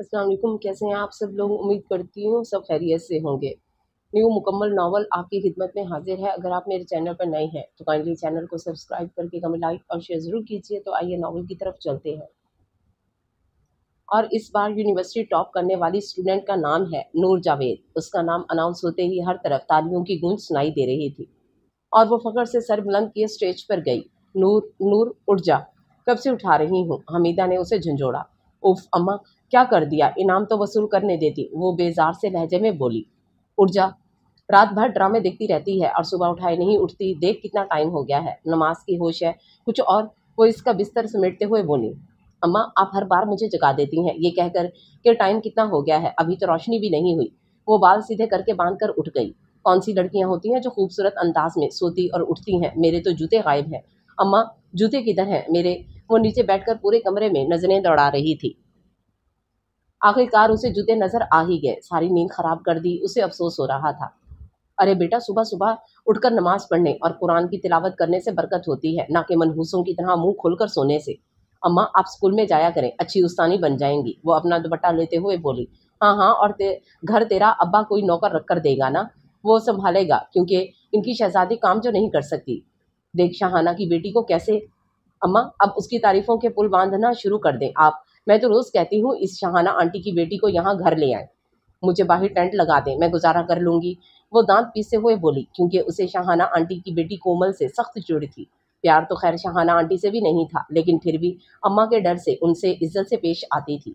अस्सलाम कैसे हैं आप सब लोग उम्मीद करती हूँ सब खैरियत से होंगे न्यू मुकम्मल नावल आपकी खिदमत में हाजिर है अगर आप मेरे चैनल पर नए हैं तो काइंडली चैनल को सब्सक्राइब करके कमेंट लाइक और शेयर ज़रूर कीजिए तो आइए नावल की तरफ चलते हैं और इस बार यूनिवर्सिटी टॉप करने वाली स्टूडेंट का नाम है नूर जावेद उसका नाम अनाउंस होते ही हर तरफ तालियों की गूंज सुनाई दे रही थी और वो फ़ख्र से सर बुलंद किए स्टेज पर गई नूर नूर उठ जा कब से उठा रही हूँ हमीदा ने उसे झंझोड़ा उफ अम्मा क्या कर दिया इनाम तो वसूल करने देती वो बेजार से लहजे में बोली उठ जा रात भर ड्रामे देखती रहती है और सुबह उठाए नहीं उठती देख कितना टाइम हो गया है नमाज की होश है कुछ और वो इसका बिस्तर समेटते हुए बोली अम्मा आप हर बार मुझे जगा देती हैं ये कहकर कि टाइम कितना हो गया है अभी तो रोशनी भी नहीं हुई वो बाल सीधे करके बांध कर उठ गई कौन सी लड़कियां होती हैं जो खूबसूरत अंदाज में सोती और उठती हैं मेरे तो जूते गायब हैं अम्मा जूते किधर हैं मेरे वो नीचे बैठकर पूरे कमरे में नज़रें दौड़ा रही थी आखिरकार उसे जूते नज़र आ ही गए सारी नींद खराब कर दी उसे अफसोस हो रहा था अरे बेटा सुबह सुबह उठकर नमाज पढ़ने और कुरान की तिलावत करने से बरकत होती है ना कि मनहूसों की तरह मुंह खोलकर सोने से अम्मा आप स्कूल में जाया करें अच्छी उस्तानी बन जाएंगी वो अपना दुपट्टा लेते हुए बोली हाँ हाँ और ते, घर तेरा अब्बा कोई नौकर रख कर देगा ना वो संभालेगा क्योंकि इनकी शहजादी काम जो नहीं कर सकती देख शाहाना की बेटी को कैसे अम्मा अब उसकी तारीफों के पुल बांधना शुरू कर दें आप मैं तो रोज़ कहती हूँ इस शहाना आंटी की बेटी को यहाँ घर ले आए मुझे बाहर टेंट लगा दें मैं गुजारा कर लूंगी वो दांत पीसे हुए बोली क्योंकि उसे शाहाना आंटी की बेटी कोमल से सख्त चिड़ थी प्यार तो खैर शाहाना आंटी से भी नहीं था लेकिन फिर भी अम्मा के डर से उनसे इज्जत से पेश आती थी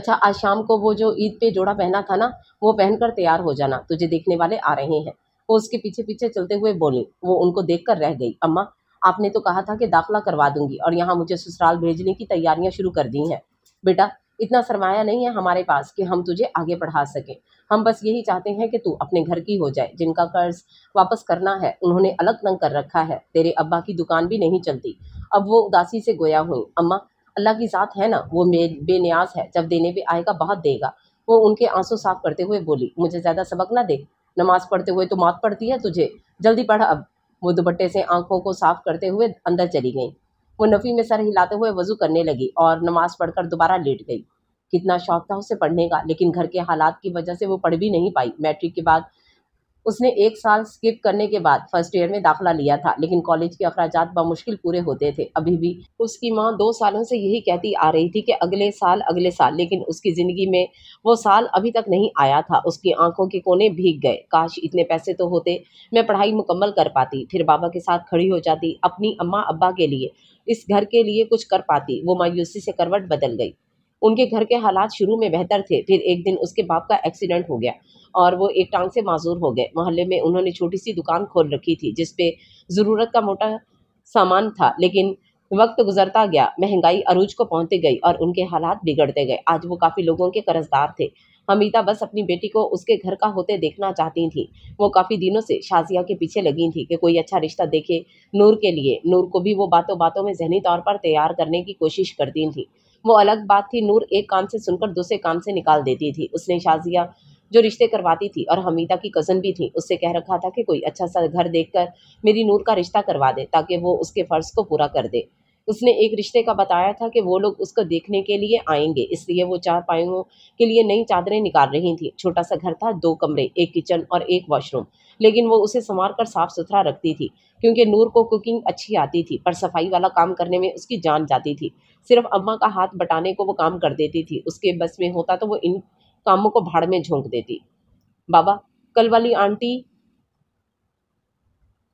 अच्छा आज शाम को वो जो ईद पे जोड़ा पहना था ना वो पहनकर तैयार हो जाना तुझे देखने वाले आ रहे हैं वो उसके पीछे पीछे चलते हुए बोली वो उनको देख रह गई अम्मा आपने तो कहा था कि दाखिला करवा दूंगी और यहाँ मुझे ससुराल भेजने की तैयारियां शुरू कर दी हैं बेटा इतना सरमाया नहीं है हमारे पास कि हम तुझे आगे पढ़ा सकें हम बस यही चाहते हैं कि तू अपने घर की हो जाए जिनका कर्ज वापस करना है उन्होंने अलग तंग कर रखा है तेरे अब्बा की दुकान भी नहीं चलती अब वो उदासी से गोया हुई अम्मा अल्लाह की ज़ात है ना वो बेनियाज है जब देने पर आएगा बहुत देगा वो उनके आंसू साफ करते हुए बोली मुझे ज़्यादा सबक ना दे नमाज पढ़ते हुए तो मौत पड़ती है तुझे जल्दी पढ़ अब वो दुपट्टे से आंखों को साफ करते हुए अंदर चली गई वो नफ़ी में सर हिलाते हुए वज़ू करने लगी और नमाज़ पढ़कर दोबारा लेट गई कितना शौक था उसे पढ़ने का लेकिन घर के हालात की वजह से वो पढ़ भी नहीं पाई मैट्रिक के बाद उसने एक साल स्किप करने के बाद फर्स्ट ईयर में दाखिला लिया था लेकिन कॉलेज के अखराज बमुश्किल पूरे होते थे अभी भी उसकी माँ दो सालों से यही कहती आ रही थी कि अगले साल अगले साल लेकिन उसकी ज़िंदगी में वो साल अभी तक नहीं आया था उसकी आंखों के कोने भीग गए काश इतने पैसे तो होते मैं पढ़ाई मुकम्मल कर पाती फिर बाबा के साथ खड़ी हो जाती अपनी अम्मा अब्बा के लिए इस घर के लिए कुछ कर पाती वो मायूसी से करवट बदल गई उनके घर के हालात शुरू में बेहतर थे फिर एक दिन उसके बाप का एक्सीडेंट हो गया और वो एक टांग से माजूर हो गए मोहल्ले में उन्होंने छोटी सी दुकान खोल रखी थी जिसपे ज़रूरत का मोटा सामान था लेकिन वक्त गुजरता गया महंगाई अरूज को पहुंचती गई और उनके हालात बिगड़ते गए आज वो काफ़ी लोगों के कर्जदार थे हमीदा बस अपनी बेटी को उसके घर का होते देखना चाहती थी वो काफ़ी दिनों से शाजिया के पीछे लगी थी कि कोई अच्छा रिश्ता देखे नूर के लिए नूर को भी वो बातों बातों में जहनी तौर पर तैयार करने की कोशिश करती थी वो अलग बात थी नूर एक काम से सुनकर दूसरे काम से निकाल देती थी उसने शाजिया जो रिश्ते करवाती थी और हमीदा की कज़न भी थी उससे कह रखा था कि कोई अच्छा सा घर देखकर मेरी नूर का रिश्ता करवा दे ताकि वो उसके फ़र्ज़ को पूरा कर दे उसने एक रिश्ते का बताया था कि वो लोग उसको देखने के लिए आएंगे इसलिए वो चार पायों के लिए नई चादरें निकाल रही थी छोटा सा घर था दो कमरे एक किचन और एक वॉशरूम लेकिन वो उसे संवार कर साफ सुथरा रखती थी क्योंकि नूर को कुकिंग अच्छी आती थी पर सफाई वाला काम करने में उसकी जान जाती थी सिर्फ अम्मा का हाथ बटाने को वो काम कर देती थी उसके बस में होता तो वो इन कामों को भाड़ में झोंक देती बाबा कल वाली आंटी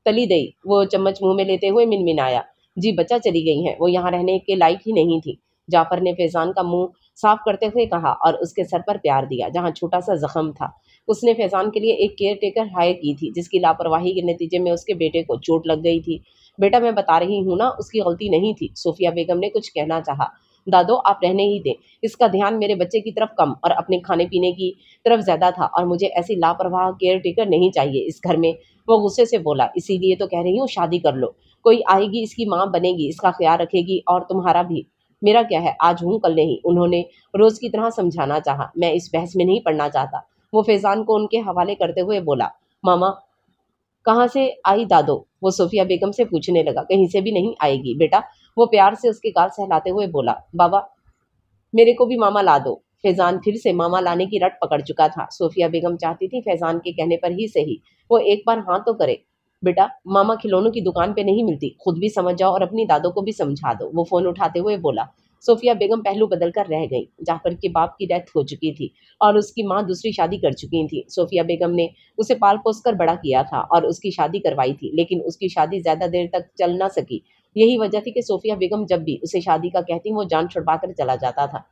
तली दई वो चम्मच मुंह में लेते हुए मिनमिन आया जी बच्चा चली गई हैं वो यहाँ रहने के लायक ही नहीं थी जाफर ने फैजान का मुंह साफ करते हुए कहा और उसके सर पर प्यार दिया जहाँ छोटा सा जख्म था उसने फैजान के लिए एक केयर टेकर हायर की थी जिसकी लापरवाही के नतीजे में उसके बेटे को चोट लग गई थी बेटा मैं बता रही हूँ ना उसकी गलती नहीं थी सोफिया बेगम ने कुछ कहना चाहा दादो आप रहने ही दें इसका ध्यान मेरे बच्चे की तरफ कम और अपने खाने पीने की तरफ ज़्यादा था और मुझे ऐसी लापरवाह केयर टेकर नहीं चाहिए इस घर में वो गुस्से से बोला इसीलिए तो कह रही हूँ शादी कर लो कोई आएगी इसकी माँ बनेगी इसका ख्याल रखेगी और तुम्हारा भी मेरा क्या है आज हूँ कल नहीं उन्होंने रोज की तरह समझाना चाहा मैं इस बहस में नहीं पढ़ना चाहता वो फैजान को उनके हवाले करते हुए बोला मामा कहाँ से आई दादो वो सोफिया बेगम से पूछने लगा कहीं से भी नहीं आएगी बेटा वो प्यार से उसके गाल सहलाते हुए बोला बाबा मेरे को भी मामा ला दो फैजान फिर से मामा लाने की रट पकड़ चुका था सोफिया बेगम चाहती थी फैजान के कहने पर ही सही वो एक बार हाँ तो करे बेटा मामा खिलौनों की दुकान पे नहीं मिलती खुद भी समझ जाओ और अपनी दादों को भी समझा दो वो फोन उठाते हुए बोला सोफिया बेगम पहलू बदलकर रह गई जाफर के बाप की डेथ हो चुकी थी और उसकी माँ दूसरी शादी कर चुकी थी सोफिया बेगम ने उसे पाल पोस कर बड़ा किया था और उसकी शादी करवाई थी लेकिन उसकी शादी ज़्यादा देर तक चल ना सकी यही वजह थी कि सोफिया बेगम जब भी उसे शादी का कहती वो जान छुड़वा कर चला जाता था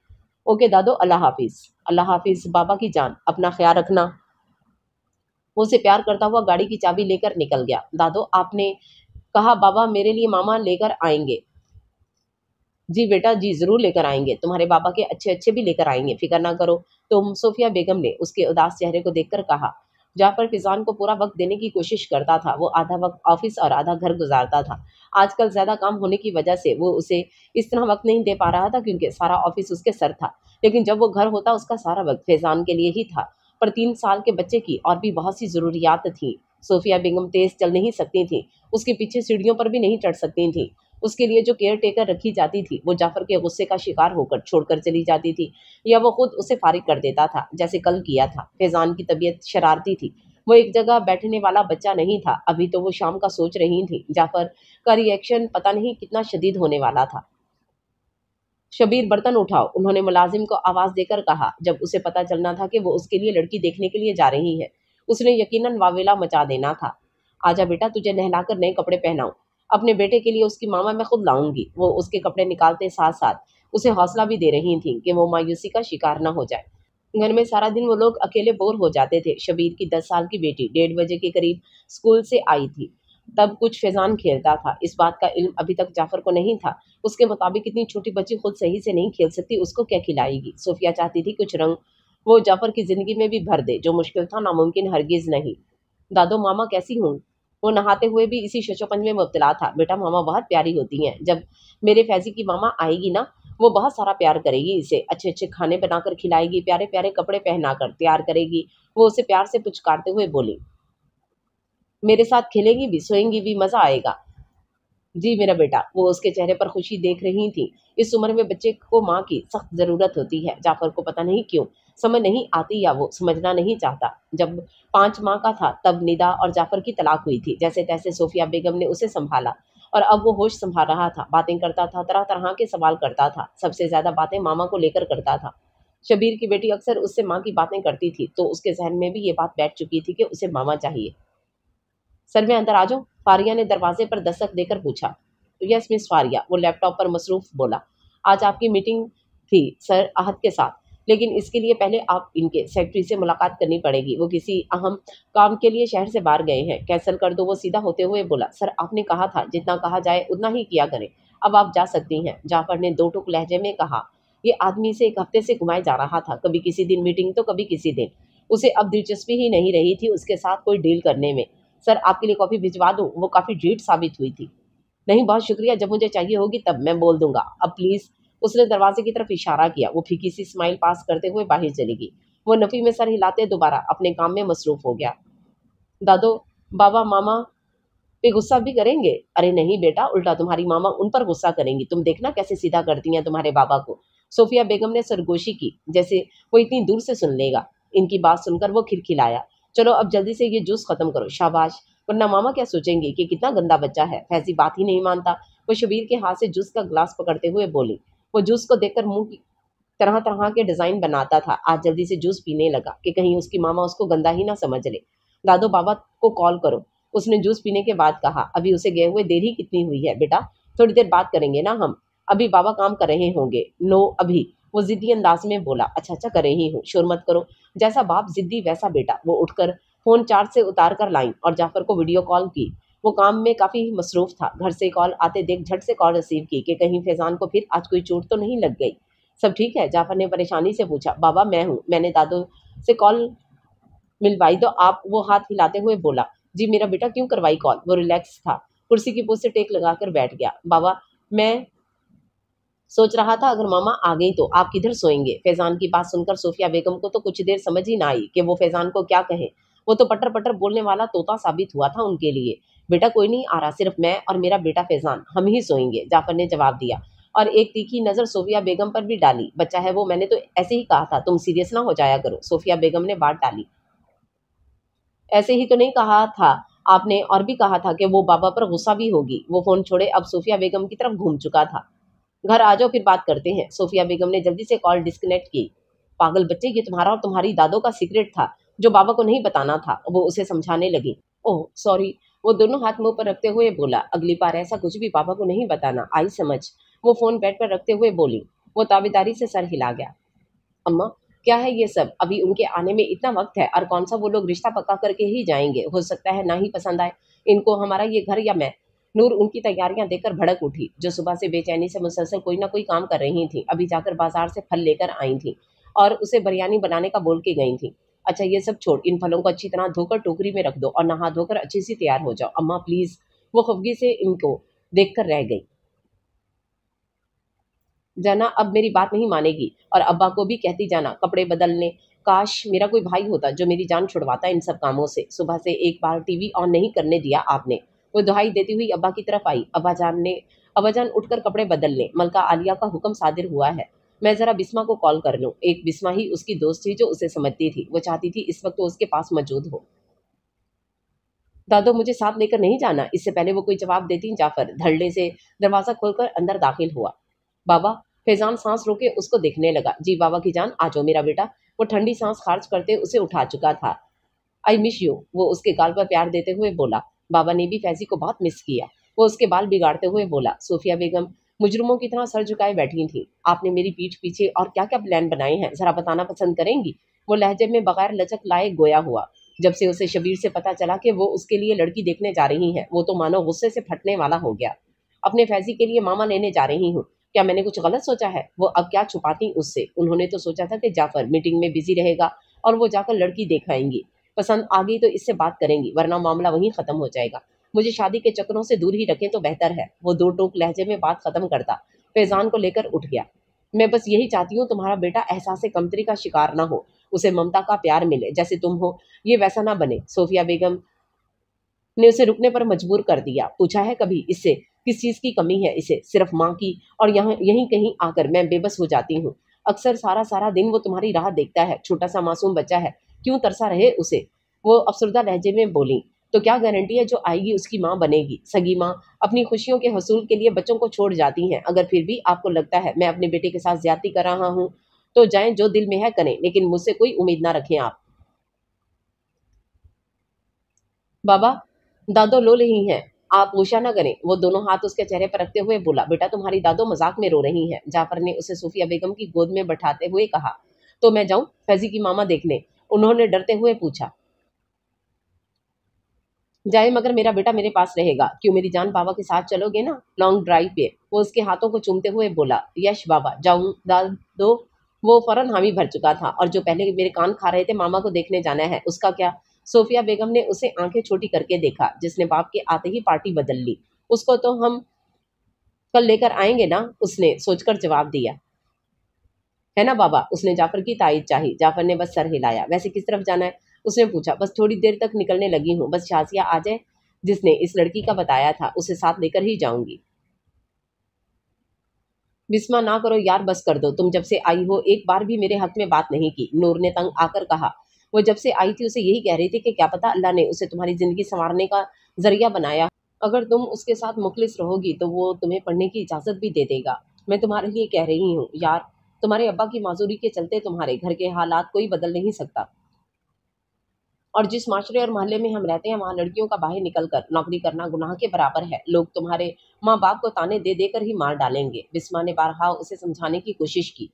ओके दादो अल्लाह हाफिज़ अल्लाह हाफिज़ बाबा की जान अपना ख्याल रखना उनसे प्यार करता हुआ गाड़ी की चाबी लेकर निकल गया दादो आपने कहा बाबा मेरे लिए मामा लेकर आएंगे जी बेटा जी जरूर लेकर आएंगे तुम्हारे बाबा के अच्छे अच्छे भी लेकर आएंगे फिक्र ना करो तो सोफिया बेगम ने उसके उदास चेहरे को देखकर कहा पर फिजान को पूरा वक्त देने की कोशिश करता था वो आधा वक्त ऑफिस और आधा घर गुजारता था आजकल ज़्यादा काम होने की वजह से वो उसे इस तरह वक्त नहीं दे पा रहा था क्योंकि सारा ऑफिस उसके सर था लेकिन जब वो घर होता उसका सारा वक्त फिजान के लिए ही था पर तीन साल के बच्चे की और भी बहुत सी ज़रूरियात थी सोफिया बेगम तेज़ चल नहीं सकती थी उसके पीछे सीढ़ियों पर भी नहीं चढ़ सकती थी उसके लिए जो केयर टेकर रखी जाती थी वो जाफर के गुस्से का शिकार होकर छोड़कर चली जाती थी या वो खुद उसे फारिग कर देता था जैसे कल किया था फैजान की तबीयत शरारती थी वो एक जगह बैठने वाला बच्चा नहीं था अभी तो वो शाम का सोच रही थी जाफर का रिएक्शन पता नहीं कितना शदीद होने वाला था शबीर बर्तन उठाओ उन्होंने मुलाजिम को आवाज देकर कहा जब उसे पता चलना था कि वो उसके लिए लड़की देखने के लिए जा रही है उसने यकीनन वावेला मचा देना था आजा बेटा तुझे नहलाकर नए कपड़े पहनाऊ अपने बेटे के लिए उसकी मामा मैं खुद लाऊंगी वो उसके कपड़े निकालते साथ साथ उसे हौसला भी दे रही थी कि वो मायूसी का शिकार ना हो जाए घर में सारा दिन वो लोग अकेले बोर हो जाते थे शबीर की दस साल की बेटी डेढ़ बजे के करीब स्कूल से आई थी तब कुछ फैज़ान खेलता था इस बात का इल्म अभी तक जाफ़र को नहीं था उसके मुताबिक इतनी छोटी बच्ची खुद सही से नहीं खेल सकती उसको क्या खिलाएगी सूफिया चाहती थी कुछ रंग वो जाफ़र की ज़िंदगी में भी भर दे जो मुश्किल था नामुमकिन हरगिज़ नहीं दादो मामा कैसी हूँ वो नहाते हुए भी इसी शशोपंज में मुबतला था बेटा मामा बहुत प्यारी होती हैं जब मेरे फैजी की मामा आएगी ना वो बहुत सारा प्यार करेगी इसे अच्छे अच्छे खाने बनाकर खिलाएगी प्यारे प्यारे कपड़े पहनाकर तैयार करेगी वो उसे प्यार से पुचकारते हुए बोली मेरे साथ खेलेंगी भी सोएंगी भी मज़ा आएगा जी मेरा बेटा वो उसके चेहरे पर खुशी देख रही थी इस उम्र में बच्चे को माँ की सख्त ज़रूरत होती है जाफर को पता नहीं क्यों समझ नहीं आती या वो समझना नहीं चाहता जब पाँच माह का था तब निदा और जाफर की तलाक हुई थी जैसे तैसे सोफिया बेगम ने उसे संभाला और अब वो होश संभाल रहा था बातें करता था तरह तरह के सवाल करता था सबसे ज़्यादा बातें मामा को लेकर करता था शबीर की बेटी अक्सर उससे माँ की बातें करती थी तो उसके जहन में भी ये बात बैठ चुकी थी कि उसे मामा चाहिए सर में अंदर आ जाओ फारिया ने दरवाजे पर दस्तक देकर पूछा तो यस मिस फारिया वो लैपटॉप पर मसरूफ बोला आज आपकी मीटिंग थी सर अहद के साथ लेकिन इसके लिए पहले आप इनके सेक्रेटरी से मुलाकात करनी पड़ेगी वो किसी अहम काम के लिए शहर से बाहर गए हैं कैंसिल कर दो वो सीधा होते हुए बोला सर आपने कहा था जितना कहा जाए उतना ही किया करें अब आप जा सकती हैं जाफर ने दो टुक लहजे में कहा ये आदमी से एक हफ्ते से घुमाए जा रहा था कभी किसी दिन मीटिंग तो कभी किसी दिन उसे अब दिलचस्पी ही नहीं रही थी उसके साथ कोई डील करने में सर आपके लिए कॉफ़ी भिजवा दूँ वो काफ़ी डेट साबित हुई थी नहीं बहुत शुक्रिया जब मुझे चाहिए होगी तब मैं बोल दूंगा अब प्लीज़ उसने दरवाजे की तरफ इशारा किया वो फीकी सी स्माइल पास करते हुए बाहर चली गई वो नफी में सर हिलाते दोबारा अपने काम में मसरूफ हो गया दादो बाबा मामा पे गुस्सा भी करेंगे अरे नहीं बेटा उल्टा तुम्हारी मामा उन पर गुस्सा करेंगी तुम देखना कैसे सीधा करती हैं तुम्हारे बाबा को सोफिया बेगम ने सरगोशी की जैसे वो इतनी दूर से सुन लेगा इनकी बात सुनकर वो खिलखिलाया चलो अब जल्दी से ये जूस ख़त्म करो शाबाश वरना मामा क्या सोचेंगे कि कितना गंदा बच्चा है फैजी बात ही नहीं मानता वो शबीर के हाथ से जूस का ग्लास पकड़ते हुए बोली वो जूस को देखकर मुंह की तरह तरह के डिज़ाइन बनाता था आज जल्दी से जूस पीने लगा कि कहीं उसकी मामा उसको गंदा ही ना समझ ले दादो बाबा को कॉल करो उसने जूस पीने के बाद कहा अभी उसे गए हुए देर ही कितनी हुई है बेटा थोड़ी देर बात करेंगे ना हम अभी बाबा काम कर रहे होंगे नो अभी वो ज़िद्दी अंदाज में बोला अच्छा अच्छा करे ही हूँ शोर मत करो जैसा बाप ज़िद्दी वैसा बेटा वो उठकर फ़ोन चार्ज से उतार कर लाई और जाफर को वीडियो कॉल की वो काम में काफ़ी मसरूफ था घर से कॉल आते देख झट से कॉल रिसीव की कि कहीं फैजान को फिर आज कोई चोट तो नहीं लग गई सब ठीक है जाफर ने परेशानी से पूछा बाबा मैं हूँ मैंने दादो से कॉल मिलवाई तो आप वो हाथ हिलाते हुए बोला जी मेरा बेटा क्यों करवाई कॉल वो रिलैक्स था कुर्सी की पूछ से टेक लगाकर बैठ गया बाबा मैं सोच रहा था अगर मामा आ गई तो आप किधर सोएंगे फैजान की बात सुनकर सोफिया बेगम को तो कुछ देर समझ ही ना आई कि वो फैजान को क्या कहें वो तो पटर पटर बोलने वाला तोता साबित हुआ था उनके लिए बेटा कोई नहीं आ रहा सिर्फ मैं और मेरा बेटा फैजान हम ही सोएंगे जाफर ने जवाब दिया और एक तीखी नज़र सोफिया बेगम पर भी डाली बच्चा है वो मैंने तो ऐसे ही कहा था तुम सीरियस ना हो जाया करो सोफिया बेगम ने बात डाली ऐसे ही तो नहीं कहा था आपने और भी कहा था कि वो बाबा पर गुस्सा भी होगी वो फ़ोन छोड़े अब सोफिया बेगम की तरफ घूम चुका था घर आ जाओ फिर बात करते हैं सोफिया बेगम ने जल्दी से कॉल डिस्कनेक्ट की पागल बच्चे ये तुम्हारा और तुम्हारी दादो का सीक्रेट था जो बाबा को नहीं बताना था वो उसे समझाने लगी ओह सॉरी वो दोनों हाथ मुंह पर रखते हुए बोला अगली बार ऐसा कुछ भी पापा को नहीं बताना आई समझ वो फोन बेड पर रखते हुए बोली वो ताबेदारी से सर हिला गया अम्मा क्या है ये सब अभी उनके आने में इतना वक्त है और कौन सा वो लोग रिश्ता पक्का करके ही जाएंगे हो सकता है ना ही पसंद आए इनको हमारा ये घर या मैं नूर उनकी तैयारियां देखकर भड़क उठी जो सुबह से बेचैनी से मुसलसल कोई ना कोई काम कर रही थी अभी जाकर बाजार से फल लेकर आई थी और उसे बिरयानी बनाने का बोल के गई थी अच्छा ये सब छोड़ इन फलों को अच्छी तरह धोकर टोकरी में रख दो और नहा धोकर अच्छे से तैयार हो जाओ अम्मा प्लीज वो खुफगी से इनको देख कर रह गई जाना अब मेरी बात नहीं मानेगी और अब्बा को भी कहती जाना कपड़े बदलने काश मेरा कोई भाई होता जो मेरी जान छुड़वाता इन सब कामों से सुबह से एक बार टीवी ऑन नहीं करने दिया आपने वो दुहाई देती हुई अब्बा की तरफ आई अब्बाजान ने अब्बाजान उठकर कपड़े बदल ले मलका आलिया का हुक्म सादिर हुआ है मैं ज़रा बिस्मा को कॉल कर लूँ एक बिस्मा ही उसकी दोस्त थी जो उसे समझती थी वो चाहती थी इस वक्त तो उसके पास मौजूद हो दादो मुझे साथ लेकर नहीं जाना इससे पहले वो कोई जवाब देती जाफर धड़ने से दरवाज़ा खोलकर अंदर दाखिल हुआ बाबा फैजान सांस रोके उसको देखने लगा जी बाबा की जान आ जाओ मेरा बेटा वो ठंडी सांस खर्च करते उसे उठा चुका था आई मिस यू वो उसके गाल पर प्यार देते हुए बोला बाबा ने भी फैजी को बहुत मिस किया वो उसके बाल बिगाड़ते हुए बोला सोफिया बेगम मुजरुमों की तरह सर झुकाए बैठी थी आपने मेरी पीठ पीछे और क्या क्या प्लान बनाए हैं जरा बताना पसंद करेंगी वो लहजे में बगैर लचक लाए गोया हुआ जब से उसे शबीर से पता चला कि वो उसके लिए लड़की देखने जा रही है वो तो मानो गुस्से से फटने वाला हो गया अपने फैजी के लिए मामा लेने जा रही हूँ क्या मैंने कुछ गलत सोचा है वो अब क्या छुपाती उससे उन्होंने तो सोचा था कि जाफर मीटिंग में बिजी रहेगा और वो जाकर लड़की देखाएंगी पसंद आ गई तो इससे बात करेंगी वरना मामला वहीं ख़त्म हो जाएगा मुझे शादी के चक्करों से दूर ही रखें तो बेहतर है वो दो टोक लहजे में बात ख़त्म करता फैज़ान को लेकर उठ गया मैं बस यही चाहती हूँ तुम्हारा बेटा एहसास कमतरी का शिकार ना हो उसे ममता का प्यार मिले जैसे तुम हो ये वैसा ना बने सोफिया बेगम ने उसे रुकने पर मजबूर कर दिया पूछा है कभी इससे किस चीज़ की कमी है इसे सिर्फ माँ की और यहाँ यहीं कहीं आकर मैं बेबस हो जाती हूँ अक्सर सारा सारा दिन वो तुम्हारी राह देखता है छोटा सा मासूम बच्चा है क्यों तरसा रहे उसे वो अफसरदा लहजे में बोली तो क्या गारंटी है जो आएगी उसकी माँ बनेगी सगी माँ अपनी खुशियों के हसूल के लिए बच्चों को छोड़ जाती हैं अगर फिर भी आपको लगता है मैं अपने बेटे के साथ ज्यादा कर रहा हूँ तो जाएं जो दिल में है करें लेकिन मुझसे कोई उम्मीद ना रखें आप बाबा दादो लो रही हैं आप गोशा ना करें वो दोनों हाथ उसके चेहरे पर रखते हुए बोला बेटा तुम्हारी दादो मजाक में रो रही है जाफर ने उसे सूफिया बेगम की गोद में बैठाते हुए कहा तो मैं जाऊं फैजी की मामा देखने उन्होंने डरते हुए पूछा जाए मगर मेरा बेटा मेरे पास रहेगा क्यों मेरी जान बाबा के साथ चलोगे ना लॉन्ग ड्राइव पे वो उसके हाथों को चूमते हुए बोला यश बाबा जाऊं दाल दो वो फौरन हामी भर चुका था और जो पहले मेरे कान खा रहे थे मामा को देखने जाना है उसका क्या सोफिया बेगम ने उसे आंखें छोटी करके देखा जिसने बाप के आते ही पार्टी बदल ली उसको तो हम कल लेकर आएंगे ना उसने सोचकर जवाब दिया है ना बाबा उसने जाफर की तायद चाही जाफर ने बस सर हिलाया वैसे किस तरफ जाना है उसने पूछा बस थोड़ी देर तक निकलने लगी हूँ बस शाजिया आ जाए जिसने इस लड़की का बताया था उसे साथ लेकर ही जाऊंगी बिस्मा ना करो यार बस कर दो तुम जब से आई हो एक बार भी मेरे हक में बात नहीं की नूर ने तंग आकर कहा वो जब से आई थी उसे यही कह रही थी कि क्या पता अल्लाह ने उसे तुम्हारी ज़िंदगी संवारने का जरिया बनाया अगर तुम उसके साथ मुखलिस रहोगी तो वो तुम्हें पढ़ने की इजाज़त भी दे देगा मैं तुम्हारे लिए कह रही हूँ यार तुम्हारे अब्बा की माजूरी के चलते तुम्हारे घर के हालात कोई बदल नहीं सकता और जिस माशरे और मोहल्ले में हम रहते हैं वहां लड़कियों का बाहर निकल कर नौकरी करना गुनाह के बराबर है लोग तुम्हारे माँ बाप को ताने दे देकर ही मार डालेंगे बिस्मा ने बारहा उसे समझाने की कोशिश की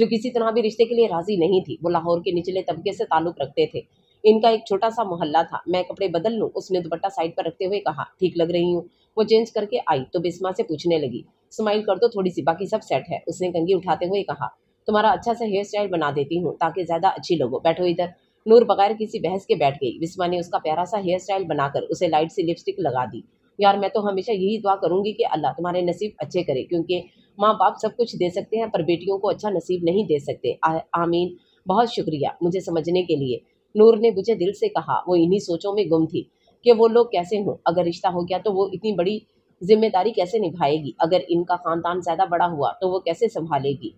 जो किसी तरह भी रिश्ते के लिए राजी नहीं थी वो लाहौर के निचले तबके से ताल्लुक रखते थे इनका एक छोटा सा मोहल्ला था मैं कपड़े बदल लूँ उसने दुपट्टा साइड पर रखते हुए कहा ठीक लग रही हूँ वो चेंज करके आई तो बिस्मा से पूछने लगी स्माइल कर दो थोड़ी सी बाकी सब सेट है उसने कंगी उठाते हुए कहा तुम्हारा अच्छा सा हेयर स्टाइल बना देती हूँ ताकि ज़्यादा अच्छी लगो बैठो इधर नूर बगैर किसी बहस के बैठ गई बिस्मा ने उसका प्यारा सा हेयर स्टाइल बनाकर उसे लाइट सी लिपस्टिक लगा दी यार मैं तो हमेशा यही दुआ करूंगी कि अल्लाह तुम्हारे नसीब अच्छे करे क्योंकि माँ बाप सब कुछ दे सकते हैं पर बेटियों को अच्छा नसीब नहीं दे सकते आ, आमीन बहुत शुक्रिया मुझे समझने के लिए नूर ने मुझे दिल से कहा वो इन्हीं सोचों में गुम थी कि वो लोग कैसे हों अगर रिश्ता हो गया तो वो इतनी बड़ी जिम्मेदारी कैसे निभाएगी अगर इनका खानदान ज्यादा बड़ा हुआ तो वो कैसे संभालेगी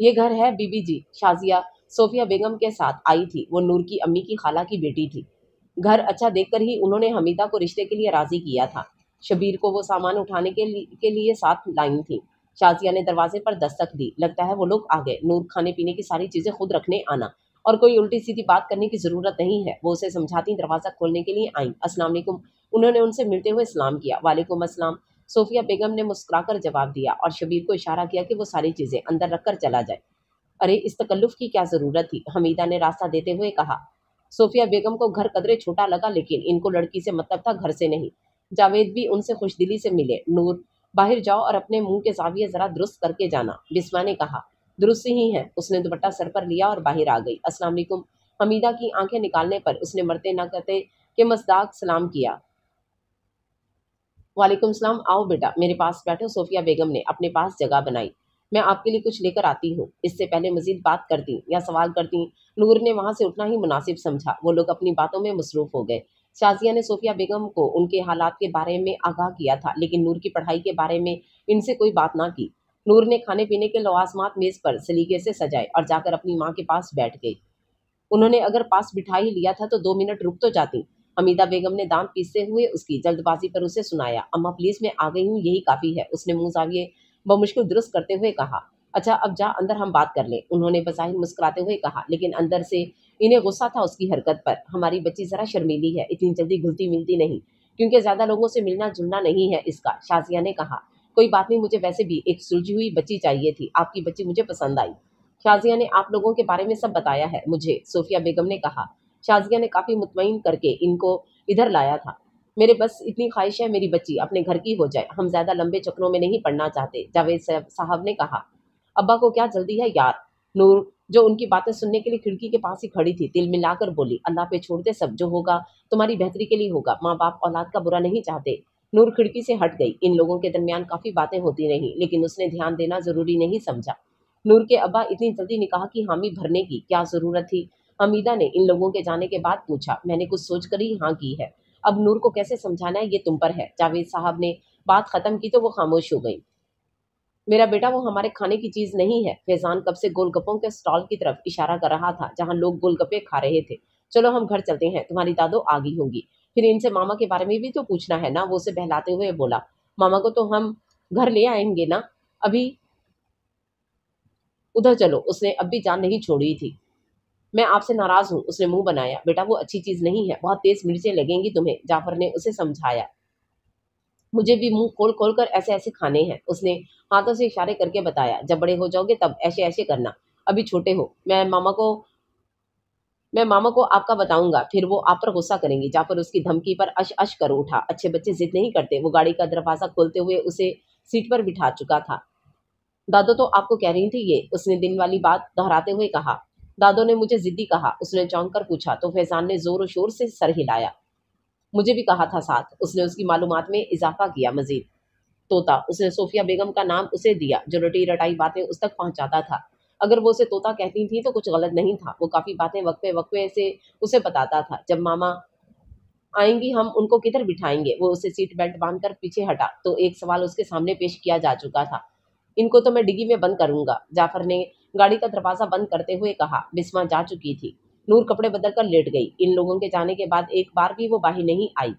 ये घर है बीबी जी शाजिया सोफिया बेगम के साथ आई थी वो नूर की अम्मी की खाला की बेटी थी घर अच्छा देखकर ही उन्होंने हमीदा को रिश्ते के लिए राजी किया था शबीर को वो सामान उठाने के लिए, के लिए साथ लाई थी शाजिया ने दरवाजे पर दस्तक दी लगता है वो लोग आ गए नूर खाने पीने की सारी चीज़ें खुद रखने आना और कोई उल्टी सीधी बात करने की ज़रूरत नहीं है वो उसे समझाती दरवाज़ा खोलने के लिए आई असलाम उन्होंने उनसे मिलते हुए सलाम किया वालेकुम असलम सोफिया बेगम ने मुस्कुराकर जवाब दिया और शबीर को इशारा किया कि वो सारी चीज़ें अंदर रखकर चला जाए अरे इस तकल्लुफ़ की क्या ज़रूरत थी हमीदा ने रास्ता देते हुए कहा सोफिया बेगम को घर कदरे छोटा लगा लेकिन इनको लड़की से मतलब था घर से नहीं जावेद भी उनसे खुशदिली से मिले नूर बाहर जाओ और अपने मुंह के जाविये ज़रा दुरुस्त करके जाना बिस्मा ने कहा दुरुस्त ही है उसने दुपट्टा सर पर लिया और बाहर आ गई असलम हमीदा की आंखें निकालने पर उसने मरते ना कहते कि मजदाक सलाम किया वालेकुम सलाम आओ बेटा मेरे पास बैठो सोफिया बेगम ने अपने पास जगह बनाई मैं आपके लिए कुछ लेकर आती हूँ इससे पहले मजीद बात करती या सवाल करती नूर ने वहां से उठना ही मुनासिब समझा वो लोग अपनी बातों में मसरूफ हो गए शाजिया ने सोफिया बेगम को उनके हालात के बारे में आगाह किया था लेकिन नूर की पढ़ाई के बारे में इनसे कोई बात ना की नूर ने खाने पीने के लवाजमात मेज़ पर सलीके से सजाए और जाकर अपनी माँ के पास बैठ गई उन्होंने अगर पास बिठा ही लिया था तो दो मिनट रुक तो जाती हमीदा बेगम ने दाम पीसते हुए उसकी जल्दबाजी पर उसे सुनाया अम्मा प्लीज मैं आ गई हूँ यही काफ़ी है उसने मुंह जाविए बमुश्किल दुरुस्त करते हुए कहा अच्छा अब जा अंदर हम बात कर ले उन्होंने बज़ाहिर मुस्कुराते हुए कहा लेकिन अंदर से इन्हें गुस्सा था उसकी हरकत पर हमारी बच्ची ज़रा शर्मीली है इतनी जल्दी घुलती मिलती नहीं क्योंकि ज़्यादा लोगों से मिलना जुलना नहीं है इसका शाजिया ने कहा कोई बात नहीं मुझे वैसे भी एक सुलझी हुई बच्ची चाहिए थी आपकी बच्ची मुझे पसंद आई शाजिया ने आप लोगों के बारे में सब बताया है मुझे सोफिया बेगम ने कहा शाजिया ने काफ़ी मुतमिन करके इनको इधर लाया था मेरे बस इतनी ख्वाहिश है मेरी बच्ची अपने घर की हो जाए हम ज़्यादा लंबे चक्रों में नहीं पढ़ना चाहते जावेद साहब ने कहा अब्बा को क्या जल्दी है यार नूर जो उनकी बातें सुनने के लिए खिड़की के पास ही खड़ी थी दिल मिलाकर बोली अल्लाह पे छोड़ दे सब जो होगा तुम्हारी बेहतरी के लिए होगा माँ बाप औलाद का बुरा नहीं चाहते नूर खिड़की से हट गई इन लोगों के दरमियान काफ़ी बातें होती रहीं लेकिन उसने ध्यान देना ज़रूरी नहीं समझा नूर के अब्बा इतनी जल्दी निकाह की हामी भरने की क्या ज़रूरत थी हमीदा ने इन लोगों के जाने के बाद पूछा मैंने कुछ सोच कर ही हाँ की है अब नूर को कैसे समझाना है ये तुम पर है जावेद साहब ने बात ख़त्म की तो वो खामोश हो गई मेरा बेटा वो हमारे खाने की चीज़ नहीं है फैजान कब से गोलगप्पों के स्टॉल की तरफ इशारा कर रहा था जहाँ लोग गोलगप्पे खा रहे थे चलो हम घर चलते हैं तुम्हारी दादो आ गई होंगी फिर इनसे मामा के बारे में भी तो पूछना है ना वो उसे बहलाते हुए बोला मामा को तो हम घर ले आएंगे ना अभी उधर चलो उसने अब भी जान नहीं छोड़ी थी मैं आपसे नाराज हूं उसने मुंह बनाया बेटा वो अच्छी चीज नहीं है बहुत तेज मिर्चें लगेंगी तुम्हें जाफर ने उसे समझाया मुझे भी मुंह खोल खोल कर ऐसे ऐसे खाने हैं उसने हाथों से इशारे करके बताया जब बड़े हो जाओगे तब ऐसे ऐसे करना अभी छोटे हो मैं मामा को मैं मामा को आपका बताऊंगा फिर वो आप पर गुस्सा करेंगी जाफर उसकी धमकी पर अश अश कर उठा अच्छे बच्चे जिद नहीं करते वो गाड़ी का दरवाजा खोलते हुए उसे सीट पर बिठा चुका था दादो तो आपको कह रही थी ये उसने दिन वाली बात दोहराते हुए कहा दादो ने मुझे जिद्दी कहा उसने चौंक कर पूछा तो फैजान ने जोर शोर से सर हिलाया मुझे भी कहा था साथ उसने उसकी मालूम में इजाफा किया मजीद तोता उसने सोफिया बेगम का नाम उसे दिया जो रटी रटाई बातें उस तक पहुंचाता था अगर वो उसे तोता कहती थी तो कुछ गलत नहीं था वो काफ़ी बातें वक्फे वक्फे से उसे बताता था जब मामा आएंगी हम उनको किधर बिठाएंगे वो उसे सीट बेल्ट बांधकर पीछे हटा तो एक सवाल उसके सामने पेश किया जा चुका था इनको तो मैं डिगी में बंद करूंगा जाफर ने गाड़ी का दरवाज़ा बंद करते हुए कहा बिस्मा जा चुकी थी नूर कपड़े बदल कर लेट गई इन लोगों के जाने के बाद एक बार भी वो बाहर नहीं आई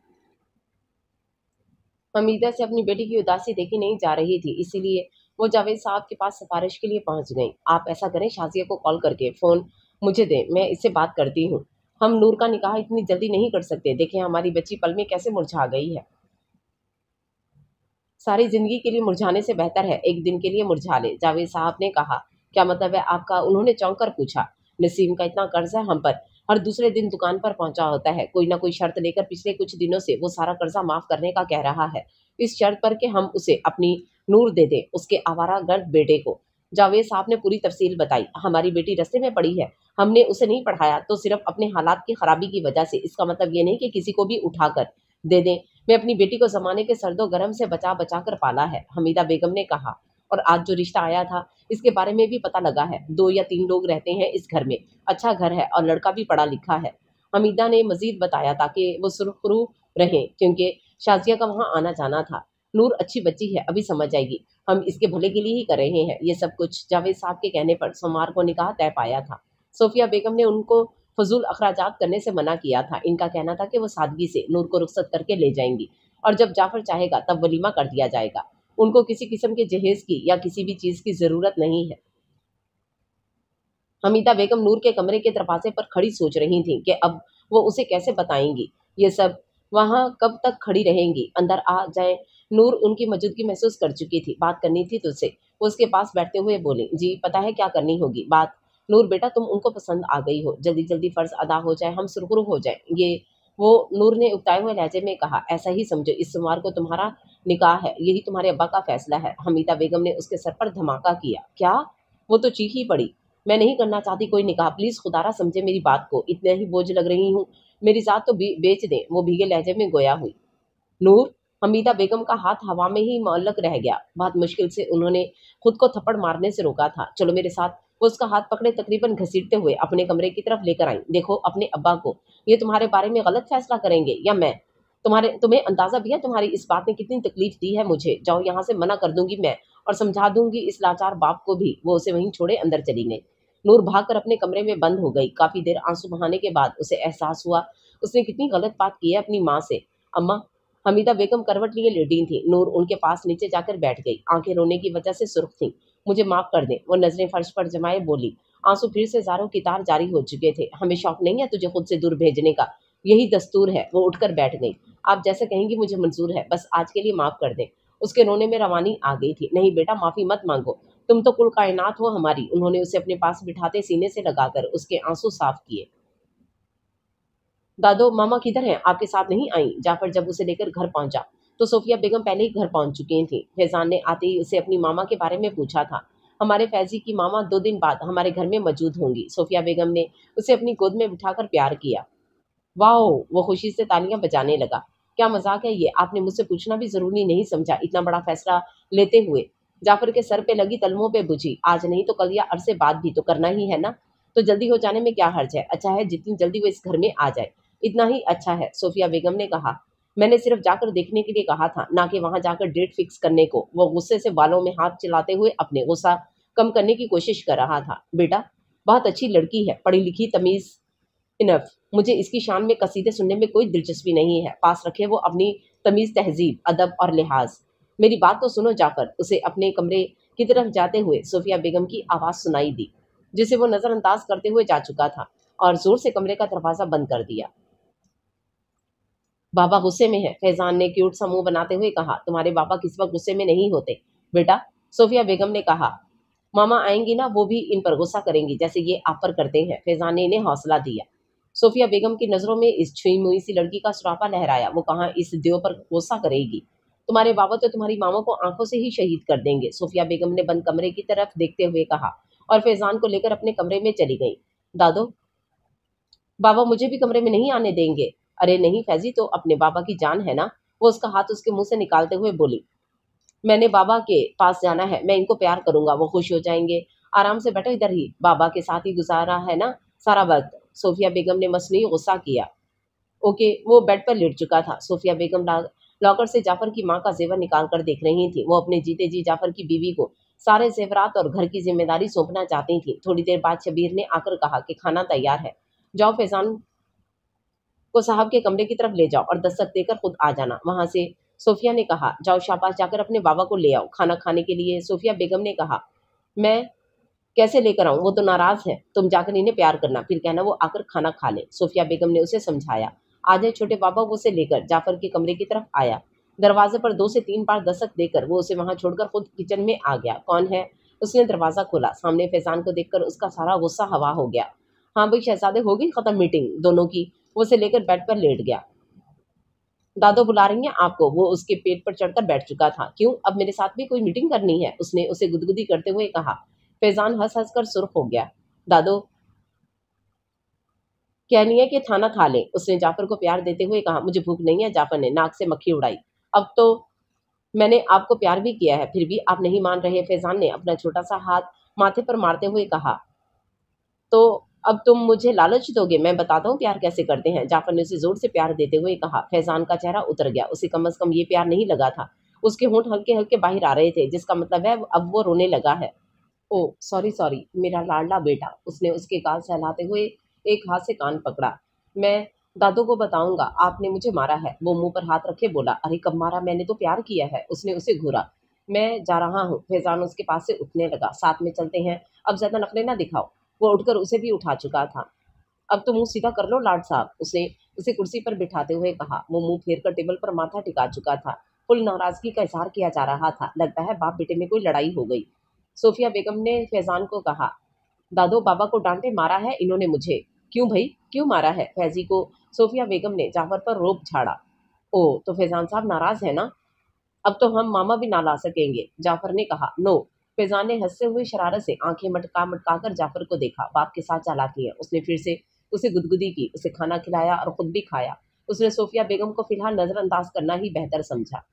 हमीदा से अपनी बेटी की उदासी देखी नहीं जा रही थी इसीलिए वो जावेद साहब के पास सिफारिश के लिए पहुंच गई आप ऐसा करें शाजिया को कॉल करके फ़ोन मुझे दें मैं इससे बात करती हूँ हम नूर का निकाह इतनी जल्दी नहीं कर सकते देखें हमारी बच्ची पल में कैसे मुरझा गई है सारी ज़िंदगी के लिए मुरझाने से बेहतर है एक दिन के लिए मुरझा ले जावेद साहब ने कहा क्या मतलब है आपका उन्होंने चौंक पूछा नसीम का इतना कर्ज है हम पर हर दूसरे दिन दुकान पर पहुंचा होता है कोई ना कोई शर्त लेकर पिछले कुछ दिनों से वो सारा कर्जा माफ करने का कह रहा है इस शर्त पर कि हम उसे अपनी नूर दे दें उसके आवारा गर्द बेटे को जावेद साहब ने पूरी तफसील बताई हमारी बेटी रस्ते में पड़ी है हमने उसे नहीं पढ़ाया तो सिर्फ अपने हालात की खराबी की वजह से इसका मतलब ये नहीं कि किसी को भी उठाकर दे दें मैं अपनी बेटी को जमाने के सर्दो गर्म से बचा बचा कर पाला है हमीदा बेगम ने कहा और आज जो रिश्ता आया था इसके बारे में भी पता लगा है दो या तीन लोग रहते हैं इस घर में अच्छा घर है और लड़का भी पढ़ा लिखा है हमीदा ने मजीद बताया ताकि वो सुरखरू रहे क्योंकि शाजिया का वहाँ आना जाना था नूर अच्छी बच्ची है अभी समझ जाएगी हम इसके भले के लिए ही कर रहे हैं ये सब कुछ जावेद साहब के कहने पर सोमवार को निकाह तय पाया था सोफिया बेगम ने उनको फजूल अखराज करने से मना किया था इनका कहना था कि वो सादगी से नूर को रुख्सत करके ले जाएंगी और जब जाफर चाहेगा तब वलीमा कर दिया जाएगा उनको किसी किस्म के जहेज की या किसी भी चीज़ की ज़रूरत नहीं है हमीदा बेगम नूर के कमरे के दरवाजे पर खड़ी सोच रही थी कि अब वो उसे कैसे बताएंगी ये सब वहां कब तक खड़ी रहेंगी अंदर आ जाए नूर उनकी मौजूदगी महसूस कर चुकी थी बात करनी थी तुझसे वो उसके पास बैठते हुए बोली जी पता है क्या करनी होगी बात नूर बेटा तुम उनको पसंद आ गई हो जल्दी जल्दी फ़र्ज अदा हो जाए हम सुरखुरु हो जाए ये वो नूर ने उगताए हुए लहजे में कहा ऐसा ही समझो इस सोमवार को तुम्हारा निकाह है यही तुम्हारे अब्बा का फैसला है हमीदा बेगम ने उसके सर पर धमाका किया क्या वो तो चीख ही पड़ी मैं नहीं करना चाहती कोई निकाह प्लीज़ खुदारा समझे मेरी बात को इतना ही बोझ लग रही हूँ मेरी जात तो बेच दे वो भीगे लहजे में गोया हुई नूर हमीदा बेगम का हाथ हवा में ही मल्लक रह गया बहुत मुश्किल से उन्होंने खुद को थप्पड़ मारने से रोका था चलो मेरे साथ वो उसका हाथ पकड़े तकरीबन घसीटते हुए अपने कमरे की तरफ लेकर आई देखो अपने अब्बा को ये तुम्हारे बारे में गलत फैसला करेंगे या मैं तुम्हारे तुम्हें अंदाज़ा भी है तुम्हारी इस बात ने कितनी तकलीफ दी है मुझे जाओ यहाँ से मना कर दूंगी मैं और समझा दूंगी इस लाचार बाप को भी वो उसे वहीं छोड़े अंदर चली गई नूर भागकर अपने कमरे में बंद हो गई काफ़ी देर आंसू बहाने के बाद उसे एहसास हुआ उसने कितनी गलत बात की है अपनी माँ से अम्मा हमीदा बेगम करवट लिए लेटी थी नूर उनके पास नीचे जाकर बैठ गई आंखें रोने की वजह से सुर्ख थी मुझे माफ़ कर दे वो नजरें फर्श पर जमाए बोली आंसू फिर से जारों की तार जारी हो चुके थे हमें शौक नहीं है तुझे खुद से दूर भेजने का यही दस्तूर है वो उठकर बैठ गई आप जैसे कहेंगी मुझे मंजूर है बस आज के लिए माफ़ कर दे उसके रोने में रवानी आ गई थी नहीं बेटा माफ़ी मत मांगो तुम तो कुल कायनात हो हमारी उन्होंने उसे अपने पास बिठाते सीने से लगाकर उसके आंसू साफ किए दादो मामा किधर हैं आपके साथ नहीं आई जाफर जब उसे लेकर घर पहुंचा तो सोफिया बेगम पहले ही घर पहुंच चुकी थी फैजान ने आते ही उसे अपनी मामा के बारे में पूछा था हमारे फैजी की मामा दो दिन बाद हमारे घर में मौजूद होंगी सोफिया बेगम ने उसे अपनी गोद में बिठाकर प्यार किया वाह वो खुशी से तालियां बजाने लगा क्या मजाक है ये आपने मुझसे पूछना भी जरूरी नहीं समझा इतना बड़ा फैसला लेते हुए जाफर के सर पे लगी तलमों पे बुझी आज नहीं तो कल या अरसे बाद भी तो करना ही है ना तो जल्दी हो जाने में क्या हर्ज है अच्छा है जितनी जल्दी वो इस घर में आ जाए इतना ही अच्छा है सोफिया बेगम ने कहा मैंने सिर्फ जाकर देखने के लिए कहा था ना कि वहां जाकर डेट फिक्स करने को वह गुस्से से बालों में हाथ चलाते हुए अपने गुस्सा कम करने की कोशिश कर रहा था बेटा बहुत अच्छी लड़की है पढ़ी लिखी तमीज इनफ मुझे इसकी शान में कसीदे सुनने में कोई दिलचस्पी नहीं है पास रखे वो अपनी तमीज तहजीब अदब और लिहाज मेरी बात तो सुनो जाकर उसे अपने कमरे की तरफ जाते हुए सोफिया बेगम की आवाज़ सुनाई दी जिसे वो नज़रअंदाज करते हुए जा चुका था और जोर से कमरे का दरवाज़ा बंद कर दिया बाबा गुस्से में है फैजान ने क्यूट सा मुंह बनाते हुए कहा तुम्हारे बाबा किस वक्त गुस्से में नहीं होते बेटा सोफिया बेगम ने कहा मामा आएंगी ना वो भी इन पर गुस्सा करेंगी जैसे ये आप पर करते हैं फैजान ने इन्हें हौसला दिया सोफिया बेगम की नज़रों में इस छुई मुई सी लड़की का सुरापा लहराया वो कहा इस देव पर गुस्सा करेगी तुम्हारे बाबा तो तुम्हारी मामा को आंखों से ही शहीद कर देंगे सोफिया बेगम ने बंद कमरे की तरफ देखते हुए कहा और फैजान को लेकर अपने कमरे में चली गई दादो बाबा मुझे भी कमरे में नहीं आने देंगे अरे नहीं फैजी तो अपने बाबा की जान है ना वो उसका हाथ उसके मुंह से निकालते हुए बोली मैंने बाबा के पास जाना है मैं इनको प्यार करूंगा वो खुश हो जाएंगे आराम से बैठो इधर ही बाबा के साथ ही गुजारा है ना सारा वक्त सोफिया बेगम ने मसनू गुस्सा किया ओके वो बेड पर लिट चुका था सोफिया बेगम लॉकर से जाफर की माँ का जेवर निकाल कर देख रही थी वो अपने जीते जी जाफर की बीवी को सारे जेवरात और घर की जिम्मेदारी सौंपना चाहती थी थोड़ी देर बाद शबीर ने आकर कहा कि खाना तैयार है जाओ फैजान को साहब के कमरे की तरफ ले जाओ और दस्तक देकर खुद आ जाना वहां से सोफिया ने कहा जाओ शाहबाज जाकर अपने बाबा को ले आओ खाना खाने के लिए सोफिया बेगम ने कहा मैं कैसे लेकर आऊँ वो तो नाराज है तुम जाकर इन्हें प्यार करना फिर कहना वो आकर खाना खा ले सोफिया बेगम ने उसे समझाया आधे छोटे बाबा उसे लेकर जाफर के कमरे की तरफ आया दरवाजे पर दो से तीन बार दस्तक देकर वो उसे वहां छोड़कर खुद किचन में आ गया कौन है उसने दरवाज़ा खोला सामने फैजान को देखकर उसका सारा गुस्सा हवा हो गया हाँ भाई शहजादे हो गई ख़त्म मीटिंग दोनों की वो उसे लेकर बेड पर लेट गया दादो बुला रही हैं आपको वो उसके पेट पर चढ़कर बैठ चुका था क्यों अब मेरे साथ भी कोई मीटिंग करनी है उसने उसे गुदगुदी करते हुए कहा फैजान हंस हंस कर सुर्ख हो गया दादो कहनी है कि थाना खा ले उसने जाफर को प्यार देते हुए कहा मुझे भूख नहीं है जाफर ने नाक से मक्खी उड़ाई अब तो मैंने आपको प्यार भी किया है फिर भी आप नहीं मान रहे फैजान ने अपना छोटा सा हाथ माथे पर मारते हुए कहा तो अब तुम मुझे लालच दोगे मैं बताता हूँ प्यार कैसे करते हैं जाफर ने उसे जोर से प्यार देते हुए कहा फैजान का चेहरा उतर गया उसे कम अज कम ये प्यार नहीं लगा था उसके होंठ हल्के हल्के बाहर आ रहे थे जिसका मतलब है अब वो रोने लगा है ओ सॉरी सॉरी मेरा लाडला बेटा उसने उसके गाल सहलाते हुए एक हाथ से कान पकड़ा मैं दादू को बताऊंगा आपने मुझे मारा है वो मुंह पर हाथ रखे बोला अरे कब मारा मैंने तो प्यार किया है उसने उसे घूरा मैं जा रहा हूँ फैजान उसके पास से उठने लगा साथ में चलते हैं अब ज्यादा नखरे ना दिखाओ वो उठकर उसे भी उठा चुका था अब तो मुंह सीधा कर लो लाड साहब उसने उसे कुर्सी पर बिठाते हुए कहा वो मुंह फेर कर टेबल पर माथा टिका चुका था फुल नाराजगी का इजहार किया जा रहा था लगता है बाप बेटे में कोई लड़ाई हो गई सोफिया बेगम ने फैजान को कहा दादो बाबा को डांटे मारा है इन्होंने मुझे क्यों भाई क्यों मारा है फैजी को सोफिया बेगम ने जाफर पर रोप झाड़ा ओ तो फैजान साहब नाराज है ना अब तो हम मामा भी ना ला सकेंगे जाफर ने कहा नो फैजान ने हंसते हुए शरारत से आंखें मटका मटका कर जाफर को देखा बाप के साथ चला है उसने फिर से उसे गुदगुदी की उसे खाना खिलाया और खुद भी खाया उसने सोफिया बेगम को फिलहाल नज़रअंदाज करना ही बेहतर समझा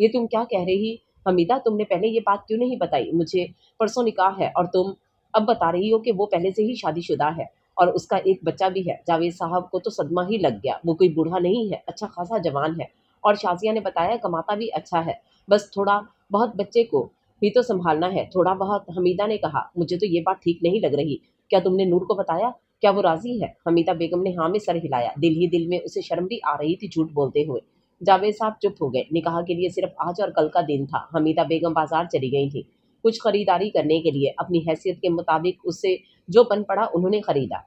ये तुम क्या कह रही हमीदा तुमने पहले ये बात क्यों नहीं बताई मुझे परसों निकाह है और तुम अब बता रही हो कि वो पहले से ही शादीशुदा है और उसका एक बच्चा भी है जावेद साहब को तो सदमा ही लग गया वो कोई बूढ़ा नहीं है अच्छा खासा जवान है और शाजिया ने बताया कमाता भी अच्छा है बस थोड़ा बहुत बच्चे को भी तो संभालना है थोड़ा बहुत हमीदा ने कहा मुझे तो ये बात ठीक नहीं लग रही क्या तुमने नूर को बताया क्या वो राजी है हमीदा बेगम ने हाँ में सर हिलाया दिल ही दिल में उसे शर्म भी आ रही थी झूठ बोलते हुए जावेद साहब चुप हो गए निकाह के लिए सिर्फ आज और कल का दिन था हमीदा बेगम बाजार चली गई थी कुछ खरीदारी करने के लिए अपनी हैसियत के मुताबिक उससे जो पन पड़ा उन्होंने खरीदा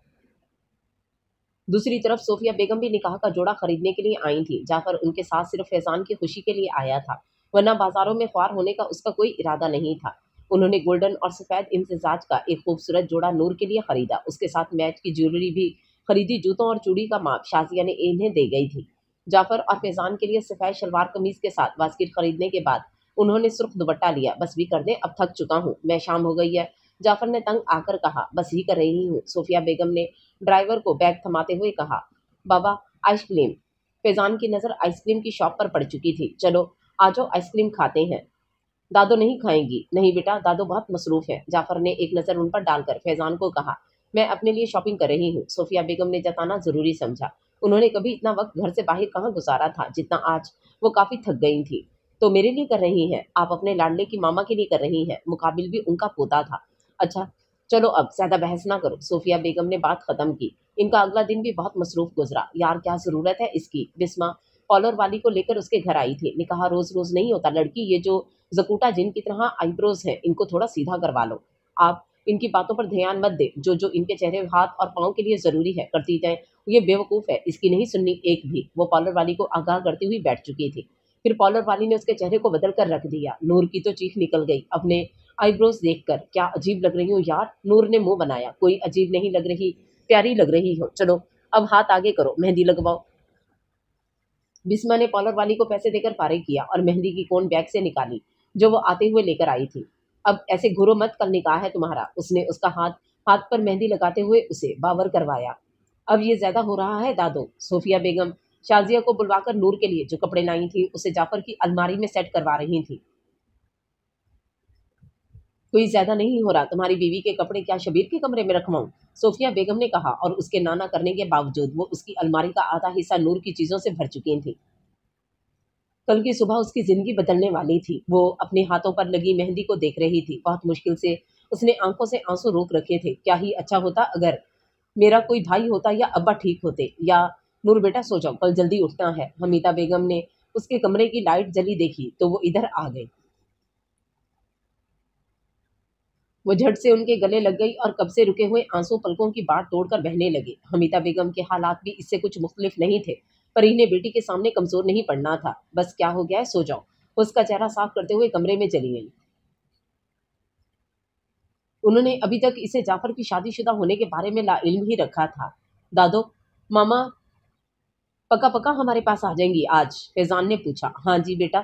दूसरी तरफ सोफिया बेगम भी निकाह का जोड़ा खरीदने के लिए आई थी जाकर उनके साथ सिर्फ फैजान की खुशी के लिए आया था वरना बाजारों में ख्वार होने का उसका कोई इरादा नहीं था उन्होंने गोल्डन और सफ़ेद इम्तजाज का एक खूबसूरत जोड़ा नूर के लिए खरीदा उसके साथ मैच की ज्वेलरी भी खरीदी जूतों और चूड़ी का माप शाजिया ने इन्हें दे गई थी जाफर और फैजान के लिए सफ़ेद शलवार कमीज के साथ बास्किट खरीदने के बाद उन्होंने सुर्ख दुपट्टा लिया बस भी कर दे अब थक चुका हूँ मैं शाम हो गई है जाफर ने तंग आकर कहा बस ही कर रही हूँ सोफिया बेगम ने ड्राइवर को बैग थमाते हुए कहा बाबा आइसक्रीम फैजान की नज़र आइसक्रीम की शॉप पर पड़ चुकी थी चलो आ जाओ आइसक्रीम खाते हैं दादो नहीं खाएंगी नहीं बेटा दादो बहुत मसरूफ है जाफर ने एक नज़र उन पर डालकर फैजान को कहा मैं अपने लिए शॉपिंग कर रही हूँ सोफिया बेगम ने जताना ज़रूरी समझा उन्होंने कभी इतना वक्त घर से बाहर कहाँ गुजारा था जितना आज वो काफ़ी थक गई थी तो मेरे लिए कर रही हैं आप अपने लाडले की मामा के लिए कर रही हैं मुकाबिल भी उनका पोता था अच्छा चलो अब ज़्यादा बहस ना करो सोफिया बेगम ने बात ख़त्म की इनका अगला दिन भी बहुत मसरूफ गुजरा यार क्या ज़रूरत है इसकी बिस्मा कॉलर वाली को लेकर उसके घर आई थी ने कहा रोज रोज नहीं होता लड़की ये जो जकूटा जिन की तरह आईब्रोज है इनको थोड़ा सीधा करवा लो आप इनकी बातों पर ध्यान मत दे जो जो इनके चेहरे हाथ और पाँव के लिए ज़रूरी है करती जाए ये बेवकूफ़ है इसकी नहीं सुननी एक भी वो पॉलर वाली को आगाह करती हुई बैठ चुकी थी फिर पॉलर वाली ने उसके चेहरे को बदल कर रख दिया नूर की तो चीख निकल गई अपने आईब्रोज देख कर क्या अजीब लग रही हूँ यार नूर ने मुंह बनाया कोई अजीब नहीं लग रही प्यारी लग रही हो चलो अब हाथ आगे करो मेहंदी लगवाओ बिस्मा ने पॉलर वाली को पैसे देकर फारिग किया और मेहंदी की कोन बैग से निकाली जो वो आते हुए लेकर आई थी अब ऐसे घुरो मत कल निकाह है तुम्हारा उसने उसका हाथ हाथ पर मेहंदी लगाते हुए उसे बावर करवाया अब ये ज्यादा हो रहा है दादो सोफिया बेगम शाजिया को बुलवाकर नूर के लिए जो कपड़े लाई थी उसे जाफर की अलमारी में सेट करवा रही थी कोई ज्यादा नहीं हो रहा तुम्हारी बीवी के कपड़े क्या शबीर के कमरे में रखवाऊं सोफिया बेगम ने कहा और उसके नाना करने के बावजूद वो उसकी अलमारी का आधा हिस्सा नूर की चीज़ों से भर चुकी थी कल की सुबह उसकी ज़िंदगी बदलने वाली थी वो अपने हाथों पर लगी मेहंदी को देख रही थी बहुत मुश्किल से उसने आंखों से आंसू रोक रखे थे क्या ही अच्छा होता अगर मेरा कोई भाई होता या अब्बा ठीक होते या नूर बेटा सो जाओ कल जल्दी उठना है हमीदा बेगम ने उसके कमरे की लाइट जली देखी तो वो इधर आ गई वो झट से उनके गले लग गई और कब से रुके हुए आंसू पलकों की बात तोड़कर बहने लगे हमिता बेगम के हालात भी इससे कुछ मुख्तलिफ नहीं थे पर इन्हें बेटी के सामने कमज़ोर नहीं पड़ना था बस क्या हो गया है सो जाओ उसका चेहरा साफ करते हुए कमरे में चली गई उन्होंने अभी तक इसे जाफर की शादीशुदा होने के बारे में ला इल्म ही रखा था दादो मामा पक्का पक्का हमारे पास आ जाएंगी आज फैजान ने पूछा हाँ जी बेटा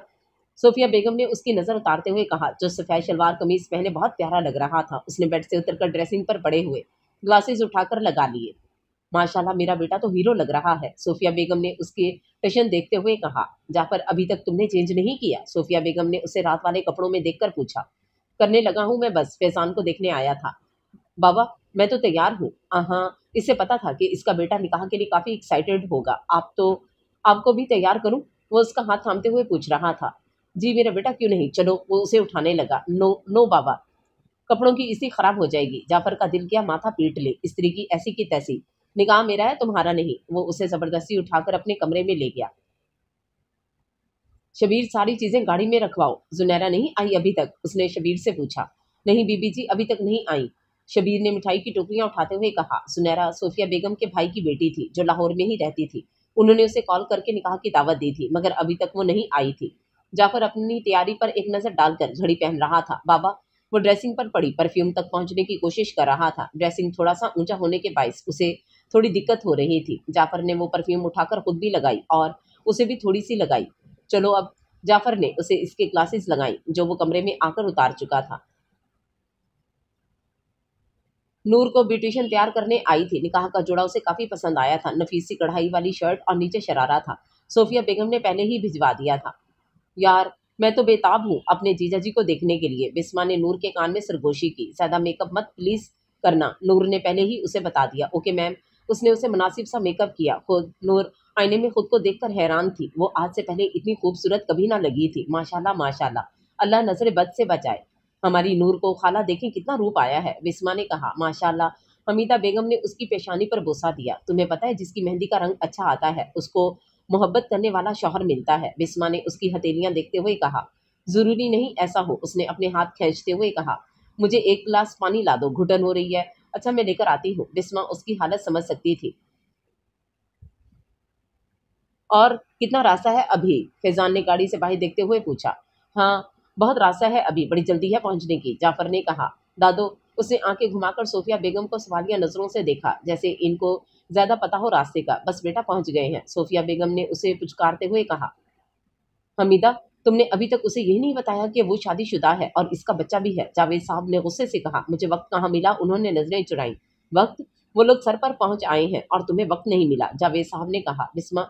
सोफिया बेगम ने उसकी नज़र उतारते हुए कहा जो सफ़ेद शलवार कमीज पहने बहुत प्यारा लग रहा था उसने बेड से उतरकर ड्रेसिंग पर पड़े हुए ग्लासेस उठाकर लगा लिए माशाल्लाह मेरा बेटा तो हीरो लग रहा है सोफिया बेगम ने उसके फैशन देखते हुए कहा जाफर अभी तक तुमने चेंज नहीं किया सोफिया बेगम ने उसे रात वाले कपड़ों में देखकर पूछा करने लगा हूँ मैं बस फैजान को देखने आया था बाबा मैं तो तैयार हूँ हाँ इससे पता था कि इसका बेटा निकाह के लिए काफ़ी एक्साइटेड होगा आप तो आपको भी तैयार करूँ वो उसका हाथ थामते हुए पूछ रहा था जी मेरा बेटा क्यों नहीं चलो वो उसे उठाने लगा नो नो बाबा कपड़ों की इसी खराब हो जाएगी जाफर का दिल किया माथा पीट ले स्त्री की ऐसी की तैसी निगाह मेरा है तुम्हारा नहीं वो उसे जबरदस्ती उठाकर अपने कमरे में ले गया शबीर सारी चीजें गाड़ी में रखवाओ जुनैरा नहीं आई अभी तक उसने शबीर से पूछा नहीं बीबी जी अभी तक नहीं आई शबीर ने मिठाई की टोकरियां उठाते हुए कहा सुनैरा सोफिया बेगम के भाई की बेटी थी जो लाहौर में ही रहती थी उन्होंने उसे कॉल करके निकाह की दावत दी थी मगर अभी तक वो नहीं आई थी जाफर अपनी तैयारी पर एक नज़र डालकर घड़ी पहन रहा था बाबा वो ड्रेसिंग पर पड़ी परफ्यूम तक पहुंचने की कोशिश कर रहा था ड्रेसिंग थोड़ा सा ऊंचा होने के बायस उसे थोड़ी दिक्कत हो रही थी जाफर ने वो परफ्यूम उठाकर खुद भी लगाई और उसे भी थोड़ी सी लगाई चलो अब जाफर ने उसे इसके ग्लासेस लगाई जो वो कमरे में आकर उतार चुका था नूर को ब्यूटिशियन तैयार करने आई थी निकाह का जोड़ा उसे काफ़ी पसंद आया था नफीसी कढ़ाई वाली शर्ट और नीचे शरारा था सोफिया बेगम ने पहले ही भिजवा दिया था यार मैं तो बेताब हूँ अपने जीजा जी को देखने के लिए बिस्मा ने नूर के कान में सरगोशी की ज़्यादा मेकअप मत प्लीज़ करना नूर ने पहले ही उसे बता दिया ओके मैम उसने उसे मुनासिब सा मेकअप किया खुद नूर आईने में खुद को देखकर हैरान थी वो आज से पहले इतनी खूबसूरत कभी ना लगी थी माशाल्लाह माशाल्लाह अल्लाह नजर बद से बचाए हमारी नूर को खाला देखें कितना रूप आया है विस्मा ने कहा माशाल्लाह हमीदा बेगम ने उसकी पेशानी पर बोसा दिया तुम्हें पता है जिसकी मेहंदी का रंग अच्छा आता है उसको मोहब्बत करने वाला शौहर मिलता है बिस्मा ने उसकी हथेलियां देखते हुए कहा जरूरी नहीं ऐसा हो उसने अपने हाथ खींचते हुए कहा मुझे एक गिलास पानी ला दो घुटन हो रही है अच्छा मैं लेकर आती हूँ बिस्मा उसकी हालत समझ सकती थी और कितना रास्ता है अभी फैजान ने गाड़ी से बाहर देखते हुए पूछा हाँ बहुत रास्ता है अभी बड़ी जल्दी है पहुंचने की जाफर ने कहा दादो उसने आंखें घुमाकर सोफिया बेगम को सवालिया नजरों से देखा जैसे इनको ज्यादा पता हो रास्ते का बस बेटा पहुंच गए हैं सोफिया बेगम ने उसे पुचकारते हुए कहा हमीदा तुमने अभी तक उसे यही नहीं बताया कि वो शादीशुदा है और इसका बच्चा भी है जावेद साहब ने गुस्से से कहा मुझे वक्त कहाँ मिला उन्होंने नजरें चुराई वक्त वो लोग सर पर पहुंच आए हैं और तुम्हें वक्त नहीं मिला जावेद साहब ने कहा बिस्मा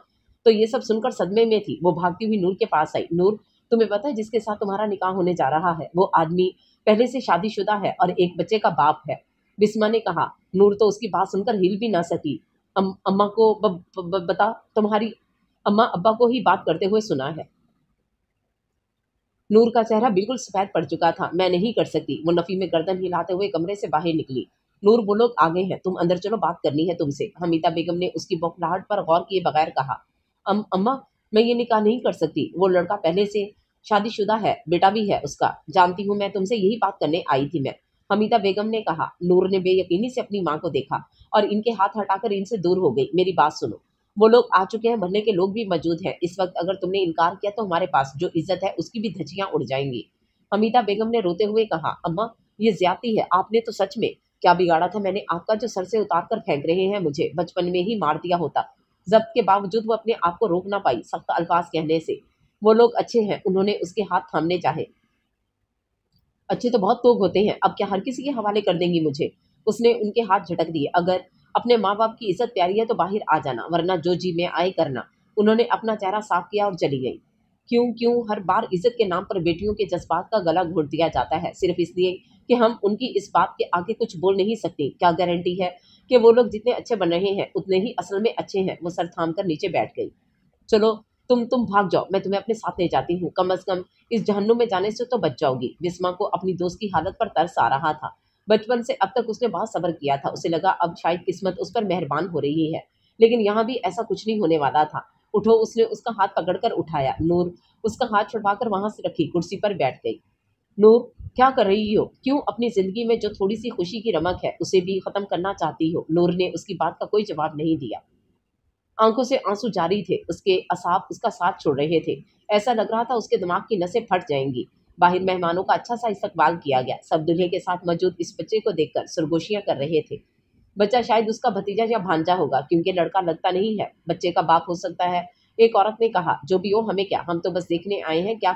तो ये सब सुनकर सदमे में थी वो भागती हुई नूर के पास आई नूर तुम्हें पता है जिसके साथ तुम्हारा निकाह होने जा रहा है वो आदमी पहले से शादीशुदा है और एक बच्चे का बाप है बिस्मा ने कहा नूर तो उसकी बात सुनकर हिल भी ना सकी अम, अम्मा को ब, ब, बता तुम्हारी अम्मा अब्बा को ही बात करते हुए सुना है नूर का चेहरा बिल्कुल सफेद पड़ चुका था मैं नहीं कर सकती वो नफी में गर्दन हिलाते हुए कमरे से बाहर निकली नूर वो लोग आगे हैं तुम अंदर चलो बात करनी है तुमसे हमीता बेगम ने उसकी बौखलाहट पर गौर किए बगैर कहा अम अम्मा मैं ये निकाह नहीं कर सकती वो लड़का पहले से शादीशुदा है बेटा भी है उसका जानती हूँ मैं तुमसे यही बात करने आई थी मैं हमीदा बेगम ने कहा नूर ने बेयकीनी से अपनी माँ को देखा और इनके हाथ हटाकर इनसे दूर हो गई मेरी बात सुनो वो लोग आ चुके हैं मरने के लोग भी मौजूद हैं इस वक्त अगर तुमने इनकार किया तो हमारे पास जो इज्जत है उसकी भी धज्जियाँ उड़ जाएंगी हमीदा बेगम ने रोते हुए कहा अम्मा ये ज्यादा है आपने तो सच में क्या बिगाड़ा था मैंने आपका जो सर से उतार कर फेंक रहे हैं मुझे बचपन में ही मार दिया होता जब्त के बावजूद वो अपने आप को रोक ना पाई सख्त अल्फाज कहने से वो लोग अच्छे हैं उन्होंने उसके हाथ थामने चाहे अच्छे तो बहुत लोग होते हैं अब क्या हर किसी के हवाले कर देंगी मुझे उसने उनके हाथ झटक दिए अगर अपने माँ बाप की इज्जत प्यारी है तो बाहर आ जाना वरना जो जी में आए करना उन्होंने अपना चेहरा साफ किया और चली गई क्यों क्यों हर बार इज्जत के नाम पर बेटियों के जज्बात का गला घोट दिया जाता है सिर्फ इसलिए कि हम उनकी इस बात के आगे कुछ बोल नहीं सकते क्या गारंटी है कि वो लोग जितने अच्छे बन रहे हैं उतने ही असल में अच्छे हैं वो सर थाम कर नीचे बैठ गई चलो तुम तुम भाग जाओ मैं तुम्हें अपने साथ ले जाती हूँ कम अज कम इस जहन्नुम में जाने से तो बच जाओगी विस्मा को अपनी दोस्त की हालत पर तरस आ रहा था बचपन से अब तक उसने बहुत सबर किया था उसे लगा अब शायद किस्मत उस पर मेहरबान हो रही है लेकिन यहाँ भी ऐसा कुछ नहीं होने वाला था उठो उसने उसका हाथ पकड़कर उठाया नूर उसका हाथ छुड़वाकर वहां से रखी कुर्सी पर बैठ गई नूर क्या कर रही हो क्यों अपनी जिंदगी में जो थोड़ी सी खुशी की रमक है उसे भी खत्म करना चाहती हो नूर ने उसकी बात का कोई जवाब नहीं दिया आंखों से आंसू जारी थे उसके असाब उसका साथ छोड़ रहे थे ऐसा लग रहा था उसके दिमाग की नसें फट जाएंगी बाहर मेहमानों का अच्छा सा इस्तकबाल किया गया सब दुल्हे के साथ मौजूद इस बच्चे को देखकर सुरगोशियां कर रहे थे बच्चा शायद उसका भतीजा या भांजा होगा क्योंकि लड़का लगता नहीं है बच्चे का बाप हो सकता है एक औरत ने कहा जो भी हो हमें क्या हम तो बस देखने आए हैं क्या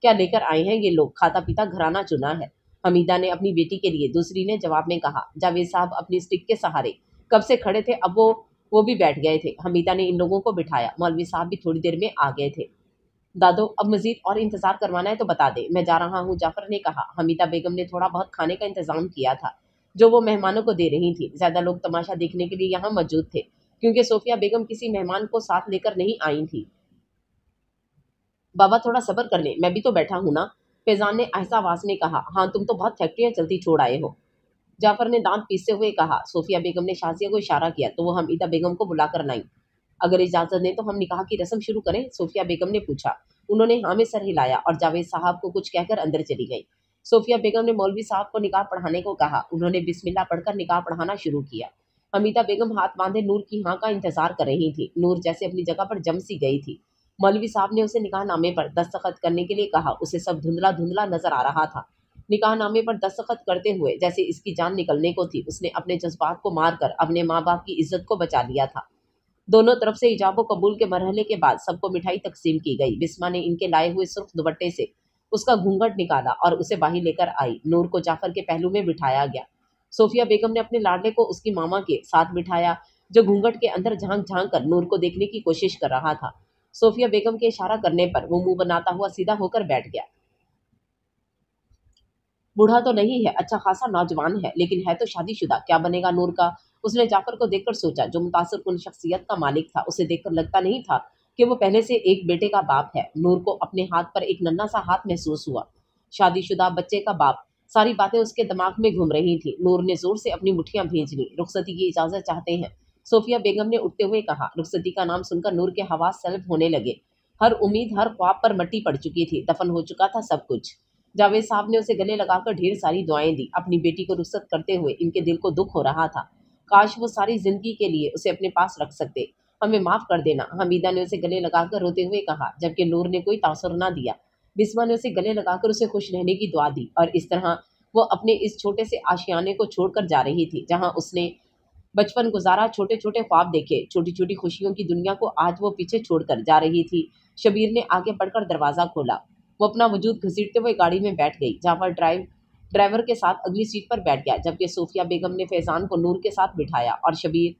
क्या लेकर आए हैं ये लोग खाता पीता घराना चुना है हमीदा ने अपनी बेटी के लिए दूसरी ने जवाब में कहा जावेद साहब अपनी स्टिक के सहारे कब से खड़े थे अब वो वो भी बैठ गए थे हमीदा ने इन लोगों को बिठाया मौलवी साहब भी थोड़ी देर में आ गए थे दादो अब मजीद और इंतज़ार करवाना है तो बता दे मैं जा रहा हूँ जाफर ने कहा हमीदा बेगम ने थोड़ा बहुत खाने का इंतज़ाम किया था जो वो मेहमानों को दे रही थी ज़्यादा लोग तमाशा देखने के लिए यहाँ मौजूद थे क्योंकि सोफिया बेगम किसी मेहमान को साथ लेकर नहीं आई थी बाबा थोड़ा सबर कर ले मैं भी तो बैठा हूँ ना फैजान ने अहसावास आवाज़ में कहा हाँ तुम तो बहुत फैक्ट्रियाँ चलती छोड़ आए हो जाफर ने दांत पीसते हुए कहा सोफिया बेगम ने शाजिया को इशारा किया तो वो हमीदा बेगम को बुलाकर लाई अगर इजाज़त दें तो हम निकाह की रस्म शुरू करें सोफिया बेगम ने पूछा उन्होंने हाँ में सर हिलाया और जावेद साहब को कुछ कहकर अंदर चली गई सोफिया बेगम ने मौलवी साहब को निकाह पढ़ाने को कहा उन्होंने बिस्मिल्ला पढ़कर निकाह पढ़ाना शुरू किया हमीदा बेगम हाथ बांधे नूर की हाँ का इंतजार कर रही थी नूर जैसे अपनी जगह पर जम सी गई थी मौलवी साहब ने उसे निकाह नामे पर दस्तखत करने के लिए कहा उसे सब धुंधला धुंधला नजर आ रहा था निकाहनामे पर दस्तखत करते हुए जैसे इसकी जान निकलने को थी उसने अपने जज्बात को मारकर अपने माँ बाप की इज्जत को बचा लिया था दोनों तरफ से इजाब कबूल के मरहले के बाद सबको मिठाई तकसीम की गई बिस्मा ने इनके लाए हुए सुर्ख दुबट्टे से उसका घूंघट निकाला और उसे बाहर लेकर आई नूर को जाफर के पहलू में बिठाया गया सोफिया बेगम ने अपने लाडले को उसकी मामा के साथ बिठाया जो घूंघट के अंदर झांक झांक कर नूर को देखने की कोशिश कर रहा था सोफिया बेगम के इशारा करने पर वो मुंह बनाता हुआ सीधा होकर बैठ गया बूढ़ा तो नहीं है अच्छा खासा नौजवान है लेकिन है तो शादीशुदा क्या बनेगा नूर का उसने जाफर को देखकर सोचा जो मुतासर उन शख्सियत का मालिक था उसे देखकर लगता नहीं था कि वो पहले से एक बेटे का बाप है नूर को अपने हाथ पर एक नन्ना सा हाथ महसूस हुआ शादीशुदा बच्चे का बाप सारी बातें उसके दिमाग में घूम रही थी नूर ने जोर से अपनी मुठियां भेज ली रुखसती की इजाजत चाहते हैं सोफिया बेगम ने उठते हुए कहा रुखसती का नाम सुनकर नूर के हवा सलब होने लगे हर उम्मीद हर ख्वाब पर मट्टी पड़ चुकी थी दफन हो चुका था सब कुछ जावेद साहब ने उसे गले लगाकर ढेर सारी दुआएं दी अपनी बेटी को रुखसत करते हुए इनके दिल को दुख हो रहा था काश वो सारी जिंदगी के लिए उसे अपने पास रख सकते हमें माफ़ कर देना हमीदा ने उसे गले लगाकर रोते हुए कहा जबकि नूर ने कोई तासर ना दिया बिस्मा ने उसे गले लगाकर उसे खुश रहने की दुआ दी और इस तरह वो अपने इस छोटे से आशियाने को छोड़कर जा रही थी जहाँ उसने बचपन गुजारा छोटे छोटे ख्वाब देखे छोटी छोटी खुशियों की दुनिया को आज वो पीछे छोड़कर जा रही थी शबीर ने आगे बढ़कर दरवाज़ा खोला वो अपना वजूद घसीटते हुए गाड़ी में बैठ गई जहाँ पर ड्राइव ड्राइवर के साथ अगली सीट पर बैठ गया जबकि सूफिया बेगम ने फैज़ान को नूर के साथ बिठाया और शबीर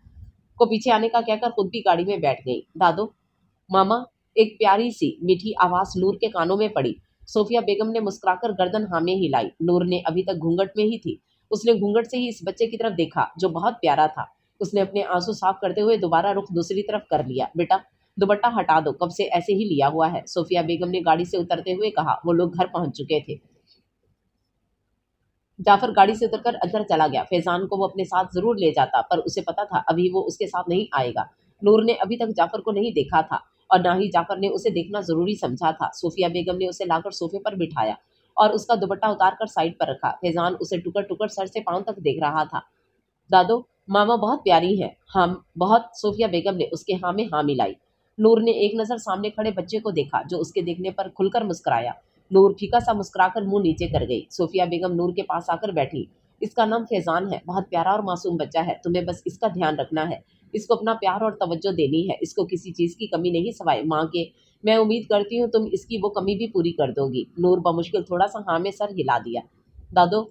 को पीछे आने का कहकर खुद भी गाड़ी में बैठ गई दादो मामा एक प्यारी सी मीठी आवाज़ नूर के कानों में पड़ी सोफिया बेगम ने मुस्कुराकर गर्दन हामे हिलाई नूर ने अभी तक घूंघट में ही थी उसने घूंघट से ही इस बच्चे की तरफ देखा जो बहुत प्यारा था उसने अपने आंसू साफ करते हुए दोबारा रुख दूसरी तरफ कर लिया बेटा दुपट्टा हटा दो कब से ऐसे ही लिया हुआ है सोफिया बेगम ने गाड़ी से उतरते हुए कहा वो लोग घर पहुंच चुके थे जाफर गाड़ी से उतरकर अंदर चला गया फैजान को वो अपने साथ जरूर ले जाता पर उसे पता था अभी वो उसके साथ नहीं आएगा नूर ने अभी तक जाफर को नहीं देखा था और ना ही जाफर ने उसे देखना जरूरी समझा था सोफिया बेगम ने उसे लाकर सोफे पर बिठाया और उसका दुपट्टा उतार कर साइड पर रखा फैजान उसे टुकड़ टुकर सर से पांव तक देख रहा था दादो मामा बहुत प्यारी है हम हाँ, बहुत सोफिया बेगम ने उसके हाँ में हाँ मिलाई नूर ने एक नज़र सामने खड़े बच्चे को देखा जो उसके देखने पर खुलकर मुस्कराया नूर फीका सा मुस्कुराकर मुंह नीचे कर गई सोफिया बेगम नूर के पास आकर बैठी इसका नाम फैजान है बहुत प्यारा और मासूम बच्चा है तुम्हें बस इसका ध्यान रखना है इसको अपना प्यार और तवज्जो देनी है इसको किसी चीज़ की कमी नहीं सवाए माँ के मैं उम्मीद करती हूँ तुम इसकी वो कमी भी पूरी कर दोगी नूर बमुश्किल थोड़ा सा हाँ में सर हिला दिया दादो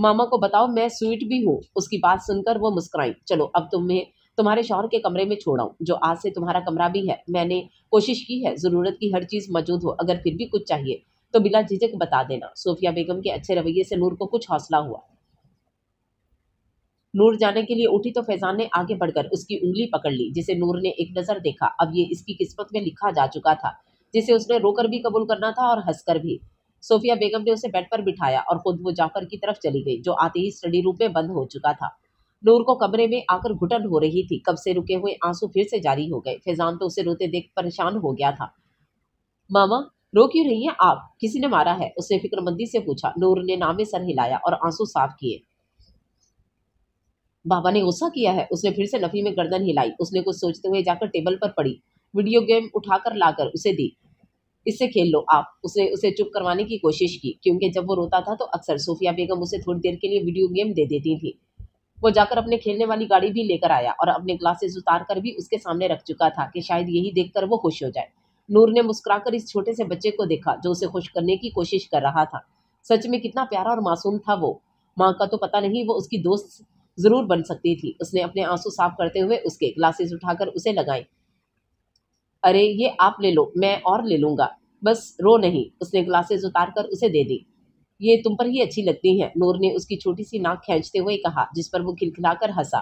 मामा को बताओ मैं स्वीट भी हूँ उसकी बात सुनकर वो मुस्कुराई चलो अब तुम्हें तुम्हारे शौहर के कमरे में छोड़ाऊँ जो आज से तुम्हारा कमरा भी है मैंने कोशिश की है ज़रूरत की हर चीज़ मौजूद हो अगर फिर भी कुछ चाहिए तो बिला झिझक बता देना सोफिया बेगम के अच्छे रवैये से नूर को कुछ हौसला हुआ नूर जाने के लिए उठी तो फैजान ने आगे बढ़कर उसकी उंगली पकड़ ली जिसे नूर ने एक नज़र देखा अब ये इसकी किस्मत में लिखा जा चुका था जिसे उसने रोकर भी कबूल करना था और हंसकर भी सोफिया बेगम ने उसे बेड पर बिठाया और खुद वो जाफर की तरफ चली गई जो आते ही स्टडी रूम में बंद हो चुका था नूर को कमरे में आकर घुटन हो रही थी कब से रुके हुए आंसू फिर से जारी हो गए फैजान तो उसे रोते देख परेशान हो गया था मामा रो क्यों रही हैं आप किसी ने मारा है उसने फिक्रमंदी से पूछा नूर ने नामे सर हिलाया और आंसू साफ किए बाबा ने गुस्सा किया है उसने फिर से नफी में गर्दन हिलाई उसने कुछ सोचते हुए जाकर टेबल पर पड़ी वीडियो गेम उठाकर लाकर उसे दी इससे खेल लो आप उसने उसे चुप करवाने की कोशिश की क्योंकि जब वो रोता था तो अक्सर सोफिया बेगम उसे थोड़ी देर के लिए वीडियो गेम दे देती थी वो जाकर अपने खेलने वाली गाड़ी भी लेकर आया और अपने ग्लासेस उतार कर भी उसके सामने रख चुका था कि शायद यही देखकर वो खुश हो जाए नूर ने मुस्कुराकर इस छोटे से बच्चे को देखा जो उसे खुश करने की कोशिश कर रहा था सच में कितना प्यारा और मासूम था वो माँ का तो पता नहीं वो उसकी दोस्त जरूर बन सकती थी उसने अपने आंसू साफ करते हुए उसके ग्लासेस उठाकर उसे लगाए अरे ये आप ले लो मैं और ले लूंगा बस रो नहीं उसने ग्लासेस उतार कर उसे दे दी ये तुम पर ही अच्छी लगती है नूर ने उसकी छोटी सी नाक खींचते हुए कहा जिस पर वो खिलखिलाकर हंसा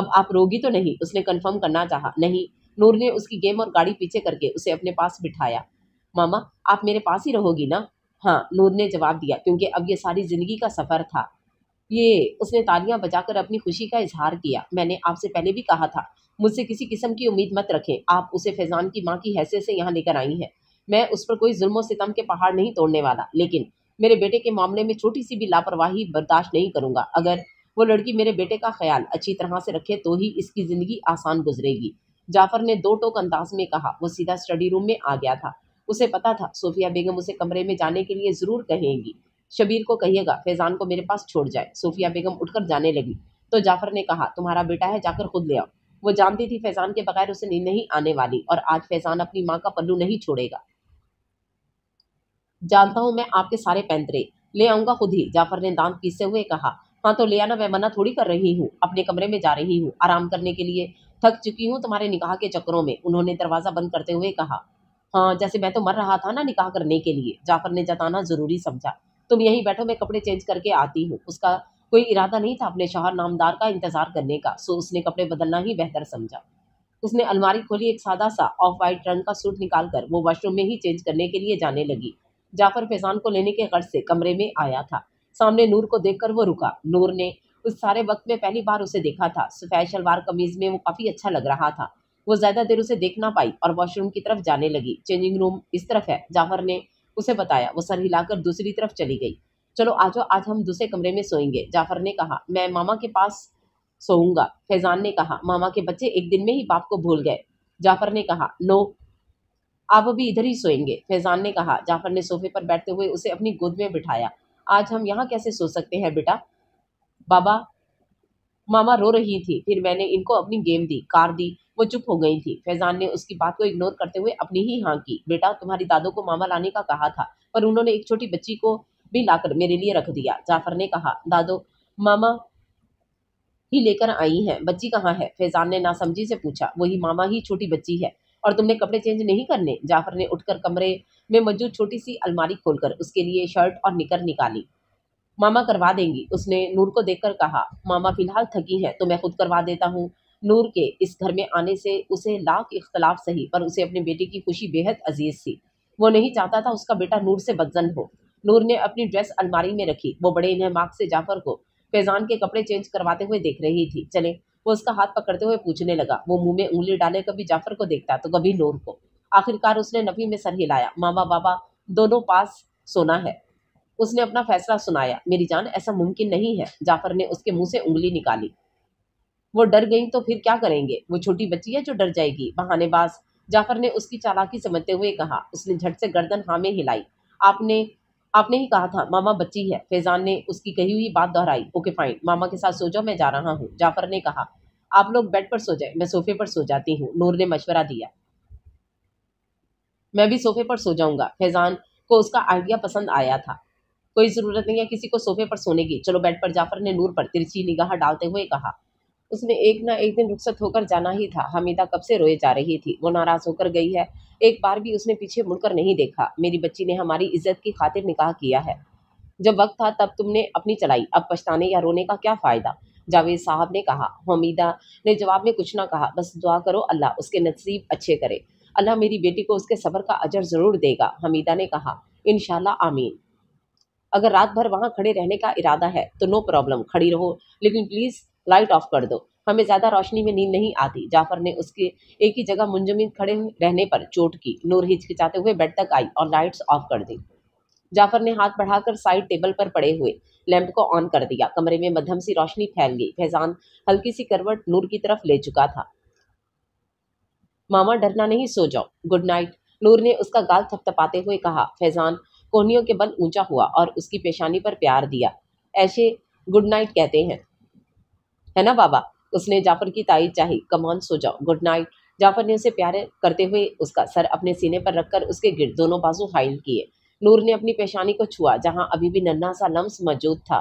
अब आप रोगी तो नहीं उसने कंफर्म करना चाहा नहीं नूर ने उसकी गेम और गाड़ी पीछे करके उसे अपने पास बिठाया मामा आप मेरे पास ही रहोगी ना हाँ नूर ने जवाब दिया क्योंकि अब ये सारी ज़िंदगी का सफ़र था ये उसने तालियां बजाकर अपनी खुशी का इजहार किया मैंने आपसे पहले भी कहा था मुझसे किसी किस्म की उम्मीद मत रखें आप उसे फैज़ान की माँ की हैसियत से यहाँ लेकर आई हैं मैं उस पर कोई जुल्म सितम के पहाड़ नहीं तोड़ने वाला लेकिन मेरे बेटे के मामले में छोटी सी भी लापरवाही बर्दाश्त नहीं करूंगा अगर वो लड़की मेरे बेटे का ख्याल अच्छी तरह से रखे तो ही इसकी ज़िंदगी आसान गुजरेगी जाफर ने दो टोक अंदाज में कहा वो सीधा स्टडी रूम में आ गया था उसे पता था सोफिया बेगम उसे कमरे में जाने के लिए ज़रूर कहेंगी शबीर को कहिएगा फैज़ान को मेरे पास छोड़ जाए सोफिया बेगम उठकर जाने लगी तो जाफर ने कहा तुम्हारा बेटा है जाकर खुद ले आओ वो जानती थी फैज़ान के बगैर उसे नींद नहीं आने वाली और आज फैज़ान अपनी माँ का पल्लू नहीं छोड़ेगा जानता हूँ मैं आपके सारे पैंतरे ले आऊंगा खुद ही जाफर ने दांत पीसते हुए कहा हाँ तो ले आना मैं मना थोड़ी कर रही हूँ अपने कमरे में जा रही हूँ आराम करने के लिए थक चुकी हूँ तुम्हारे निकाह के चक्करों में उन्होंने दरवाज़ा बंद करते हुए कहा हाँ जैसे मैं तो मर रहा था ना निकाह करने के लिए जाफर ने जताना ज़रूरी समझा तुम यहीं बैठो मैं कपड़े चेंज करके आती हूँ उसका कोई इरादा नहीं था अपने शोहर नामदार का इंतजार करने का सो उसने कपड़े बदलना ही बेहतर समझा उसने अलमारी खोली एक सादा सा ऑफ वाइट रंग का सूट निकालकर वो वॉशरूम में ही चेंज करने के लिए जाने लगी जाफर फैजान को लेने के गर्ज से कमरे में आया था सामने नूर को देखकर वो रुका नूर ने उस सारे वक्त में पहली बार उसे देखा था सफेद शलवार कमीज में वो काफी अच्छा लग रहा था वो ज्यादा देर उसे देख ना पाई और वॉशरूम की तरफ जाने लगी चेंजिंग रूम इस तरफ है जाफर ने उसे बताया वो सर हिलाकर दूसरी तरफ चली गई चलो आज आज हम दूसरे कमरे में सोएंगे जाफर ने कहा मैं मामा के पास सोऊंगा फैजान ने कहा मामा के बच्चे एक दिन में ही बाप को भूल गए जाफर ने कहा नो आप अभी इधर ही सोएंगे फैजान ने कहा जाफर ने सोफे पर बैठते हुए उसे अपनी गोद में बिठाया आज हम यहाँ कैसे सो सकते हैं बेटा बाबा मामा रो रही थी फिर मैंने इनको अपनी गेम दी कार दी वो चुप हो गई थी फैजान ने उसकी बात को इग्नोर करते हुए अपनी ही हाँ की बेटा तुम्हारी दादो को मामा लाने का कहा था पर उन्होंने एक छोटी बच्ची को भी लाकर मेरे लिए रख दिया जाफर ने कहा दादो मामा ही लेकर आई हैं बच्ची कहाँ है फैजान ने नासमझी से पूछा वही मामा ही छोटी बच्ची है और तुमने कपड़े चेंज नहीं करने जाफर ने उठकर कमरे में मौजूद छोटी सी अलमारी खोलकर उसके लिए शर्ट और निकर निकाली मामा करवा देंगी उसने नूर को देखकर कहा मामा फिलहाल थकी है तो मैं खुद करवा देता हूँ नूर के इस घर में आने से उसे लाख इख्तलाफ सही पर उसे अपने बेटे की खुशी बेहद अजीज थी वो नहीं चाहता था उसका बेटा नूर से बदजन हो नूर ने अपनी ड्रेस अलमारी में रखी वो बड़े इन्हमाक से जाफर को फैजान के कपड़े चेंज करवाते हुए देख रही थी चले वो उसका हाथ पकड़ते हुए पूछने लगा वो मुंह में उंगली डाले कभी जाफर को देखता तो कभी नूर को आखिरकार उसने नबी में सर हिलाया मामा बाबा दोनों पास सोना है उसने अपना फैसला सुनाया मेरी जान ऐसा मुमकिन नहीं है जाफर ने उसके मुंह से उंगली निकाली वो डर गई तो फिर क्या करेंगे वो छोटी बच्ची है जो डर जाएगी बहानेबाज जाफर ने उसकी चालाकी समझते हुए कहा उसने झट से गर्दन हाँ में हिलाई आपने आपने ही कहा था मामा बच्ची है फैजान ने उसकी कही हुई बात दोहराई ओके फाइन मामा के साथ सो जाओ मैं जा रहा हूँ जाफर ने कहा आप लोग बेड पर सो जाए मैं सोफे पर सो जाती हूँ नूर ने मशवरा दिया मैं भी सोफे पर सो जाऊंगा फैजान को उसका आइडिया पसंद आया था कोई ज़रूरत नहीं है किसी को सोफे पर सोने की चलो बेड पर जाफर ने नूर पर तिरछी निगाह डालते हुए कहा उसने एक ना एक दिन रुखसत होकर जाना ही था हमीदा कब से रोए जा रही थी वो नाराज़ होकर गई है एक बार भी उसने पीछे मुड़कर नहीं देखा मेरी बच्ची ने हमारी इज्जत की खातिर निकाह किया है जब वक्त था तब तुमने अपनी चलाई अब पछताने या रोने का क्या फ़ायदा जावेद साहब ने कहा हमीदा ने जवाब में कुछ ना कहा बस दुआ करो अल्लाह उसके नसीब अच्छे करे अल्लाह मेरी बेटी को उसके सबर का अजर ज़रूर देगा हमीदा ने कहा इन आमीन अगर रात भर वहाँ खड़े रहने का इरादा है तो नो प्रॉब्लम खड़ी रहो लेकिन प्लीज़ लाइट ऑफ कर दो हमें ज़्यादा रोशनी में नींद नहीं आती जाफर ने उसके एक ही जगह मुंजमिन खड़े रहने पर चोट की नूर हिचकिचाते हुए बेड तक आई और लाइट्स ऑफ कर दी जाफर ने हाथ बढ़ाकर साइड टेबल पर पड़े हुए लैंप को ऑन कर दिया कमरे में मध्यम सी रोशनी फैल गई फैजान हल्की सी करवट नूर की तरफ ले चुका था मामा डरना नहीं सो जाओ गुड नाइट नूर ने उसका गाल थपथपाते हुए कहा फैजान कोहनियों के बल ऊंचा हुआ और उसकी पेशानी पर प्यार दिया ऐसे गुड नाइट कहते हैं है ना बाबा उसने जाफर की ताई चाही कमान सो जाओ गुड नाइट जाफर ने उसे प्यारे करते हुए उसका सर अपने सीने पर रखकर उसके गिर दोनों बाजू हाइल किए नूर ने अपनी पेशानी को छुआ जहां अभी भी नन्ना सा लम्स मौजूद था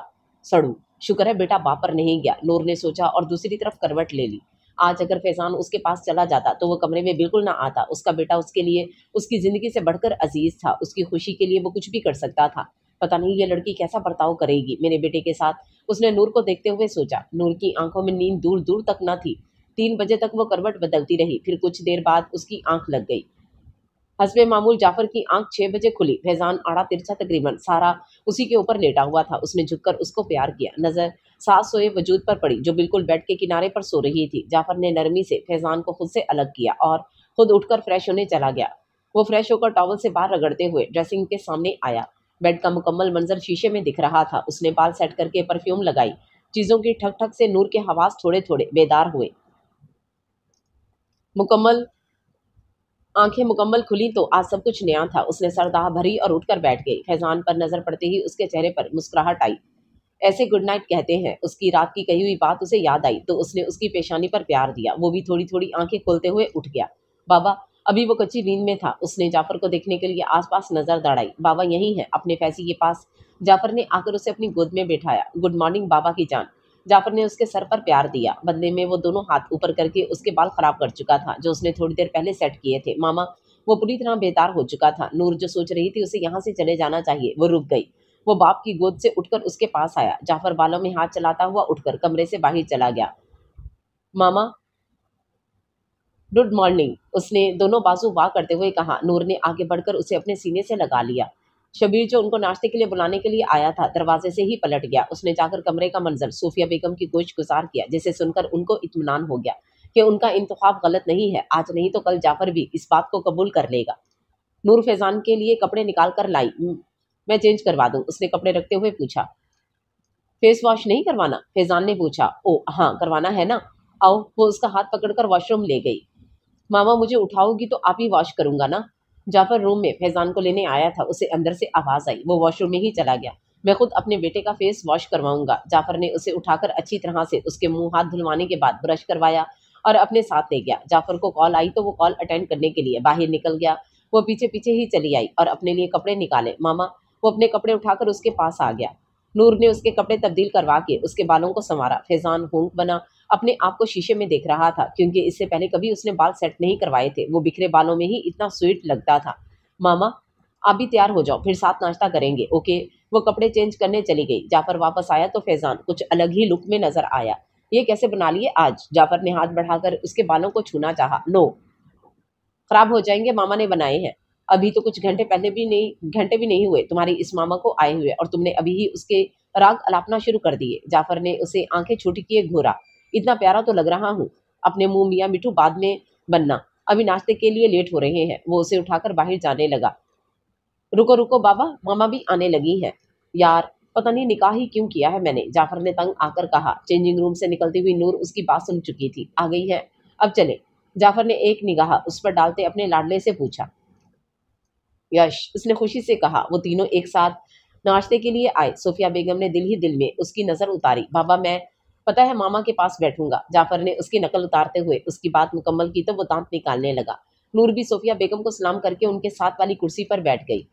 सड़ू शुक्र है बेटा बापर नहीं गया नूर ने सोचा और दूसरी तरफ करवट ले ली आज अगर फैजान उसके पास चला जाता तो वो कमरे में बिल्कुल ना आता उसका बेटा उसके लिए उसकी ज़िंदगी से बढ़कर अजीज़ था उसकी खुशी के लिए वो कुछ भी कर सकता था पता नहीं ये लड़की कैसा बर्ताव करेगी मेरे बेटे के साथ उसने नूर को देखते हुए सोचा नूर की आंखों में नींद दूर दूर तक न थी तीन बजे तक वो करवट बदलती रही फिर कुछ देर बाद उसकी आंख लग गई हसब मामूल जाफर की आंख छह बजे खुली फैजान आड़ा तिरछा तकरीबन सारा उसी के ऊपर लेटा हुआ था उसने झुककर उसको प्यार किया नज़र सास सोए वजूद पर पड़ी जो बिल्कुल बेड के किनारे पर सो रही थी जाफर ने नरमी से फैजान को खुद से अलग किया और खुद उठकर फ्रेश होने चला गया वो फ्रेश होकर टॉवल से बाहर रगड़ते हुए ड्रेसिंग के सामने आया बेड का मुकम्मल मंजर शीशे में दिख रहा था उसने बाल सेट करके परफ्यूम लगाई चीज़ों की ठक ठक से नूर के हवास थोड़े थोड़े बेदार हुए मुकम्मल आंखें मुकम्मल खुली तो आज सब कुछ नया था उसने सरदाह भरी और उठकर बैठ गई फैजान पर नजर पड़ते ही उसके चेहरे पर मुस्कुराहट आई ऐसे गुड नाइट कहते हैं उसकी रात की कही हुई बात उसे याद आई तो उसने उसकी पेशानी पर प्यार दिया वो भी थोड़ी थोड़ी आंखें खोलते हुए उठ गया बाबा अभी वो कच्ची नींद में था उसने जाफर को देखने के लिए आसपास नजर दौड़ाई बाबा यहीं है अपने फैसी के पास जाफर ने आकर उसे अपनी गोद में बैठाया गुड मॉर्निंग बाबा की जान जाफर ने उसके सर पर प्यार दिया बदले में वो दोनों हाथ ऊपर करके उसके बाल खराब कर चुका था जो उसने थोड़ी देर पहले सेट किए थे मामा वो पूरी तरह बेतार हो चुका था नूर जो सोच रही थी उसे यहाँ से चले जाना चाहिए वो रुक गई वो बाप की गोद से उठकर उसके पास आया जाफर बालों में हाथ चलाता हुआ उठकर कमरे से बाहर चला गया मामा गुड मॉर्निंग उसने दोनों बाजू वाह करते हुए कहा नूर ने आगे बढ़कर उसे अपने सीने से लगा लिया शबीर जो उनको नाश्ते के लिए बुलाने के लिए आया था दरवाजे से ही पलट गया उसने जाकर कमरे का मंजर सूफिया बेगम की गोश गुजार किया जिसे सुनकर उनको इतमान हो गया कि उनका इंतखा गलत नहीं है आज नहीं तो कल जाफर भी इस बात को कबूल कर लेगा नूर फैजान के लिए कपड़े निकाल कर लाई मैं चेंज करवा दूँ उसने कपड़े रखते हुए पूछा फेस वॉश नहीं करवाना फैजान ने पूछा ओ हाँ करवाना है ना आओ वो उसका हाथ पकड़कर वॉशरूम ले गई मामा मुझे उठाओगी तो आप ही वॉश करूंगा ना जाफर रूम में फैजान को लेने आया था उसे अंदर से आवाज़ आई वो वॉशरूम में ही चला गया मैं खुद अपने बेटे का फेस वॉश करवाऊंगा जाफर ने उसे उठाकर अच्छी तरह से उसके मुंह हाथ धुलवाने के बाद ब्रश करवाया और अपने साथ ले गया जाफर को कॉल आई तो वो कॉल अटेंड करने के लिए बाहर निकल गया वो पीछे पीछे ही चली आई और अपने लिए कपड़े निकाले मामा वो अपने कपड़े उठाकर उसके पास आ गया नूर ने उसके कपड़े तब्दील करवा के उसके बालों को संवारा फैजान होंक बना अपने आप को शीशे में देख रहा था क्योंकि इससे पहले कभी उसने बाल सेट नहीं करवाए थे वो बिखरे बालों में ही इतना स्वीट लगता था मामा आप भी तैयार हो जाओ फिर साथ नाश्ता करेंगे ओके वो कपड़े चेंज करने चली गई जाफर वापस आया तो फैजान कुछ अलग ही लुक में नजर आया ये कैसे बना लिए आज जाफर ने हाथ बढ़ाकर उसके बालों को छूना चाह नो खराब हो जाएंगे मामा ने बनाए हैं अभी तो कुछ घंटे पहले भी नहीं घंटे भी नहीं हुए तुम्हारे इस मामा को आए हुए और तुमने अभी ही उसके राग अलापना शुरू कर दिए जाफर ने उसे आंखें छोटी किए घोरा इतना प्यारा तो लग रहा हूँ अपने मुंह मियाँ मिठू बाद में बनना अभी नाश्ते के लिए लेट हो रहे हैं वो उसे उठाकर बाहर जाने लगा रुको रुको बाबा मामा भी आने लगी है यार पता नहीं निकाह ही क्यों किया है मैंने जाफर ने तंग आकर कहा चेंजिंग रूम से निकलती हुई नूर उसकी बात सुन चुकी थी आ गई है अब चले जाफर ने एक निगाह उस पर डालते अपने लाडले से पूछा यश उसने खुशी से कहा वो तीनों एक साथ नाश्ते के लिए आए सोफिया बेगम ने दिल ही दिल में उसकी नज़र उतारी बाबा मैं पता है मामा के पास बैठूंगा जाफर ने उसकी नकल उतारते हुए उसकी बात मुकम्मल की तो वो दांत निकालने लगा नूर भी सोफिया बेगम को सलाम करके उनके साथ वाली कुर्सी पर बैठ गई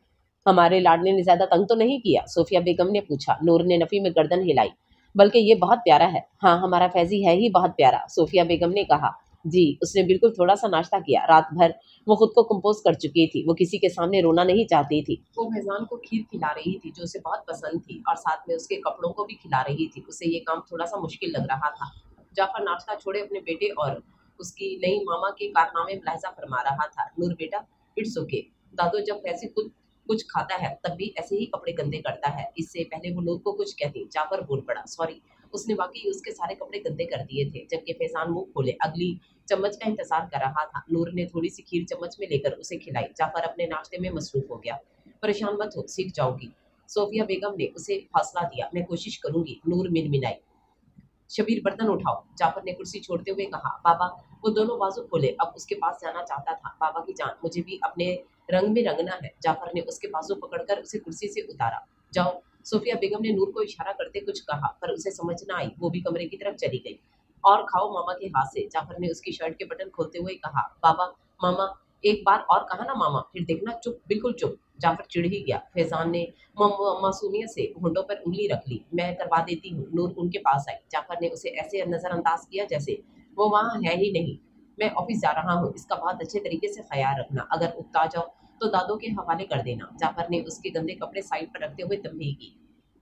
हमारे लाडले ने ज्यादा तंग तो नहीं किया सोफिया बेगम ने पूछा नूर ने नफी में गर्दन हिलाई बल्कि ये बहुत प्यारा है हाँ हमारा फैजी है ही बहुत प्यारा सोफिया बेगम ने कहा जी उसने बिल्कुल थोड़ा सा नाश्ता किया रात भर वो खुद को कंपोज कर चुकी थी वो किसी के सामने रोना नहीं चाहती थी वो फैजान को खीर खिला रही थी जो उसे बहुत पसंद थी और साथ में उसके कपड़ों को भी खिला रही थी उसे ये काम थोड़ा सा मुश्किल लग रहा था जाफर नाश्ता छोड़े अपने बेटे और उसकी नई मामा के कारनामे मुलाजा फरमा रहा था नूर बेटा इट्स ओके दादो जब ऐसे खुद कुछ खाता है तब भी ऐसे ही कपड़े गंदे करता है इससे पहले वो नूर को कुछ कहती जाफर बोल पड़ा सॉरी उसने वाकई उसके सारे कपड़े गंदे कर दिए थे जबकि फैजान मुंह खोले अगली चम्मच का इंतजार कर रहा था नूर ने थोड़ी सी खीर चम्मच में लेकर उसे खिलाई जाफर अपने नाश्ते में मसरूफ हो गया परेशान मत हो सीख जाओगी सोफिया बेगम ने उसे हौसला दिया मैं कोशिश करूंगी नूर मिनाई शबीर बर्तन उठाओ जाफर ने कुर्सी छोड़ते हुए कहा बाबा वो दोनों बाजू खोले अब उसके पास जाना चाहता था बाबा की जान मुझे भी अपने रंग में रंगना है जाफर ने उसके बाजू पकड़कर उसे कुर्सी से उतारा जाओ सोफिया बेगम ने नूर को इशारा करते कुछ कहा पर उसे समझ ना आई वो भी कमरे की तरफ चली गई और खाओ मामा के हाथ से जाफर ने उसकी शर्ट के बटन खोलते हुए कहा बाबा मामा एक बार और कहा ना मामा फिर देखना चुप बिल्कुल चुप जाफर चिड़ ही गया फैजान ने मासूमियत से होंठों पर उंगली रख ली मैं करवा देती हूँ नूर उनके पास आई जाफर ने उसे ऐसे नज़रअंदाज किया जैसे वो वहाँ है ही नहीं मैं ऑफिस जा रहा हूँ इसका बहुत अच्छे तरीके से ख्याल रखना अगर उगता जाओ तो दादों के हवाले कर देना जाफर ने उसके गंदे कपड़े साइड पर रखते हुए तंबी की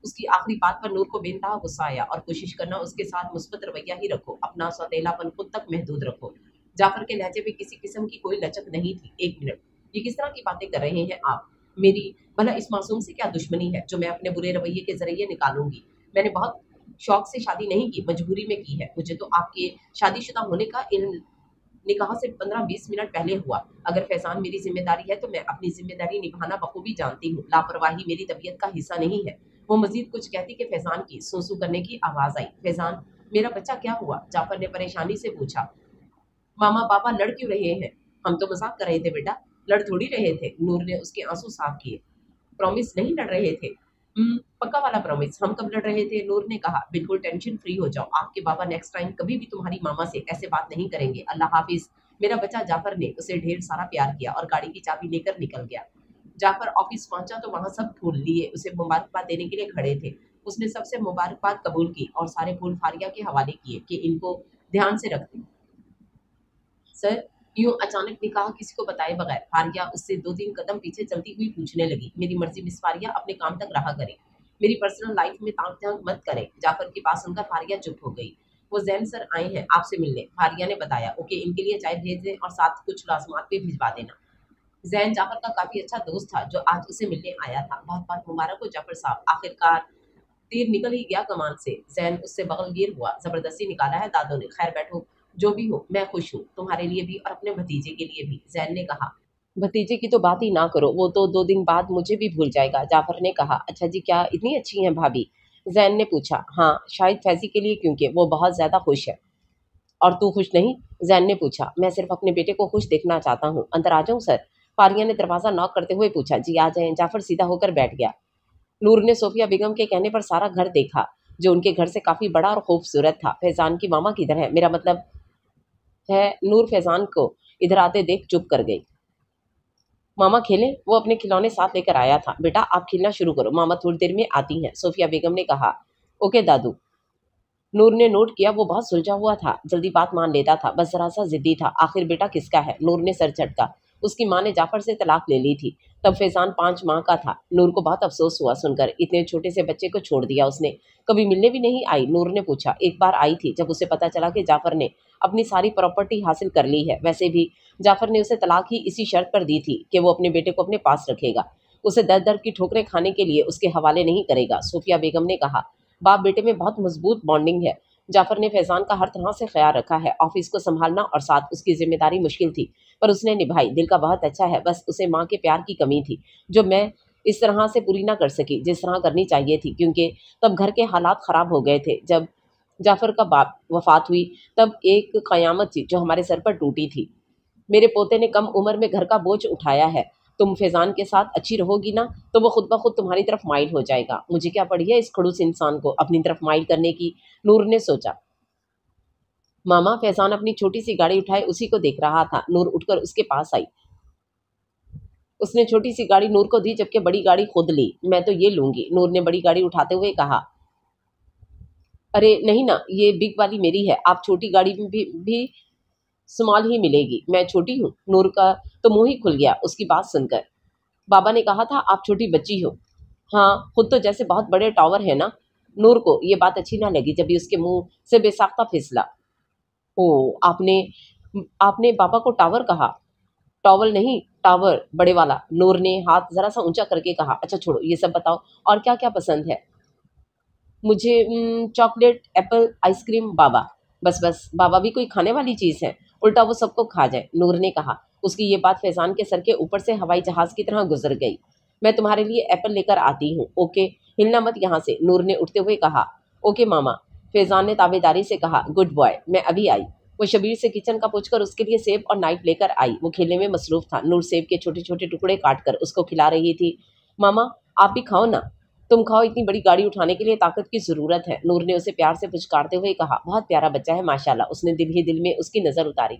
उसकी आखिरी बात पर नूर को बेनता गुस्सा आया और कोशिश करना उसके साथ मुस्बत रवैया ही रखो अपना सौतेलापन खुद तक महदूद रखो जाफर के लहजे में किसी किस्म की कोई लचक नहीं थी एक मिनट ये किस तरह की बातें कर रहे हैं आप मेरी भला इस मासूम से क्या दुश्मनी है जो मैं अपने बुरे रवैये के जरिए निकालूंगी मैंने बहुत शौक से शादी नहीं की मजबूरी में की है मुझे तो आपके शादीशुदा होने का इन निकाह से पंद्रह बीस मिनट पहले हुआ अगर फैजान मेरी जिम्मेदारी है तो मैं अपनी जिम्मेदारी निभाना बखूबी जानती हूँ लापरवाही मेरी तबीयत का हिस्सा नहीं है वो मजीद कुछ कहती कि फैजान की सूसू करने की आवाज़ आई फैजान मेरा बच्चा क्या हुआ जाफर ने परेशानी से पूछा मामा पापा लड़ क्यों रहे हैं हम तो मजाक कर रहे थे बेटा लड़ थोड़ी रहे थे नूर ने उसके आंसू साफ किए प्रॉमिस नहीं लड़ रहे थे पक्का वाला प्रॉमिस हम कब लड़ रहे थे नूर ने कहा बिल्कुल टेंशन फ्री हो जाओ आपके बाबा नेक्स्ट टाइम कभी भी तुम्हारी मामा से ऐसे बात नहीं करेंगे अल्लाह हाफिज मेरा बच्चा जाफर ने उसे ढेर सारा प्यार किया और गाड़ी की चाबी लेकर निकल गया जाकर ऑफिस पहुंचा तो वहां सब फूल लिए उसे मुबारकबाद देने के लिए खड़े थे उसने सबसे मुबारकबाद कबूल की और सारे फूल फारिया के हवाले किए कि इनको ध्यान से रख दें सर यूं अचानक निकाह किसी को बताए बगैर फारिया उससे दो तीन कदम पीछे चलती हुई पूछने लगी मेरी मर्जी मिस फारिया अपने काम तक रहा करें मेरी पर्सनल लाइफ में ताक झांक मत करें जाफर के पास सुनकर फारिया चुप हो गई वो जैन सर आए हैं आपसे मिलने फारिया ने बताया ओके इनके लिए चाय भेज दें और साथ कुछ लाजमात भी भिजवा देना जैन जाफर का काफी अच्छा दोस्त था जो आज उसे मिलने आया था बहुत बहुत मुबारक हो जाफर साहब आखिरकार तीर निकल ही गया कमान से जैन उससे बगल गिर हुआ जबरदस्ती निकाला है दादो ने खैर बैठो जो भी हो मैं खुश हूँ तुम्हारे लिए भी और अपने भतीजे के लिए भी जैन ने कहा भतीजे की तो बात ही ना करो वो तो दो दिन बाद मुझे भी भूल जाएगा जाफर ने कहा अच्छा जी क्या इतनी अच्छी हैं भाभी जैन ने पूछा हाँ शायद फैजी के लिए क्योंकि वो बहुत ज़्यादा खुश है और तू खुश नहीं जैन ने पूछा मैं सिर्फ अपने बेटे को खुश देखना चाहता हूँ अंदर आ जाऊँ सर पारिया ने दरवाज़ा नॉक करते हुए पूछा जी आ जाए जाफर सीधा होकर बैठ गया नूर ने सोफिया बेगम के कहने पर सारा घर देखा जो उनके घर से काफ़ी बड़ा और खूबसूरत था फैज़ान की मामा किधर है मेरा मतलब है नूर फैज़ान को इधर आते देख चुप कर गई मामा खेले वो अपने खिलौने साथ लेकर आया था बेटा आप खेलना शुरू करो मामा थोड़ी देर में आती हैं सोफिया बेगम ने कहा ओके दादू नूर ने नोट किया वो बहुत सुलझा हुआ था जल्दी बात मान लेता था बस जरा सा जिद्दी था आखिर बेटा किसका है नूर ने सर झटका उसकी माँ ने जाफर से तलाक ले ली थी तब फैजान पाँच माह का था नूर को बहुत अफसोस हुआ सुनकर इतने छोटे से बच्चे को छोड़ दिया उसने कभी मिलने भी नहीं आई नूर ने पूछा एक बार आई थी जब उसे पता चला कि जाफर ने अपनी सारी प्रॉपर्टी हासिल कर ली है वैसे भी जाफर ने उसे तलाक ही इसी शर्त पर दी थी कि वो अपने बेटे को अपने पास रखेगा उसे दर दर की ठोकरें खाने के लिए उसके हवाले नहीं करेगा सोफिया बेगम ने कहा बाप बेटे में बहुत मजबूत बॉन्डिंग है जाफर ने फैजान का हर तरह से ख्याल रखा है ऑफिस को संभालना और साथ उसकी जिम्मेदारी मुश्किल थी पर उसने निभाई दिल का बहुत अच्छा है बस उसे माँ के प्यार की कमी थी जो मैं इस तरह से पूरी ना कर सकी जिस तरह करनी चाहिए थी क्योंकि तब घर के हालात ख़राब हो गए थे जब जाफर का बाप वफात हुई तब एक क़यामत थी जो हमारे सर पर टूटी थी मेरे पोते ने कम उम्र में घर का बोझ उठाया है तुम फैज़ान के साथ अच्छी रहोगी ना तो वो खुद ब खुद तुम्हारी तरफ माइल हो जाएगा मुझे क्या पड़ी है इस खड़ूस इंसान को अपनी तरफ माइल करने की नूर ने सोचा मामा फैजान अपनी छोटी सी गाड़ी उठाए उसी को देख रहा था नूर उठकर उसके पास आई उसने छोटी सी गाड़ी नूर को दी जबकि बड़ी गाड़ी खुद ली मैं तो ये लूंगी नूर ने बड़ी गाड़ी उठाते हुए कहा अरे नहीं ना ये बिग वाली मेरी है आप छोटी गाड़ी में भी, भी स्मॉल ही मिलेगी मैं छोटी हूँ नूर का तो मुंह ही खुल गया उसकी बात सुनकर बाबा ने कहा था आप छोटी बच्ची हो हाँ खुद तो जैसे बहुत बड़े टावर है ना नूर को ये बात अच्छी ना लगी जब भी उसके मुंह से बेसाख्ता फिसला ओ आपने आपने पापा को टावर कहा टॉवल नहीं टावर बड़े वाला नूर ने हाथ जरा सा ऊंचा करके कहा अच्छा छोड़ो ये सब बताओ और क्या क्या पसंद है मुझे चॉकलेट एप्पल आइसक्रीम बाबा बस बस बाबा भी कोई खाने वाली चीज़ है उल्टा वो सबको खा जाए नूर ने कहा उसकी ये बात फैजान के सर के ऊपर से हवाई जहाज़ की तरह गुजर गई मैं तुम्हारे लिए एप्पल लेकर आती हूँ ओके हिलना मत यहाँ से नूर ने उठते हुए कहा ओके मामा फैजान ने तावेदारी से कहा गुड बॉय मैं अभी आई वो शबीर से किचन का पूछकर उसके लिए सेब और नाइफ लेकर आई वो खेलने में मसरूफ था नूर सेब के छोटे छोटे टुकड़े काट कर उसको खिला रही थी मामा आप भी खाओ ना तुम खाओ इतनी बड़ी गाड़ी उठाने के लिए ताकत की ज़रूरत है नूर ने उसे प्यार से पुचकारते हुए कहा बहुत प्यारा बच्चा है माशाला उसने दिल ही दिल में उसकी नज़र उतारी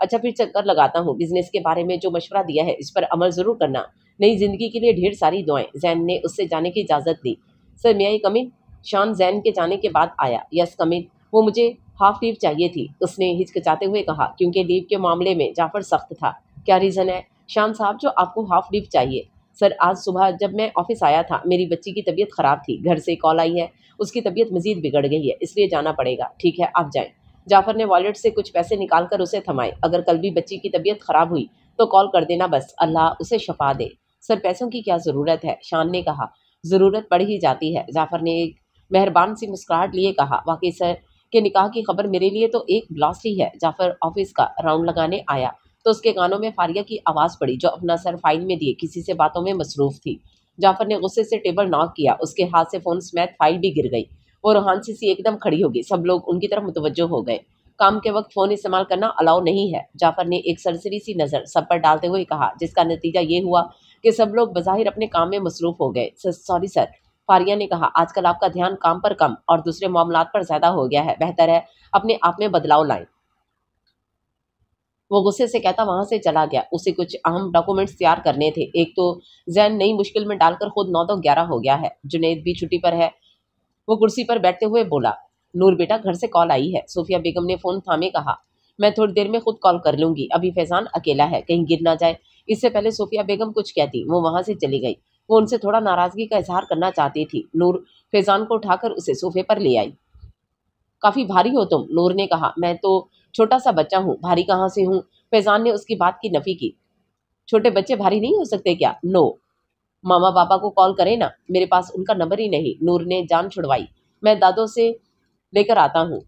अच्छा फिर चक्कर लगाता हूँ बिजनेस के बारे में जो मशवरा दिया है इस पर अमल ज़रूर करना नई ज़िंदगी के लिए ढेर सारी दुआएं जैन ने उससे जाने की इजाज़त दी सर मैं कमी शान जैन के जाने के बाद आया यस कमिंग वो मुझे हाफ लीव चाहिए थी उसने हिचकिचाते हुए कहा क्योंकि लीव के मामले में जाफर सख्त था क्या रीज़न है शान साहब जो आपको हाफ लीव चाहिए सर आज सुबह जब मैं ऑफिस आया था मेरी बच्ची की तबीयत ख़राब थी घर से कॉल आई है उसकी तबीयत मजीद बिगड़ गई है इसलिए जाना पड़ेगा ठीक है आप जाएँ जाफर ने वॉलेट से कुछ पैसे निकाल कर उसे थमाए अगर कल भी बच्ची की तबीयत ख़राब हुई तो कॉल कर देना बस अल्लाह उसे शफा दे सर पैसों की क्या ज़रूरत है शान ने कहा ज़रूरत पड़ ही जाती है जाफर ने एक मेहरबान सी मुस्कुराहट लिए कहा वाकई सर के निकाह की खबर मेरे लिए तो एक ब्लास्ट ही है जाफर ऑफिस का राउंड लगाने आया तो उसके कानों में फारिया की आवाज़ पड़ी जो अपना सर फाइल में दिए किसी से बातों में मसरूफ थी जाफर ने गुस्से से टेबल नॉक किया उसके हाथ से फ़ोन स्मैथ फाइल भी गिर गई वो रूहान सी सी एकदम खड़ी हो गई सब लोग उनकी तरफ मुतवजो हो गए काम के वक्त फ़ोन इस्तेमाल करना अलाउ नहीं है जाफर ने एक सरसरी सी नज़र सब पर डालते हुए कहा जिसका नतीजा ये हुआ कि सब लोग बाहिर अपने काम में मसरूफ हो गए सॉरी सर फारिया ने कहा आजकल आपका ध्यान काम पर कम और दूसरे मामला पर ज्यादा हो गया है बेहतर है अपने आप में बदलाव लाए वो गुस्से से कहता वहां से चला गया उसे कुछ अहम डॉक्यूमेंट्स तैयार करने थे एक तो जैन नई मुश्किल में डालकर खुद नौ तो ग्यारह हो गया है जुनेद भी छुट्टी पर है वो कुर्सी पर बैठते हुए बोला नूर बेटा घर से कॉल आई है सोफिया बेगम ने फोन थामे कहा मैं थोड़ी देर में खुद कॉल कर लूंगी अभी फैजान अकेला है कहीं गिर ना जाए इससे पहले सोफिया बेगम कुछ कहती वो वहां से चली गई वो उनसे थोड़ा नाराज़गी का इजहार करना चाहती थी नूर फैज़ान को उठाकर उसे सोफे पर ले आई काफ़ी भारी हो तुम नूर ने कहा मैं तो छोटा सा बच्चा हूँ भारी कहाँ से हूँ फैज़ान ने उसकी बात की नफ़ी की छोटे बच्चे भारी नहीं हो सकते क्या नो मामा पापा को कॉल करें ना मेरे पास उनका नंबर ही नहीं नूर ने जान छुड़वाई मैं दादो से लेकर आता हूँ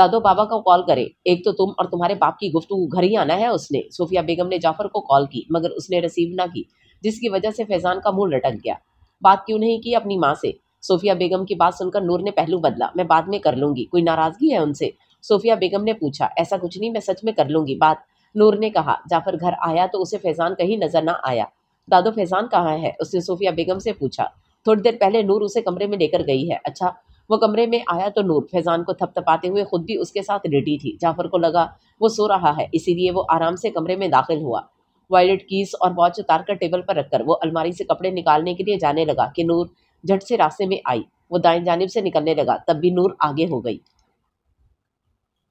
दादो बाबा को कॉल करें एक तो तुम और तुम्हारे बाप की गुफ्तु घर ही आना है उसने सोफिया बेगम ने जाफर को कॉल की मगर उसने रिसीव ना की जिसकी वजह से फैजान का मुंह लटक गया बात क्यों नहीं की अपनी माँ से सोफिया बेगम की बात सुनकर नूर ने पहलू बदला मैं बाद में कर लूंगी कोई नाराजगी है उनसे सोफिया बेगम ने पूछा ऐसा कुछ नहीं मैं सच में कर लूंगी बात नूर ने कहा जाफर घर आया तो उसे फैजान कहीं नजर ना आया दादो फैजान कहाँ है उसने सोफिया बेगम से पूछा थोड़ी देर पहले नूर उसे कमरे में लेकर गई है अच्छा वो कमरे में आया तो नूर फैजान को थपथपाते हुए खुद भी उसके साथ रेडी थी जाफर को लगा वो सो रहा है इसीलिए वो आराम से कमरे में दाखिल हुआ वॉयलेट कीस और वॉच उतारकर टेबल पर रखकर वो अलमारी से कपड़े निकालने के लिए जाने लगा कि नूर झट से रास्ते में आई वो दाएं जानब से निकलने लगा तब भी नूर आगे हो गई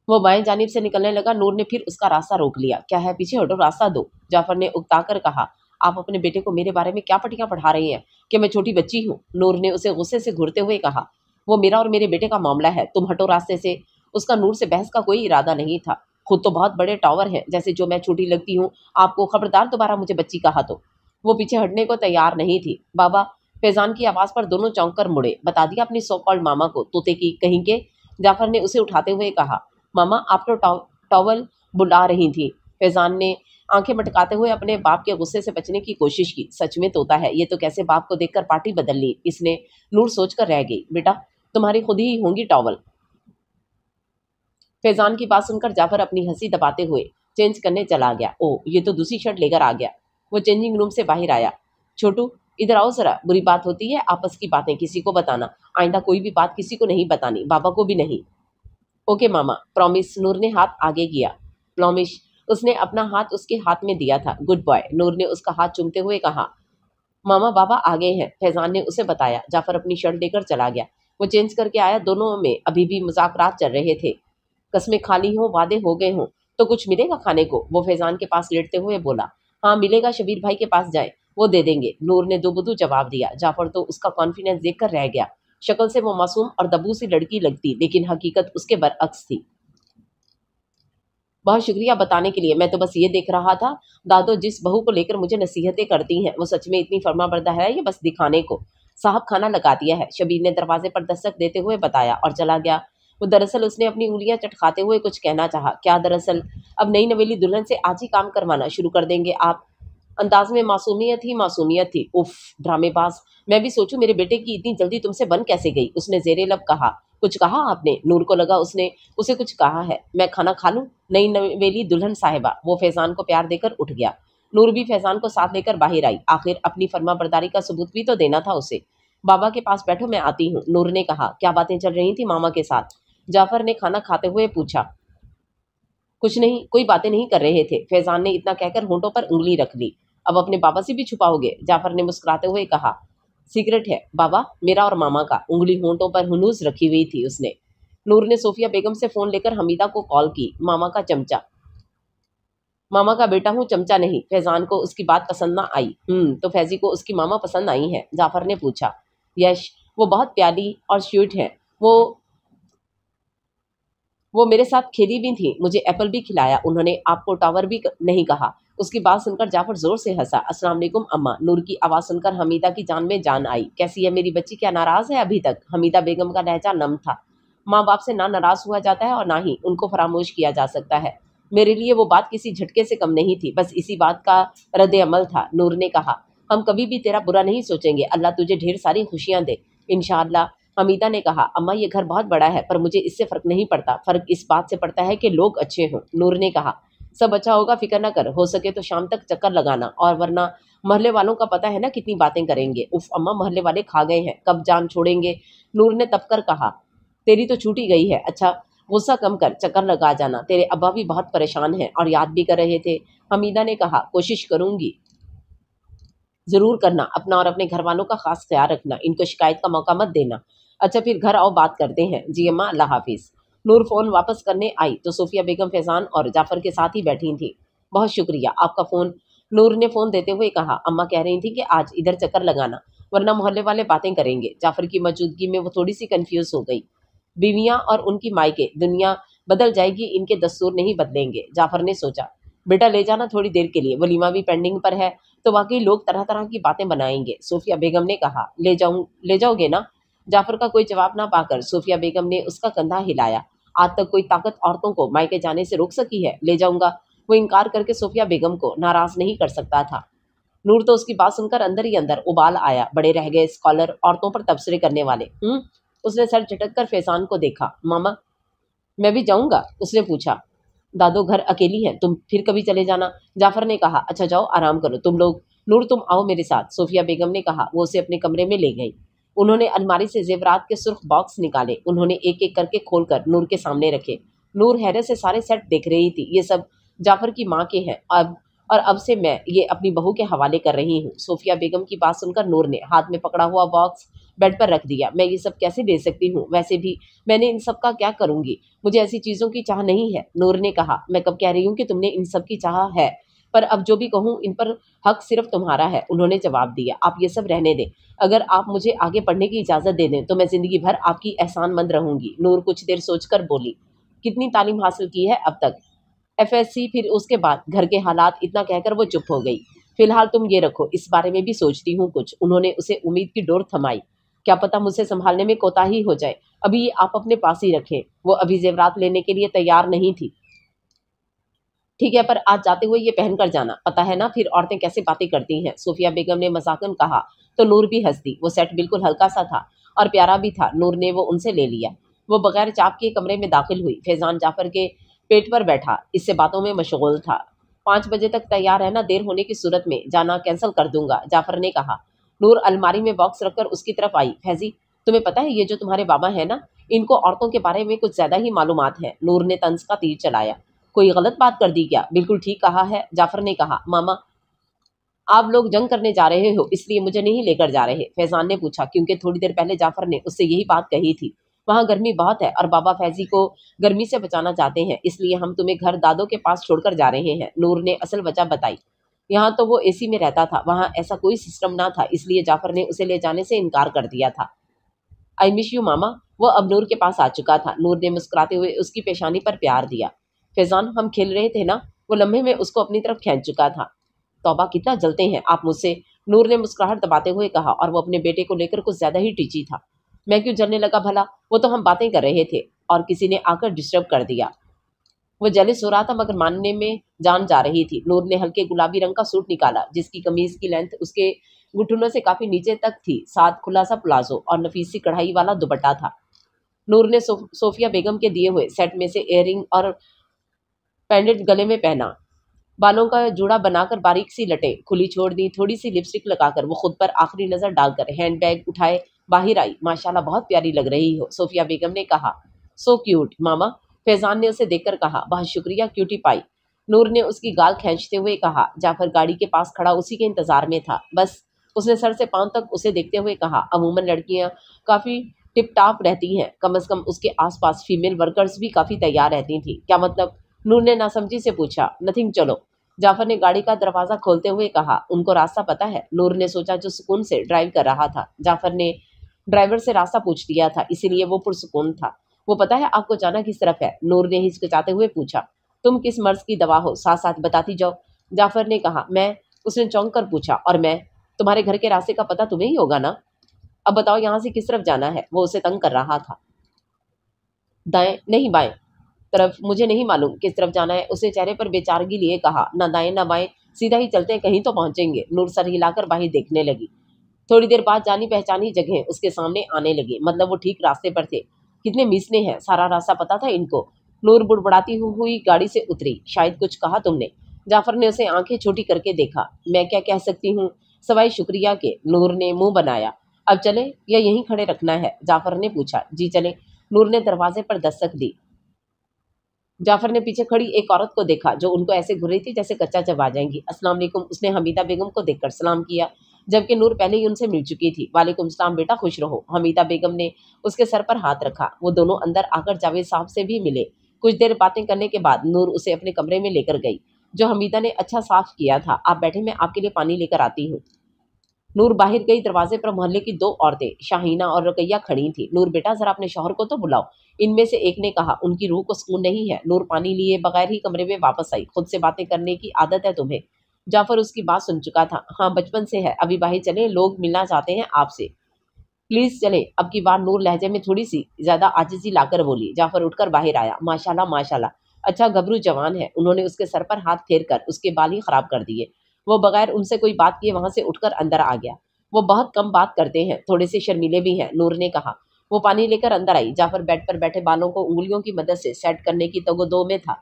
वो बाएं जानब से निकलने लगा नूर ने फिर उसका रास्ता रोक लिया क्या है पीछे हटो रास्ता दो जाफर ने कर कहा आप अपने बेटे को मेरे बारे में क्या पटियां पढ़ा रही हैं कि मैं छोटी बच्ची हूँ नूर ने उसे गुस्से से घूरते हुए कहा वो मेरा और मेरे बेटे का मामला है तुम हटो रास्ते से उसका नूर से बहस का कोई इरादा नहीं था खुद तो बहुत बड़े टावर हैं जैसे जो मैं छोटी लगती हूँ आपको खबरदार दोबारा मुझे बच्ची कहा तो वो पीछे हटने को तैयार नहीं थी बाबा फैजान की आवाज़ पर दोनों चौंक कर मुड़े बता दिया अपनी सो कॉल्ड मामा को तोते की कहीं के जाफर ने उसे उठाते हुए कहा मामा आप तो टॉवल बुला रही थी फैजान ने आंखें मटकाते हुए अपने बाप के गुस्से से बचने की कोशिश की सच में तोता है ये तो कैसे बाप को देखकर पार्टी बदल ली इसने नूर सोचकर रह गई बेटा तुम्हारी खुद ही होंगी टॉवल फैजान की बात सुनकर जाफर अपनी हंसी दबाते हुए चेंज करने चला गया ओ ये तो दूसरी शर्ट लेकर आ गया वो चेंजिंग रूम से बाहर आया छोटू इधर आओ जरा बुरी बात होती है आपस की बातें किसी को बताना आइंदा कोई भी बात किसी को नहीं बतानी बाबा को भी नहीं ओके मामा प्रॉमिस नूर ने हाथ आगे किया प्रोमिश उसने अपना हाथ उसके हाथ में दिया था गुड बॉय नूर ने उसका हाथ चुमते हुए कहा मामा बाबा आगे हैं फैजान ने उसे बताया जाफर अपनी शर्ट लेकर चला गया वो चेंज करके आया दोनों में अभी भी मुजाकरात चल रहे थे कस्में खाली हों वादे हो गए हों तो कुछ मिलेगा खाने को वो फैजान के पास लेटते हुए बोला हाँ मिलेगा शबीर भाई के पास जाए वो दे देंगे नूर ने दो जवाब दिया जाफर तो उसका कॉन्फिडेंस देखकर रह गया शक्ल से वो मासूम और दबू सी लड़की लगती लेकिन हकीकत उसके बरअक्स थी बहुत शुक्रिया बताने के लिए मैं तो बस ये देख रहा था दादो जिस बहू को लेकर मुझे नसीहतें करती हैं वो सच में इतनी फर्मा बरदा है ये बस दिखाने को साहब खाना लगा दिया है शबीर ने दरवाजे पर दस्तक देते हुए बताया और चला गया वो दरअसल उसने अपनी उंगलियां चटकाते हुए कुछ कहना चाहा क्या दरअसल अब नई नवेली दुल्हन से आज ही काम करवाना शुरू कर देंगे आप अंदाज में मासूमियत ही मासूमियत थी उफ ड्रामेबाज मैं भी सोचूं मेरे बेटे की इतनी जल्दी तुमसे बन कैसे गई उसने जेरे लब कहा कुछ कहा आपने नूर को लगा उसने उसे कुछ कहा है मैं खाना खा लूं नई नवेली दुल्हन साहिबा वो फैजान को प्यार देकर उठ गया नूर भी फैजान को साथ लेकर बाहर आई आखिर अपनी फर्मा बरदारी का सबूत भी तो देना था उसे बाबा के पास बैठो मैं आती हूँ नूर ने कहा क्या बातें चल रही थी मामा के साथ जाफर ने खाना खाते हुए पूछा कुछ नहीं कोई बातें नहीं कर रहे थे फैजान ने इतना कहकर होंठों पर उंगली रख ली अब अपने बाबा से भी छुपाओगे जाफर ने मुस्कुराते हुए कहा सीक्रेट है बाबा मेरा और मामा का उंगली होंठों पर हनूस रखी हुई थी उसने नूर ने सोफिया बेगम से फोन लेकर हमीदा को कॉल की मामा का चमचा मामा का बेटा हूँ चमचा नहीं फैजान को उसकी बात पसंद ना आई हम्म तो फैजी को उसकी मामा पसंद आई है जाफर ने पूछा यश वो बहुत प्यारी और श्यूट है वो वो मेरे साथ खेली भी थी मुझे एप्पल भी खिलाया उन्होंने आपको टावर भी नहीं कहा उसकी बात सुनकर जाफर जोर से हंसा अस्सलाम वालेकुम अम्मा नूर की आवाज़ सुनकर हमीदा की जान में जान आई कैसी है मेरी बच्ची क्या नाराज़ है अभी तक हमीदा बेगम का लहजा नम था माँ बाप से ना नाराज़ हुआ जाता है और ना ही उनको फरामोश किया जा सकता है मेरे लिए वो बात किसी झटके से कम नहीं थी बस इसी बात का रद्द अमल था नूर ने कहा हम कभी भी तेरा बुरा नहीं सोचेंगे अल्लाह तुझे ढेर सारी खुशियाँ दे इनशाला हमीदा ने कहा अम्मा ये घर बहुत बड़ा है पर मुझे इससे फ़र्क नहीं पड़ता फ़र्क इस बात से पड़ता है कि लोग अच्छे हों नूर ने कहा सब अच्छा होगा फिक्र ना कर हो सके तो शाम तक चक्कर लगाना और वरना महल्ले वालों का पता है ना कितनी बातें करेंगे उफ अम्मा महल्ले वाले खा गए हैं कब जान छोड़ेंगे नूर ने तपकर कहा तेरी तो छूटी गई है अच्छा गुस्सा कम कर चक्कर लगा जाना तेरे अब्बा भी बहुत परेशान हैं और याद भी कर रहे थे हमीदा ने कहा कोशिश करूंगी ज़रूर करना अपना और अपने घर वालों का खास ख्याल रखना इनको शिकायत का मौका मत देना अच्छा फिर घर आओ बात करते हैं जी अम्मा अल्लाह हाफिज़ नूर फ़ोन वापस करने आई तो सूफिया बेगम फैज़ान और जाफर के साथ ही बैठी थी बहुत शुक्रिया आपका फ़ोन नूर ने फ़ोन देते हुए कहा अम्मा कह रही थी कि आज इधर चक्कर लगाना वरना मोहल्ले वाले बातें करेंगे जाफर की मौजूदगी में वो थोड़ी सी कन्फ्यूज़ हो गई बीवियां और उनकी मायके दुनिया बदल जाएगी इनके दस्तूर नहीं बदलेंगे जाफर ने सोचा बेटा ले जाना थोड़ी देर के लिए वलीमा भी पेंडिंग पर है तो बाकी लोग तरह तरह की बातें बनाएंगे सोफिया बेगम ने कहा ले जाऊ ले जाओगे ना जाफर का कोई जवाब ना पाकर सोफिया बेगम ने उसका कंधा हिलाया आज तक कोई ताकत औरतों को मायके जाने से रोक सकी है ले जाऊंगा वो इनकार करके सोफिया बेगम को नाराज नहीं कर सकता था नूर तो उसकी बात सुनकर अंदर ही अंदर उबाल आया बड़े रह गए स्कॉलर औरतों पर तबसरे करने वाले हम्म उसने सर झटक कर फैजान को देखा मामा मैं भी जाऊंगा उसने पूछा दादो घर अकेली है तुम फिर कभी चले जाना जाफर ने कहा अच्छा जाओ आराम करो तुम लोग नूर तुम आओ मेरे साथ सोफिया बेगम ने कहा वो उसे अपने कमरे में ले गई उन्होंने अलमारी से जेवरात के सुर्ख बॉक्स निकाले उन्होंने एक एक करके खोलकर नूर के सामने रखे नूर हैरत से सारे सेट देख रही थी ये सब जाफर की माँ के हैं अब और अब से मैं ये अपनी बहू के हवाले कर रही हूँ सोफिया बेगम की बात सुनकर नूर ने हाथ में पकड़ा हुआ बॉक्स बेड पर रख दिया मैं ये सब कैसे दे सकती हूँ वैसे भी मैंने इन सब का क्या करूँगी मुझे ऐसी चीज़ों की चाह नहीं है नूर ने कहा मैं कब कह रही हूँ कि तुमने इन सब की चाह है पर अब जो भी कहूँ इन पर हक सिर्फ तुम्हारा है उन्होंने जवाब दिया आप ये सब रहने दें अगर आप मुझे आगे पढ़ने की इजाज़त दे दें तो मैं ज़िंदगी भर आपकी एहसानमंद रहूँगी नूर कुछ देर सोचकर बोली कितनी तालीम हासिल की है अब तक एफएससी फिर उसके बाद घर के हालात इतना कहकर वो चुप हो गई फिलहाल तुम ये रखो इस बारे में भी सोचती हूँ कुछ उन्होंने उसे उम्मीद की डोर थमाई क्या पता मुझसे संभालने में कोताही हो जाए अभी आप अपने पास ही रखें वो अभी जेवरात लेने के लिए तैयार नहीं थी ठीक है पर आज जाते हुए ये पहनकर जाना पता है ना फिर औरतें कैसे बातें करती हैं सोफिया बेगम ने मजाकन कहा तो नूर भी हंस दी वो सेट बिल्कुल हल्का सा था और प्यारा भी था नूर ने वो उनसे ले लिया वो बगैर चाप के कमरे में दाखिल हुई फैजान जाफर के पेट पर बैठा इससे बातों में मशगूल था पांच बजे तक तैयार रहना देर होने की सूरत में जाना कैंसिल कर दूंगा जाफर ने कहा नूर अलमारी में बॉक्स रखकर उसकी तरफ आई फैजी तुम्हें पता है ये जो तुम्हारे बाबा है ना इनको औरतों के बारे में कुछ ज्यादा ही मालूम है नूर ने तंज का तीर चलाया कोई गलत बात कर दी क्या बिल्कुल ठीक कहा है जाफर ने कहा मामा आप लोग जंग करने जा रहे हो इसलिए मुझे नहीं लेकर जा रहे फैजान ने पूछा क्योंकि थोड़ी देर पहले जाफर ने उससे यही बात कही थी वहाँ गर्मी बहुत है और बाबा फैजी को गर्मी से बचाना चाहते हैं इसलिए हम तुम्हें घर दादो के पास छोड़कर जा रहे हैं नूर ने असल वजह बताई यहाँ तो वो एसी में रहता था वहाँ ऐसा कोई सिस्टम ना था इसलिए जाफर ने उसे ले जाने से इनकार कर दिया था आई मिश यू मामा वो अब नूर के पास आ चुका था नूर ने मुस्कुराते हुए उसकी पेशानी पर प्यार दिया फैजान हम खेल रहे थे ना वो लम्हे में उसको अपनी तरफ खींच चुका था तोबा कितना जलते हैं आप मुझसे नूर ने मुस्कुराहट दबाते हुए कहा और वो अपने बेटे को लेकर कुछ ज्यादा ही टीची था मैं क्यों जलने लगा भला वो तो हम बातें कर रहे थे और किसी ने आकर डिस्टर्ब कर दिया वो जले सो रहा था मगर मानने में जान जा रही थी नूर ने हल्के गुलाबी रंग का सूट निकाला जिसकी कमीज की लेंथ उसके घुटनों से काफी नीचे तक थी साथ खुला सा प्लाजो और नफीसी कढ़ाई वाला दुपट्टा था नूर ने सो, सोफिया बेगम के दिए हुए सेट में से एयरिंग और पेंडेंट गले में पहना बालों का जूड़ा बनाकर बारीक सी लटे खुली छोड़ दी थोड़ी सी लिपस्टिक लगाकर वो खुद पर आखिरी नजर डालकर हैंडबैग उठाए बाहर आई माशाल्लाह बहुत प्यारी लग रही हो सोफिया बेगम ने कहा सो क्यूट मामा फैजान ने उसे देखकर कहा बहुत शुक्रिया क्यूटी पाई नूर ने उसकी गाल खींचते हुए कहा जाफर गाड़ी के पास खड़ा उसी के इंतजार में था बस उसने सर से पांव तक उसे देखते हुए कहा अमूमन लड़कियां काफ़ी टिप टाप रहती हैं कम अज कम उसके आसपास फीमेल वर्कर्स भी काफ़ी तैयार रहती थी क्या मतलब नूर ने नासमझी से पूछा नथिंग चलो जाफर ने गाड़ी का दरवाज़ा खोलते हुए कहा उनको रास्ता पता है नूर ने सोचा जो सुकून से ड्राइव कर रहा था जाफर ने ड्राइवर से रास्ता पूछ लिया था इसीलिए वो पुरसकून था वो पता है आपको जाना किस तरफ है नूर ने हिचकिचाते हुए पूछा तुम किस मर्ज की दवा हो साथ साथ बताती जाओ जाफर ने कहा मैं उसने चौंक कर पूछा और मैं तुम्हारे घर के रास्ते का पता तुम्हें ही होगा ना अब बताओ यहाँ से किस तरफ जाना है वो उसे तंग कर रहा था दाएं नहीं बाएं तरफ मुझे नहीं मालूम किस तरफ जाना है उसने चेहरे पर बेचारगी लिए कहा ना दाएं ना बाएं सीधा ही चलते हैं कहीं तो पहुंचेंगे नूर सर हिलाकर बाहर देखने लगी थोड़ी देर बाद जानी पहचानी जगह उसके सामने आने लगी मतलब वो ठीक रास्ते पर थे कितने मिसने हैं सारा रास्ता पता था इनको नूर बुड़बड़ाती हुई गाड़ी से उतरी शायद कुछ कहा तुमने जाफर ने उसे आंखें छोटी करके देखा मैं क्या कह सकती हूँ सवाई शुक्रिया के नूर ने मुंह बनाया अब चले या यहीं खड़े रखना है जाफर ने पूछा जी चले नूर ने दरवाजे पर दस्तक दी जाफर ने पीछे खड़ी एक औरत को देखा जो उनको ऐसे घुर रही थी जैसे कच्चा चबा जाएंगी असला उसने हमीदा बेगम को देखकर सलाम किया जबकि नूर पहले ही उनसे मिल चुकी थी वालेकुम सलाम बेटा खुश रहो हमीदा बेगम ने उसके सर पर हाथ रखा वो दोनों अंदर आकर जावेद साहब से भी मिले कुछ देर बातें करने के बाद नूर उसे अपने कमरे में लेकर गई जो हमीदा ने अच्छा साफ किया था आप बैठे मैं आपके लिए पानी लेकर आती हूँ नूर बाहर गई दरवाजे पर मोहल्ले की दो औरतें शाहीना और रकैया खड़ी थी नूर बेटा जरा अपने शोहर को तो बुलाओ इनमें से एक ने कहा उनकी रूह को सुकून नहीं है नूर पानी लिए बगैर ही कमरे में वापस आई खुद से बातें करने की आदत है तुम्हें जाफर उसकी बात सुन चुका था हाँ बचपन से है अभी बाहर चले लोग मिलना चाहते हैं आपसे प्लीज चले अब की बार नूर लहजे में थोड़ी सी ज्यादा आजिजी लाकर बोली जाफर उठकर बाहर आया माशाला माशाला अच्छा घबरू जवान है उन्होंने उसके सर पर हाथ फेर कर उसके बाल ही खराब कर दिए वो बगैर उनसे कोई बात किए वहां से उठकर अंदर आ गया वो बहुत कम बात करते हैं थोड़े से शर्मीले भी हैं नूर ने कहा वो पानी लेकर अंदर आई जाफर बेड पर बैठे बालों को उंगलियों की मदद से सेट करने की तगो दो में था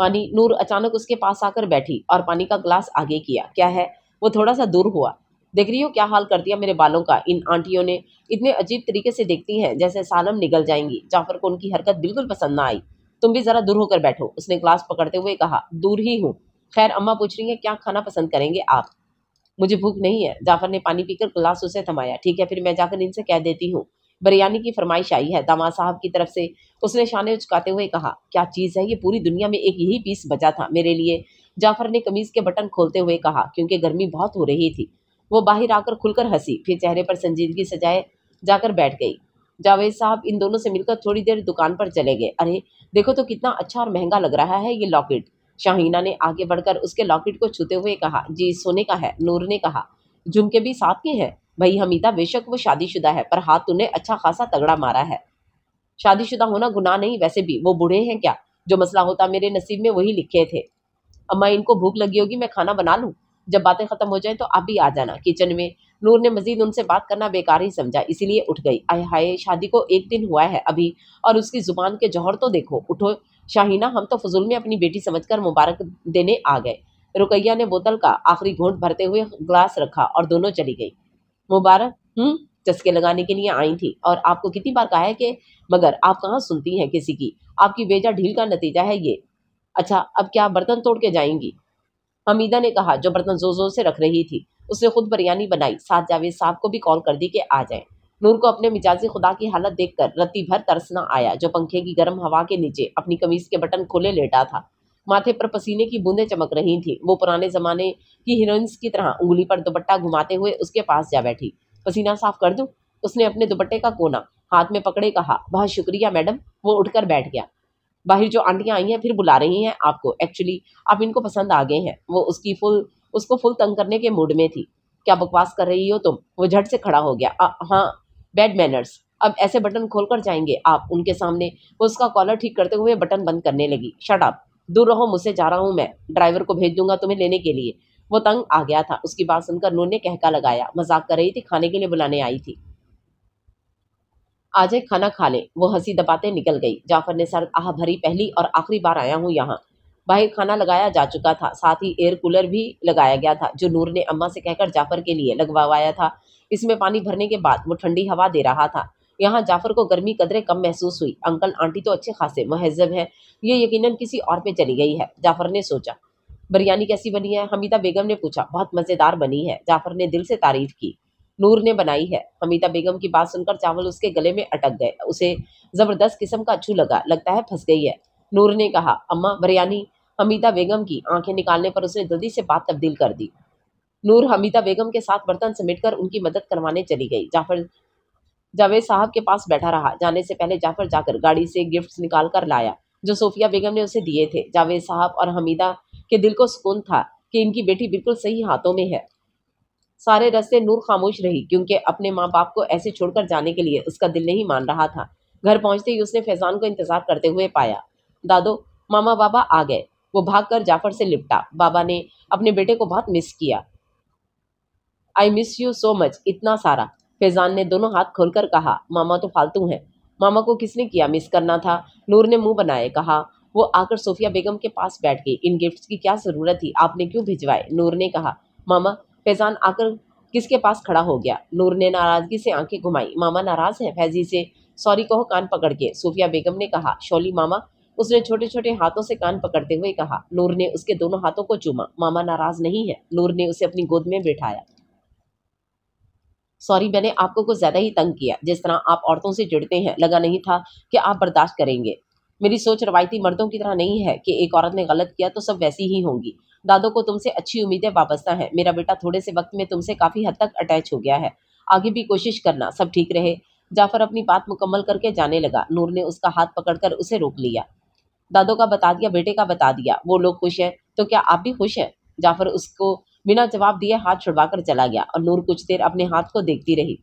पानी नूर अचानक उसके पास आकर बैठी और पानी का ग्लास आगे किया क्या है वो थोड़ा सा दूर हुआ देख रही हो क्या हाल कर दिया मेरे बालों का इन आंटियों ने इतने अजीब तरीके से देखती हैं जैसे सालम निकल जाएंगी जाफर को उनकी हरकत बिल्कुल पसंद ना आई तुम भी जरा दूर होकर बैठो उसने ग्लास पकड़ते हुए कहा दूर ही हूँ खैर अम्मा पूछ रही है क्या खाना पसंद करेंगे आप मुझे भूख नहीं है जाफर ने पानी पीकर ग्लास उसे थमाया ठीक है फिर मैं जाकर इनसे कह देती हूँ बरियानी की फरमाइश आई है दामाद साहब की तरफ से उसने शाने उचकाते हुए कहा क्या चीज़ है ये पूरी दुनिया में एक यही पीस बचा था मेरे लिए जाफर ने कमीज के बटन खोलते हुए कहा क्योंकि गर्मी बहुत हो रही थी वो बाहर आकर खुलकर हंसी फिर चेहरे पर संजीदगी सजाए जाकर बैठ गई जावेद साहब इन दोनों से मिलकर थोड़ी देर दुकान पर चले गए अरे देखो तो कितना अच्छा और महंगा लग रहा है ये लॉकेट शाहीना ने आगे बढ़कर उसके लॉकेट को छूते हुए कहा जी सोने का है नूर ने कहा झुमके भी साथ के हैं भई हमीदा बेशक वो शादीशुदा है पर हाथ तूने अच्छा खासा तगड़ा मारा है शादीशुदा होना गुनाह नहीं वैसे भी वो बूढ़े हैं क्या जो मसला होता मेरे नसीब में वही लिखे थे अम्मा इनको भूख लगी होगी मैं खाना बना लूँ जब बातें ख़त्म हो जाए तो आप भी आ जाना किचन में नूर ने मजीद उनसे बात करना बेकार ही समझा इसीलिए उठ गई आय हाय शादी को एक दिन हुआ है अभी और उसकी ज़ुबान के जौहर तो देखो उठो शाहीना हम तो फजूल में अपनी बेटी समझकर मुबारक देने आ गए रुकैया ने बोतल का आखिरी घोंट भरते हुए ग्लास रखा और दोनों चली गई मुबारक हम्म चस्के लगाने के लिए आई थी और आपको कितनी बार कहा है कि मगर आप कहाँ सुनती हैं किसी की आपकी बेजा ढील का नतीजा है ये अच्छा अब क्या बर्तन तोड़ के जाएंगी हमीदा ने कहा जो बर्तन जोर जोर से रख रही थी उसने खुद बिरयानी बनाई साथ जावेद साहब को भी कॉल कर दी कि आ जाए नूर को अपने मिजाजी खुदा की हालत देखकर रत्ती भर तरसना आया जो पंखे की गर्म हवा के नीचे अपनी कमीज के बटन खोले लेटा था माथे पर पसीने की बूंदें चमक रही थी वो पुराने जमाने की हीरोइंस की तरह उंगली पर दुपट्टा घुमाते हुए उसके पास जा बैठी पसीना साफ कर दूँ उसने अपने दुपट्टे का कोना हाथ में पकड़े कहा बहुत शुक्रिया मैडम वो उठकर बैठ गया बाहर जो आंटियाँ आई हैं फिर बुला रही हैं आपको एक्चुअली आप इनको पसंद आ गए हैं वो उसकी फुल उसको फुल तंग करने के मूड में थी क्या बकवास कर रही हो तुम वो झट से खड़ा हो गया आ, हाँ बैड मैनर्स अब ऐसे बटन खोल कर जाएंगे आप उनके सामने वो उसका कॉलर ठीक करते हुए बटन बंद करने लगी शट अप दूर रहो मुझसे जा रहा हूँ मैं ड्राइवर को भेज दूंगा तुम्हें लेने के लिए वो तंग आ गया था उसकी बात सुनकर नून ने कहका लगाया मजाक कर रही थी खाने के लिए बुलाने आई थी आज खाना खा ले वो हंसी दबाते निकल गई जाफर ने सर आह भरी पहली और आखिरी बार आया हूँ यहाँ बाहर खाना लगाया जा चुका था साथ ही एयर कूलर भी लगाया गया था जो नूर ने अम्मा से कहकर जाफर के लिए लगवाया था इसमें पानी भरने के बाद वो ठंडी हवा दे रहा था यहाँ जाफर को गर्मी कदरे कम महसूस हुई अंकल आंटी तो अच्छे खासे महजब हैं ये यकीनन किसी और पे चली गई है जाफर ने सोचा बिरयानी कैसी बनी है हमीदा बेगम ने पूछा बहुत मज़ेदार बनी है जाफर ने दिल से तारीफ की नूर ने बनाई है हमीदा बेगम की बात सुनकर चावल उसके गले में अटक गए उसे ज़बरदस्त किस्म का अच्छू लगा लगता है फंस गई है नूर ने कहा अम्मा बिरयानी हमीदा बेगम की आंखें निकालने पर उसने जल्दी से बात तब्दील कर दी नूर हमीदा बेगम के साथ बर्तन समेट कर उनकी मदद करवाने चली गई जाफर जावेद साहब के पास बैठा रहा जाने से पहले जाफर जाकर गाड़ी से गिफ्ट्स निकाल कर लाया जो सोफिया बेगम ने उसे दिए थे जावेद साहब और हमीदा के दिल को सुकून था कि इनकी बेटी बिल्कुल सही हाथों में है सारे रस्ते नूर खामोश रही क्योंकि अपने माँ बाप को ऐसे छोड़कर जाने के लिए उसका दिल नहीं मान रहा था घर पहुंचते ही उसने फैजान को इंतजार करते हुए पाया दादो मामा बाबा आ गए वो भागकर जाफर से लिपटा बाबा ने अपने बेटे को बहुत मिस किया I miss you so much इतना सारा फैजान ने दोनों हाथ खोलकर कहा मामा तो फालतू हैं मामा को किसने किया मिस करना था नूर ने मुंह बनाए कहा वो आकर सोफिया बेगम के पास बैठ गई इन गिफ्ट्स की क्या ज़रूरत थी आपने क्यों भिजवाए नूर ने कहा मामा फैजान आकर किसके पास खड़ा हो गया नूर ने नाराज़गी से आंखें घुमाई मामा नाराज़ हैं फैजी से सॉरी कहो कान पकड़ के सोफिया बेगम ने कहा शोली मामा उसने छोटे छोटे हाथों से कान पकड़ते हुए कहा नूर ने उसके दोनों हाथों को चूमा मामा नाराज़ नहीं है नूर ने उसे अपनी गोद में बैठाया सॉरी मैंने आपको कुछ ज़्यादा ही तंग किया जिस तरह आप औरतों से जुड़ते हैं लगा नहीं था कि आप बर्दाश्त करेंगे मेरी सोच रवायती मर्दों की तरह नहीं है कि एक औरत ने गलत किया तो सब वैसी ही होंगी दादो को तुमसे अच्छी उम्मीदें वाबस्ता हैं मेरा बेटा थोड़े से वक्त में तुमसे काफ़ी हद तक अटैच हो गया है आगे भी कोशिश करना सब ठीक रहे जाफर अपनी बात मुकम्मल करके जाने लगा नूर ने उसका हाथ पकड़कर उसे रोक लिया दादो का बता दिया बेटे का बता दिया वो लोग खुश हैं तो क्या आप भी खुश हैं जाफर उसको बिना जवाब दिए हाथ छुड़वाकर चला गया और नूर कुछ देर अपने हाथ को देखती रही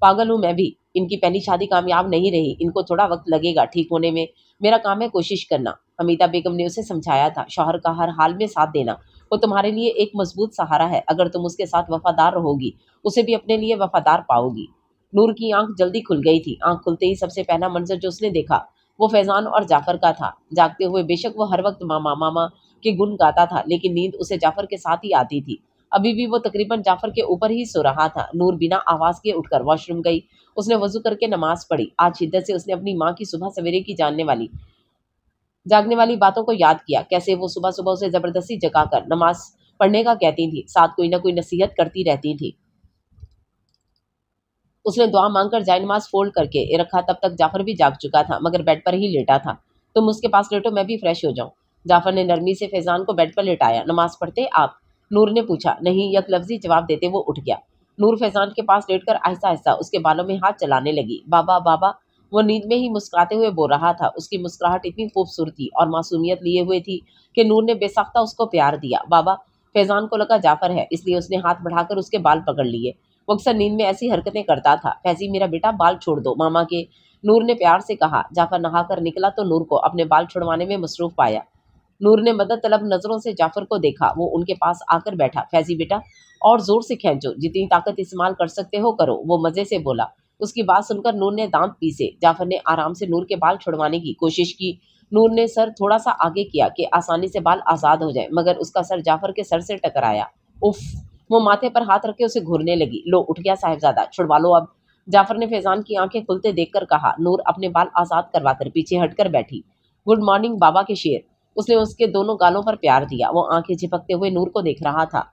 पागल हूँ मैं भी इनकी पहली शादी कामयाब नहीं रही इनको थोड़ा वक्त लगेगा ठीक होने में मेरा काम है कोशिश करना अमिता बेगम ने उसे समझाया था शौहर का हर हाल में साथ देना वो तुम्हारे लिए एक मजबूत सहारा है अगर तुम उसके साथ वफादार रहोगी उसे भी अपने लिए वफादार पाओगी नूर की आंख जल्दी खुल गई थी आंख खुलते ही सबसे पहला मंजर जो उसने देखा वो फैजान और जाफर का था जागते हुए बेशक वो हर वक्त मामा मामा के गुण गाता था लेकिन नींद उसे जाफर के साथ ही आती थी अभी भी वो तकरीबन जाफर के ऊपर ही सो रहा था नूर बिना आवाज के उठकर वॉशरूम गई उसने वजू करके नमाज पढ़ी आज शिद्दत से उसने अपनी माँ की सुबह सवेरे की जानने वाली जागने वाली बातों को याद किया कैसे वो सुबह सुबह उसे जबरदस्ती जगाकर नमाज पढ़ने का कहती थी साथ कोई ना कोई नसीहत करती रहती थी उसने दुआ मांगकर जाय नमाज फोल्ड करके रखा तब तक जाफर भी जाग चुका था मगर बेड पर ही लेटा था तुम उसके पास लेटो मैं भी फ्रेश हो जाऊं जाफर ने नरमी से फैजान को बेड पर लेटाया नमाज पढ़ते आप नूर ने पूछा नहीं यक लफ्जी जवाब देते वो उठ गया नूर फैजान के पास लेट कर आहिस्ता आहिस्ता उसके बालों में हाथ चलाने लगी बाबा बाबा वो नींद में ही मुस्कुराते हुए बोल रहा था उसकी मुस्कुराहट इतनी खूबसूरती और मासूमियत लिए हुए थी कि नूर ने बेसाख्ता उसको प्यार दिया बाबा फैजान को लगा जाफर है इसलिए उसने हाथ बढ़ाकर उसके बाल पकड़ लिए वो अक्सर नींद में ऐसी हरकतें करता था फैजी मेरा बेटा बाल छोड़ दो मामा के नूर ने प्यार से कहा जाफर नहाकर निकला तो नूर को अपने बाल छुड़वाने में मसरूफ पाया नूर ने मदद तलब नज़रों से जाफर को देखा वो उनके पास आकर बैठा फैजी बेटा और ज़ोर से खेचो जितनी ताकत इस्तेमाल कर सकते हो करो वो मज़े से बोला उसकी बात सुनकर नूर ने दांत पीसे जाफर ने आराम से नूर के बाल छुड़वाने की कोशिश की नूर ने सर थोड़ा सा आगे किया कि आसानी से बाल आज़ाद हो जाए मगर उसका सर जाफर के सर से टकराया उफ वो माथे पर हाथ रखे उसे घूरने लगी लो उठ गया साहेबजादा छुड़वा लो अब जाफर ने फैजान की आंखें खुलते देखकर कहा नूर अपने बाल आज़ाद करवाकर पीछे हटकर बैठी गुड मॉर्निंग बाबा के शेर उसने उसके दोनों गालों पर प्यार दिया वो आंखें झिपकते हुए नूर को देख रहा था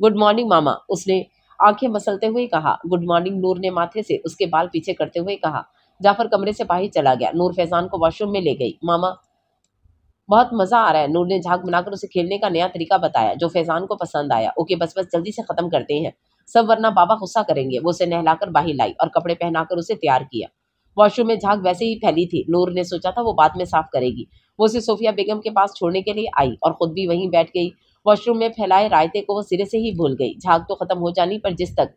गुड मॉर्निंग मामा उसने आंखें मसलते हुए कहा गुड मॉर्निंग नूर ने माथे से उसके बाल पीछे करते हुए कहा जाफर कमरे से बाहर चला गया नूर फैजान को वॉशरूम में ले गई मामा बहुत मजा आ रहा है नूर ने झाग बनाकर उसे खेलने का नया तरीका बताया जो फैजान को पसंद आया ओके बस बस जल्दी से खत्म करते हैं सब वरना बाबा गुस्सा करेंगे वो उसे नहलाकर बाहर लाई और कपड़े पहनाकर उसे तैयार किया वॉशरूम में झाग वैसे ही फैली थी नूर ने सोचा था वो बाद में साफ करेगी वो उसे सोफिया बेगम के पास छोड़ने के लिए आई और खुद भी वहीं बैठ गई वॉशरूम में फैलाए रायते को वो सिरे से ही भूल गई झाग तो खत्म हो जानी पर जिस तक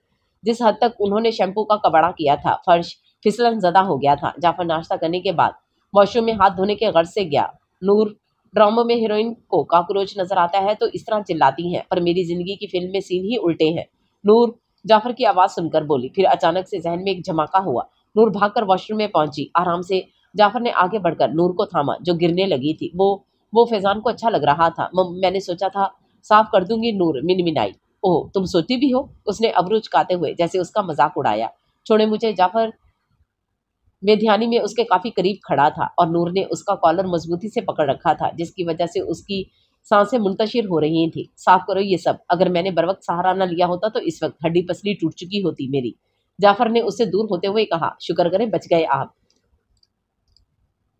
जिस हद तक उन्होंने शैम्पू का कबाड़ा किया था फर्श फिसलन जदा हो गया था जाफर नाश्ता करने के बाद वॉशरूम में हाथ धोने के गर्ज से गया नूर ड्रामों में हीरोइन को काकरोच नजर आता है तो इस तरह चिल्लाती हैं पर मेरी जिंदगी की फिल्म में सीन ही उल्टे हैं नूर जाफर की आवाज़ सुनकर बोली फिर अचानक से जहन में एक झमाका हुआ नूर भागकर वॉशरूम में पहुंची आराम से जाफर ने आगे बढ़कर नूर को थामा जो गिरने लगी थी वो वो फैजान को अच्छा लग रहा था मैंने सोचा था साफ कर दूंगी नूर मिन मिनाई ओह तुम सोती भी हो उसने अबरूच काते हुए जैसे उसका मजाक उड़ाया छोड़े मुझे जाफर मेध्यानी में उसके काफी करीब खड़ा था और नूर ने उसका कॉलर मजबूती से पकड़ रखा था जिसकी वजह से उसकी सांसें मुंतशिर हो रही थी साफ करो ये सब अगर मैंने बर वक्त सहारा ना लिया होता तो इस वक्त हड्डी पसली टूट चुकी होती मेरी जाफर ने उससे दूर होते हुए कहा शुक्र करें बच गए आप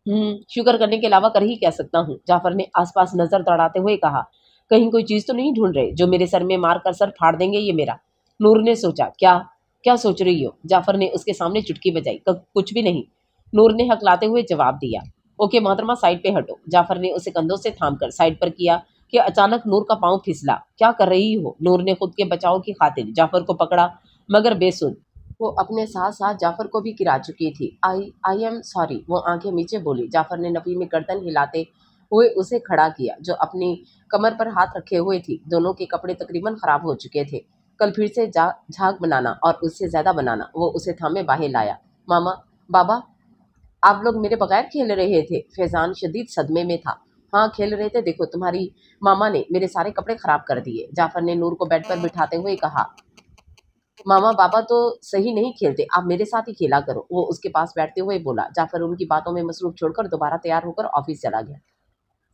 हम्म शुक्र करने के अलावा कर ही कह सकता हूँ जाफर ने आसपास नजर दौड़ाते हुए कहा कहीं कोई चीज तो नहीं ढूंढ रहे जो मेरे सर में मार कर सर फाड़ देंगे ये मेरा नूर ने सोचा क्या क्या सोच रही हो जाफर ने उसके सामने चुटकी बजाई कुछ भी नहीं नूर ने हकलाते हुए जवाब दिया ओके मोहतरमा साइड पे हटो जाफर ने उसे कंधों से थाम कर साइड पर किया कि अचानक नूर का पाँव फिसला क्या कर रही हो नूर ने खुद के बचाव की खातिर जाफर को पकड़ा मगर बेसुध वो अपने साथ साथ जाफर को भी गिरा चुकी थी आई आई एम सॉरी वो आंखें नीचे बोली जाफर ने नफी में गर्दन हिलाते हुए उसे खड़ा किया जो अपनी कमर पर हाथ रखे हुए थी दोनों के कपड़े तकरीबन खराब हो चुके थे कल फिर से झाग बनाना और उससे ज़्यादा बनाना वो उसे थामे बाहर लाया मामा बाबा आप लोग मेरे बगैर खेल रहे थे फैजान शदीद सदमे में था हाँ खेल रहे थे देखो तुम्हारी मामा ने मेरे सारे कपड़े खराब कर दिए जाफर ने नूर को बेड पर बिठाते हुए कहा मामा बाबा तो सही नहीं खेलते आप मेरे साथ ही खेला करो वो उसके पास बैठते हुए बोला जाफर उनकी बातों में मसरूफ छोड़कर दोबारा तैयार होकर ऑफिस चला गया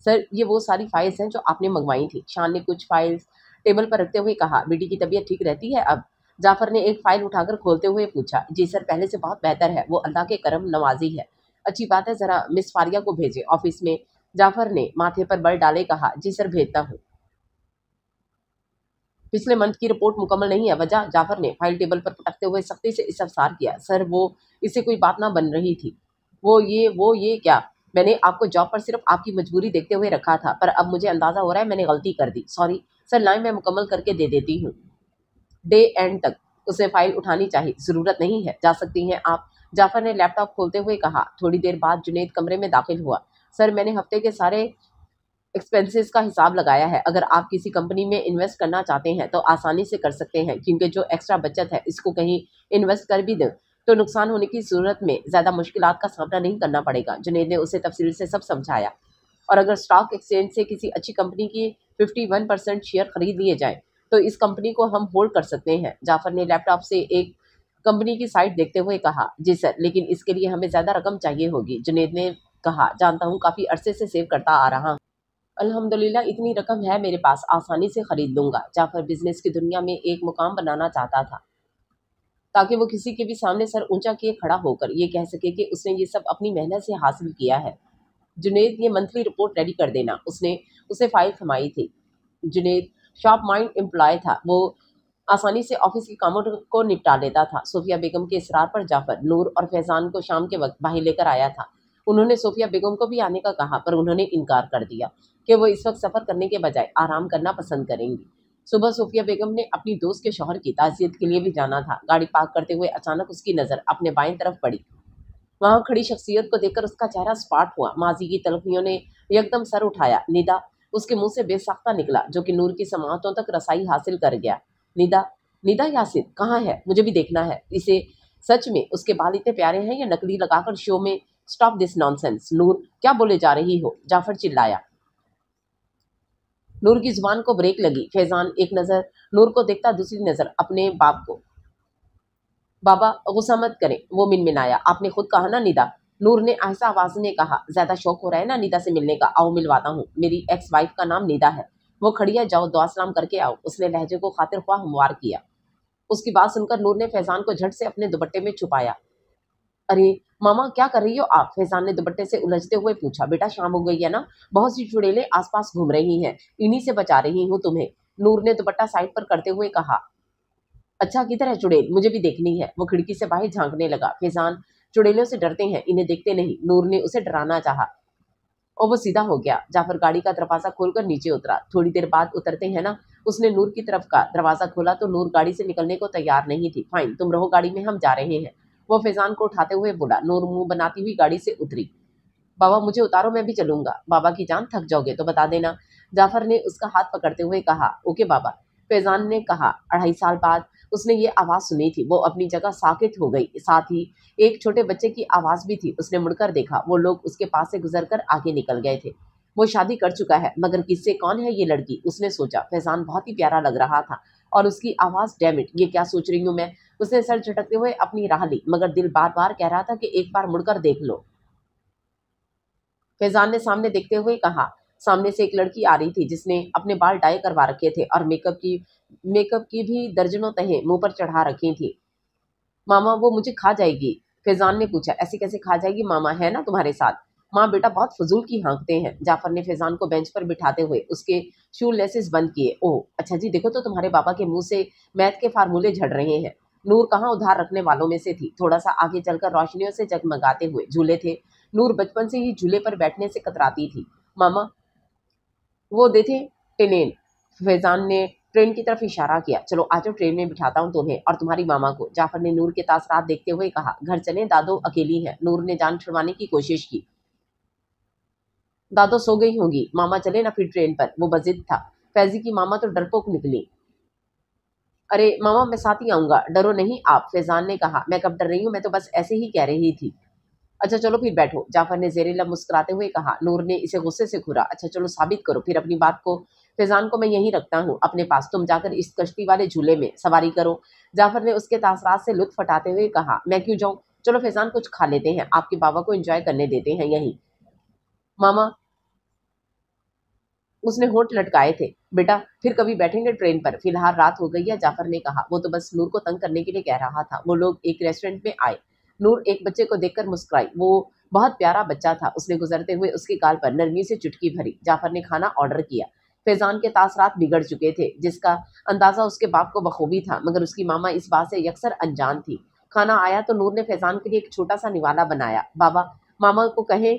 सर ये वो सारी फाइल्स हैं जो आपने मंगवाई थी शान ने कुछ फाइल्स टेबल पर रखते हुए कहा बेटी की तबीयत ठीक रहती है अब जाफर ने एक फाइल उठाकर खोलते हुए पूछा जी सर पहले से बहुत बेहतर है वो अल्लाह के करम नवाजी है अच्छी बात है ज़रा मिस फारिया को भेजे ऑफिस में जाफर ने माथे पर बल डाले कहा जी सर भेजता हूँ पिछले मंथ की रिपोर्ट मुकम्मल नहीं है वजह जाफर ने फाइल टेबल पर पटकते हुए सख्ती से इस अफसार किया सर वो इससे कोई बात ना बन रही थी वो ये वो ये क्या मैंने आपको जॉब पर सिर्फ आपकी मजबूरी देखते हुए रखा था पर अब मुझे अंदाज़ा हो रहा है मैंने गलती कर दी सॉरी सर लाइन मैं मुकम्मल करके दे देती हूँ डे एंड तक उसे फाइल उठानी चाहिए ज़रूरत नहीं है जा सकती हैं आप जाफर ने लैपटॉप खोलते हुए कहा थोड़ी देर बाद जुनेद कमरे में दाखिल हुआ सर मैंने हफ्ते के सारे एक्सपेंसेस का हिसाब लगाया है अगर आप किसी कंपनी में इन्वेस्ट करना चाहते हैं तो आसानी से कर सकते हैं क्योंकि जो एक्स्ट्रा बचत है इसको कहीं इन्वेस्ट कर भी दें तो नुकसान होने की सूरत में ज़्यादा मुश्किल का सामना नहीं करना पड़ेगा जुनेद ने उसे तफसील से सब समझाया और अगर स्टॉक एक्सचेंज से किसी अच्छी कंपनी की फिफ्टी वन परसेंट शेयर खरीद लिए जाएँ तो इस कंपनी को हम होल्ड कर सकते हैं जाफर ने लैपटॉप से एक कंपनी की साइट देखते हुए कहा जी सर लेकिन इसके लिए हमें ज़्यादा रकम चाहिए होगी जुनेद ने कहा जानता हूँ काफ़ी अरसे से सेव करता आ रहा अल्हम्दुलिल्लाह इतनी रकम है मेरे पास आसानी से ख़रीद लूँगा जाफ़र बिज़नेस की दुनिया में एक मुकाम बनाना चाहता था ताकि वो किसी के भी सामने सर ऊंचा किए खड़ा होकर ये कह सके कि उसने ये सब अपनी मेहनत से हासिल किया है जुनेद ये मंथली रिपोर्ट रेडी कर देना उसने उसे फाइल थमाई थी जुनेद शॉप माइंड एम्प्लॉय था वो आसानी से ऑफिस के कामों को निपटा लेता था सोफिया बेगम के इसरार पर जाफर नूर और फैजान को शाम के वक्त बाहर लेकर आया था उन्होंने सोफिया बेगम को भी आने का कहा पर उन्होंने इनकार कर दिया कि वो इस वक्त सफ़र करने के बजाय आराम करना पसंद करेंगी सुबह सोफिया बेगम ने अपनी दोस्त के शोहर की ताज़ियत के लिए भी जाना था गाड़ी पार्क करते हुए अचानक उसकी नज़र अपने बाएं तरफ पड़ी वहाँ खड़ी शख्सियत को देखकर उसका चेहरा स्पाट हुआ माजी की तलखियों ने एकदम सर उठाया निदा उसके मुंह से बेसाख्ता निकला जो कि नूर की समातों तक रसाई हासिल कर गया निदा निदा यासिन कहाँ है मुझे भी देखना है इसे सच में उसके बाल इतने प्यारे हैं या नकली लगाकर शो में स्टॉप दिस नॉनसेंस नूर क्या बोले जा रही हो जाफर चिल्लाया नूर की जुबान को ब्रेक लगी फैजान एक नज़र नूर को देखता दूसरी नज़र अपने बाप को बाबा गुस्सा मत करें वो आया आपने खुद कहा ना निदा नूर ने ऐसा आवाज ने कहा ज़्यादा शौक हो रहा है ना निदा से मिलने का आओ मिलवाता हूँ मेरी एक्स वाइफ का नाम निदा है वो खड़िया जाओ दुआ सलाम करके आओ उसने लहजे को खातिर हुआ हमवार किया उसकी बात सुनकर नूर ने फैजान को झट से अपने दुपट्टे में छुपाया अरे मामा क्या कर रही हो आप फैजान ने दुपट्टे से उलझते हुए पूछा बेटा शाम हो गई है ना बहुत सी चुड़ेले आसपास घूम रही हैं इन्हीं से बचा रही हूँ तुम्हें नूर ने दुपट्टा साइड पर करते हुए कहा अच्छा किधर है चुड़ेल मुझे भी देखनी है वो खिड़की से बाहर झांकने लगा फैजान चुड़ेलों से डरते हैं इन्हें देखते नहीं नूर ने उसे डराना चाहा और वो सीधा हो गया जाफर गाड़ी का दरवाजा खोलकर नीचे उतरा थोड़ी देर बाद उतरते हैं ना उसने नूर की तरफ का दरवाजा खोला तो नूर गाड़ी से निकलने को तैयार नहीं थी फाइन तुम रहो गाड़ी में हम जा रहे हैं वो फैजान को उठाते हुए बोला नूर मुंह बनाती हुई गाड़ी से उतरी बाबा मुझे उतारो मैं भी चलूंगा बाबा की जान थक जाओगे तो बता देना जाफर ने उसका हाथ पकड़ते हुए कहा ओके बाबा फैजान ने कहा अढ़ाई साल बाद उसने ये आवाज़ सुनी थी वो अपनी जगह साकित हो गई साथ ही एक छोटे बच्चे की आवाज़ भी थी उसने मुड़कर देखा वो लोग उसके पास से गुजर कर आगे निकल गए थे वो शादी कर चुका है मगर किससे कौन है ये लड़की उसने सोचा फैजान बहुत ही प्यारा लग रहा था और उसकी आवाज़ डेमिट ये क्या सोच रही हूँ मैं उसने सर झटकते हुए अपनी राह ली मगर दिल बार बार कह रहा था कि एक बार मुड़कर देख लो फैजान ने सामने देखते हुए कहा सामने से एक लड़की आ रही थी जिसने अपने बाल डाई करवा रखे थे और मेकअप की मेकअप की भी दर्जनों तहें मुंह पर चढ़ा रखी थी मामा वो मुझे खा जाएगी फैजान ने पूछा ऐसे कैसे खा जाएगी मामा है ना तुम्हारे साथ माँ बेटा बहुत फजूल की हाँकते हैं जाफर ने फैजान को बेंच पर बिठाते हुए उसके शू लेसेस बंद किए ओ अच्छा जी देखो तो तुम्हारे पापा के मुंह से मैथ के फार्मूले झड़ रहे हैं नूर कहाँ उधार रखने वालों में से थी थोड़ा सा आगे चलकर रोशनियों से जगमगाते हुए झूले थे नूर बचपन से ही झूले पर बैठने से कतराती थी मामा वो देते टेनेन फैजान ने ट्रेन की तरफ इशारा किया चलो आज ट्रेन में बिठाता हूँ तुम्हें और तुम्हारी मामा को जाफर ने नूर के तासरात देखते हुए कहा घर चले दादो अकेली है नूर ने जान छुड़वाने की कोशिश की दादा सो गई होंगी मामा चले ना फिर ट्रेन पर वो बजिद था फैजी की मामा तो डरपोक निकली अरे मामा मैं साथ ही आऊंगा डरो नहीं आप फैजान ने कहा मैं कब डर रही हूँ मैं तो बस ऐसे ही कह रही थी अच्छा चलो फिर बैठो जाफर ने जेरे लब मुस्कुराते हुए कहा नूर ने इसे गुस्से से घुरा अच्छा चलो साबित करो फिर अपनी बात को फैजान को मैं यहीं रखता हूँ अपने पास तुम जाकर इस कश्ती वाले झूले में सवारी करो जाफर ने उसके तासरात से लुत्फ हटाते हुए कहा मैं क्यों जाऊँ चलो फैजान कुछ खा लेते हैं आपके बाबा को इंजॉय करने देते हैं यहीं मामा उसने होठ लटकाए थे बेटा फिर कभी बैठेंगे ट्रेन पर फिलहाल रात हो गई है जाफर ने कहा वो तो बस नूर को तंग करने के लिए कह रहा था वो लोग एक रेस्टोरेंट में आए नूर एक बच्चे को देखकर मुस्कुराई वो बहुत प्यारा बच्चा था उसने गुजरते हुए उसके गाल पर नरमी से चुटकी भरी जाफर ने खाना ऑर्डर किया फैजान के तासरात बिगड़ चुके थे जिसका अंदाज़ा उसके बाप को बखूबी था मगर उसकी मामा इस बात से यकसर अनजान थी खाना आया तो नूर ने फैजान के लिए एक छोटा सा निवाला बनाया बाबा मामा को कहें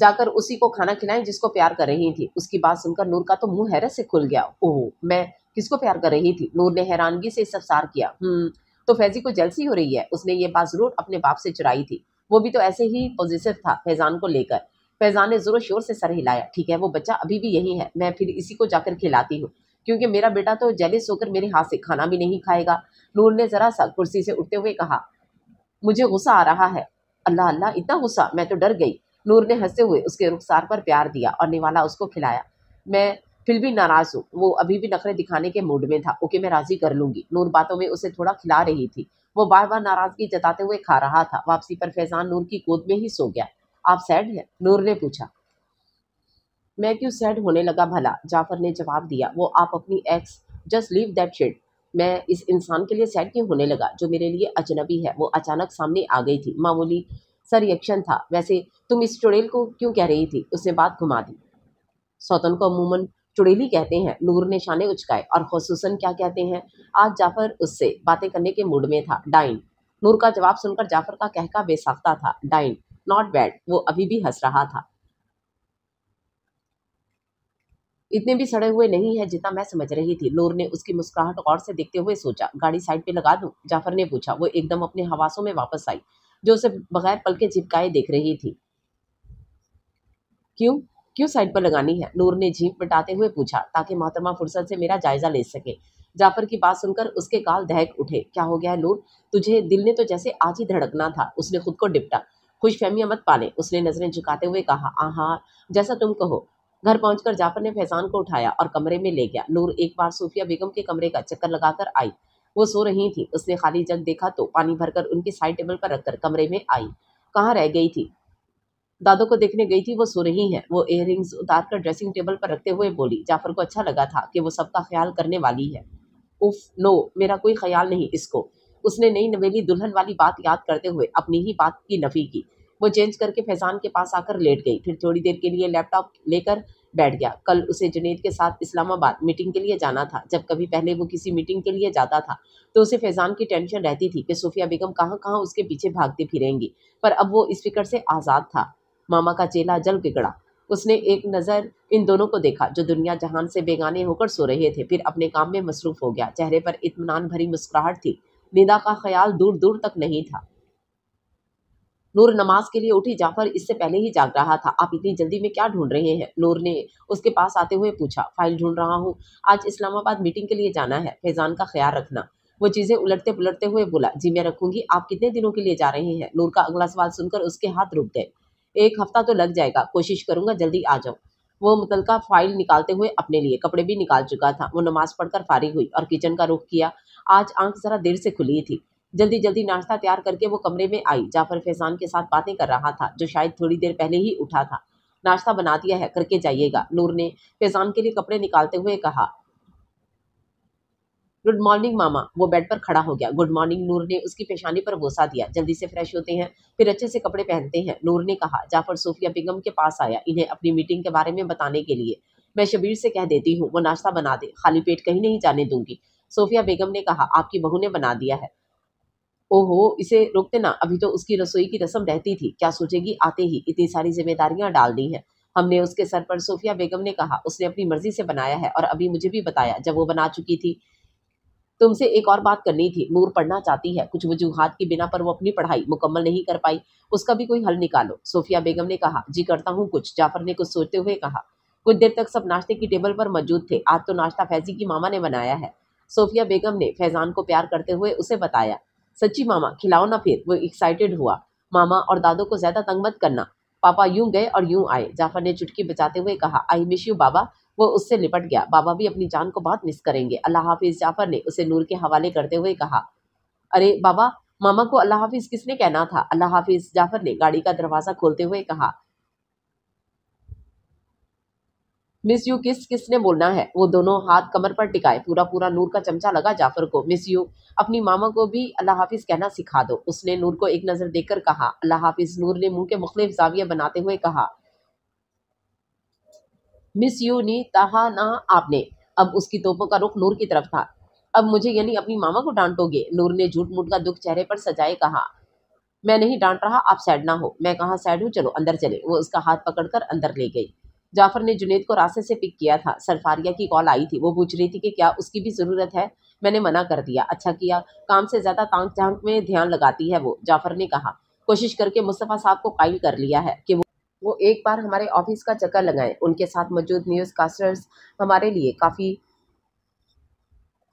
जाकर उसी को खाना खिलाएं जिसको प्यार कर रही थी उसकी बात सुनकर नूर का तो मुंह हैरत से खुल गया ओह मैं किसको प्यार कर रही थी नूर ने हैरानगी से सफसार किया हम्म तो फैजी को जलसी हो रही है उसने ये बात जरूर अपने बाप से चुराई थी वो भी तो ऐसे ही पॉजिटिव था फैजान को लेकर फैजान ने जोरों शोर से सर हिलाया ठीक है वो बच्चा अभी भी यही है मैं फिर इसी को जाकर खिलाती हूँ क्योंकि मेरा बेटा तो जेलिस होकर मेरे हाथ से खाना भी नहीं खाएगा नूर ने जरा सा कुर्सी से उठते हुए कहा मुझे गुस्सा आ रहा है अल्लाह अल्लाह इतना गुस्सा मैं तो डर गई नूर ने हंसते हुए उसके रुखसार पर प्यार दिया और निवाला उसको खिलाया मैं फिर भी नाराज हूँ वो अभी भी नखरे दिखाने के मूड में था ओके मैं राजी कर लूंगी नूर बातों में उसे थोड़ा खिला रही थी वो बार बार नाराजगी जताते हुए खा रहा था वापसी पर फैजान नूर की गोद में ही सो गया आप सैड हैं नूर ने पूछा मैं क्यों सैड होने लगा भला जाफर ने जवाब दिया वो आप अपनी ex just leave that shed मैं इस इंसान के लिए सैड क्यों होने लगा जो मेरे लिए अजनबी है वो अचानक सामने आ गई थी मामूली सा रिएक्शन था वैसे तुम इस चुड़ैल को क्यों कह रही थी उसने बात घुमा दी सौतन को अमूमन चुड़ैली कहते हैं नूर ने शाने उचकाए और खसूसन क्या कहते हैं आज जाफर उससे बातें करने के मूड में था डाइन नूर का जवाब सुनकर जाफर का कहका बेसाख्ता था डाइन नॉट बैड वो अभी भी हंस रहा था इतने भी सड़े हुए नहीं है जितना मैं समझ रही थी नूर ने उसकी मुस्कुराहट गौर से देखते हुए सोचा गाड़ी साइड पे लगा दूं जाफर ने पूछा वो एकदम अपने हवासों में वापस आई जो उसे बगैर पल के झिपकाए देख रही थी क्यों क्यों साइड पर लगानी है नूर ने झीप मिटाते हुए पूछा ताकि मोहतरमा फुर्सत से मेरा जायजा ले सके जाफर की बात सुनकर उसके काल दहक उठे क्या हो गया है नूर तुझे दिल ने तो जैसे आज ही धड़कना था उसने खुद को डिपटा खुशफहमियां मत पाले उसने नजरें झुकाते हुए कहा आहा जैसा तुम कहो घर पहुंचकर जाफर ने फैजान को उठाया और कमरे में ले गया नूर एक बार सूफिया बेगम के कमरे का चक्कर लगाकर आई वो सो रही थी उसने खाली जग देखा तो पानी भरकर उनके साइड टेबल पर रखकर कमरे में आई कहाँ रह गई थी दादो को देखने गई थी वो सो रही है वो इयर उतार कर ड्रेसिंग टेबल पर रखते हुए बोली जाफर को अच्छा लगा था कि वो सबका ख्याल करने वाली है उफ नो मेरा कोई ख्याल नहीं इसको उसने नई नवेली दुल्हन वाली बात याद करते हुए अपनी ही बात की नफी की वो चेंज करके फैजान के पास आकर लेट गई फिर थोड़ी देर के लिए लैपटॉप लेकर बैठ गया कल उसे जुनेद के साथ इस्लामाबाद मीटिंग के लिए जाना था जब कभी पहले वो किसी मीटिंग के लिए जाता था तो उसे फैज़ान की टेंशन रहती थी कि सूफिया बेगम कहाँ कहाँ उसके पीछे भागती फिरेंगी पर अब वो इस फिक्र से आज़ाद था मामा का चेला जल बिगड़ा उसने एक नज़र इन दोनों को देखा जो दुनिया जहान से बेगाने होकर सो रहे थे फिर अपने काम में मसरूफ़ हो गया चेहरे पर इतमान भरी मुस्कुराहट थी निदा का ख्याल दूर दूर तक नहीं था नूर नमाज के लिए उठी जाफर इससे पहले ही जाग रहा था आप इतनी जल्दी में क्या ढूंढ रहे हैं नूर ने उसके पास आते हुए पूछा फाइल ढूंढ रहा हूँ आज इस्लामाबाद मीटिंग के लिए जाना है फैजान का ख्याल रखना वो चीज़ें उलटते पुलटते हुए बोला जी मैं रखूंगी आप कितने दिनों के लिए जा रहे हैं नूर का अगला सवाल सुनकर उसके हाथ रुक गए एक हफ्ता तो लग जाएगा कोशिश करूंगा जल्दी आ जाओ वो मुतलका फाइल निकालते हुए अपने लिए कपड़े भी निकाल चुका था वो नमाज पढ़कर फारिग हुई और किचन का रुख किया आज आंख जरा देर से खुली थी जल्दी जल्दी नाश्ता तैयार करके वो कमरे में आई जाफर फैजान के साथ बातें कर रहा था जो शायद थोड़ी देर पहले ही उठा था नाश्ता बना दिया है करके जाइएगा नूर ने फैजान के लिए कपड़े निकालते हुए कहा गुड मॉर्निंग मामा वो बेड पर खड़ा हो गया गुड मॉर्निंग नूर ने उसकी पेशानी पर भोसा दिया जल्दी से फ्रेश होते हैं फिर अच्छे से कपड़े पहनते हैं नूर ने कहा जाफर सूफिया बेगम के पास आया इन्हें अपनी मीटिंग के बारे में बताने के लिए मैं शबीर से कह देती हूँ वो नाश्ता बना दे खाली पेट कहीं नहीं जाने दूंगी सोफिया बेगम ने कहा आपकी बहू ने बना दिया है ओहो इसे रोकते ना अभी तो उसकी रसोई की रस्म रहती थी क्या सोचेगी आते ही इतनी सारी जिम्मेदारियां डाल दी हैं हमने उसके सर पर सोफिया बेगम ने कहा उसने अपनी मर्जी से बनाया है और अभी मुझे भी बताया जब वो बना चुकी थी तुमसे एक और बात करनी थी नूर पढ़ना चाहती है कुछ वजूहत की बिना पर वो अपनी पढ़ाई मुकम्मल नहीं कर पाई उसका भी कोई हल निकालो सोफिया बेगम ने कहा जी करता हूँ कुछ जाफर ने कुछ सोचते हुए कहा कुछ देर तक सब नाश्ते की टेबल पर मौजूद थे आज तो नाश्ता फैजी की मामा ने बनाया है सोफिया बेगम ने फैजान को प्यार करते हुए उसे बताया सच्ची मामा खिलाओ ना फिर वो एक्साइटेड हुआ मामा और दादो को ज्यादा तंग मत करना पापा यूं गए और यूं आए जाफर ने चुटकी बचाते हुए कहा आई मिश यू बाबा वो उससे लिपट गया बाबा भी अपनी जान को बहुत मिस करेंगे अल्लाह हाफिज जाफर ने उसे नूर के हवाले करते हुए कहा अरे बाबा मामा को अल्लाह हाफिज किसने कहना था अल्लाह हाफिज जाफर ने गाड़ी का दरवाजा खोलते हुए कहा मिस यू किस किसने बोलना है वो दोनों हाथ कमर पर टिकाए पूरा पूरा नूर का चमचा लगा जाफर को मिस यू अपनी मामा को भी अल्लाह हाफिज कहना सिखा दो उसने नूर को एक नज़र देकर कहा अल्लाह हाफिज नूर ने मुंह के मुख्तलिफ जाविया बनाते हुए कहा मिस यू ने कहा ना आपने अब उसकी तोपों का रुख नूर की तरफ था अब मुझे यानी अपनी मामा को डांटोगे नूर ने झूठ मूठ का दुख चेहरे पर सजाए कहा मैं नहीं डांट रहा आप सैड ना हो मैं कहा सैड हूँ चलो अंदर चले वो उसका हाथ पकड़कर अंदर ले गई जाफर ने जुनेद को रास्ते से पिक किया था सरफारिया की कॉल आई थी वो पूछ रही थी कि क्या उसकी भी ज़रूरत है मैंने मना कर दिया अच्छा किया काम से ज़्यादा तांक झांक में ध्यान लगाती है वो जाफर ने कहा कोशिश करके मुस्तफ़ा साहब को कायल कर लिया है कि वो वो एक बार हमारे ऑफिस का चक्कर लगाएं उनके साथ मौजूद न्यूज़ कास्टर्स हमारे लिए काफ़ी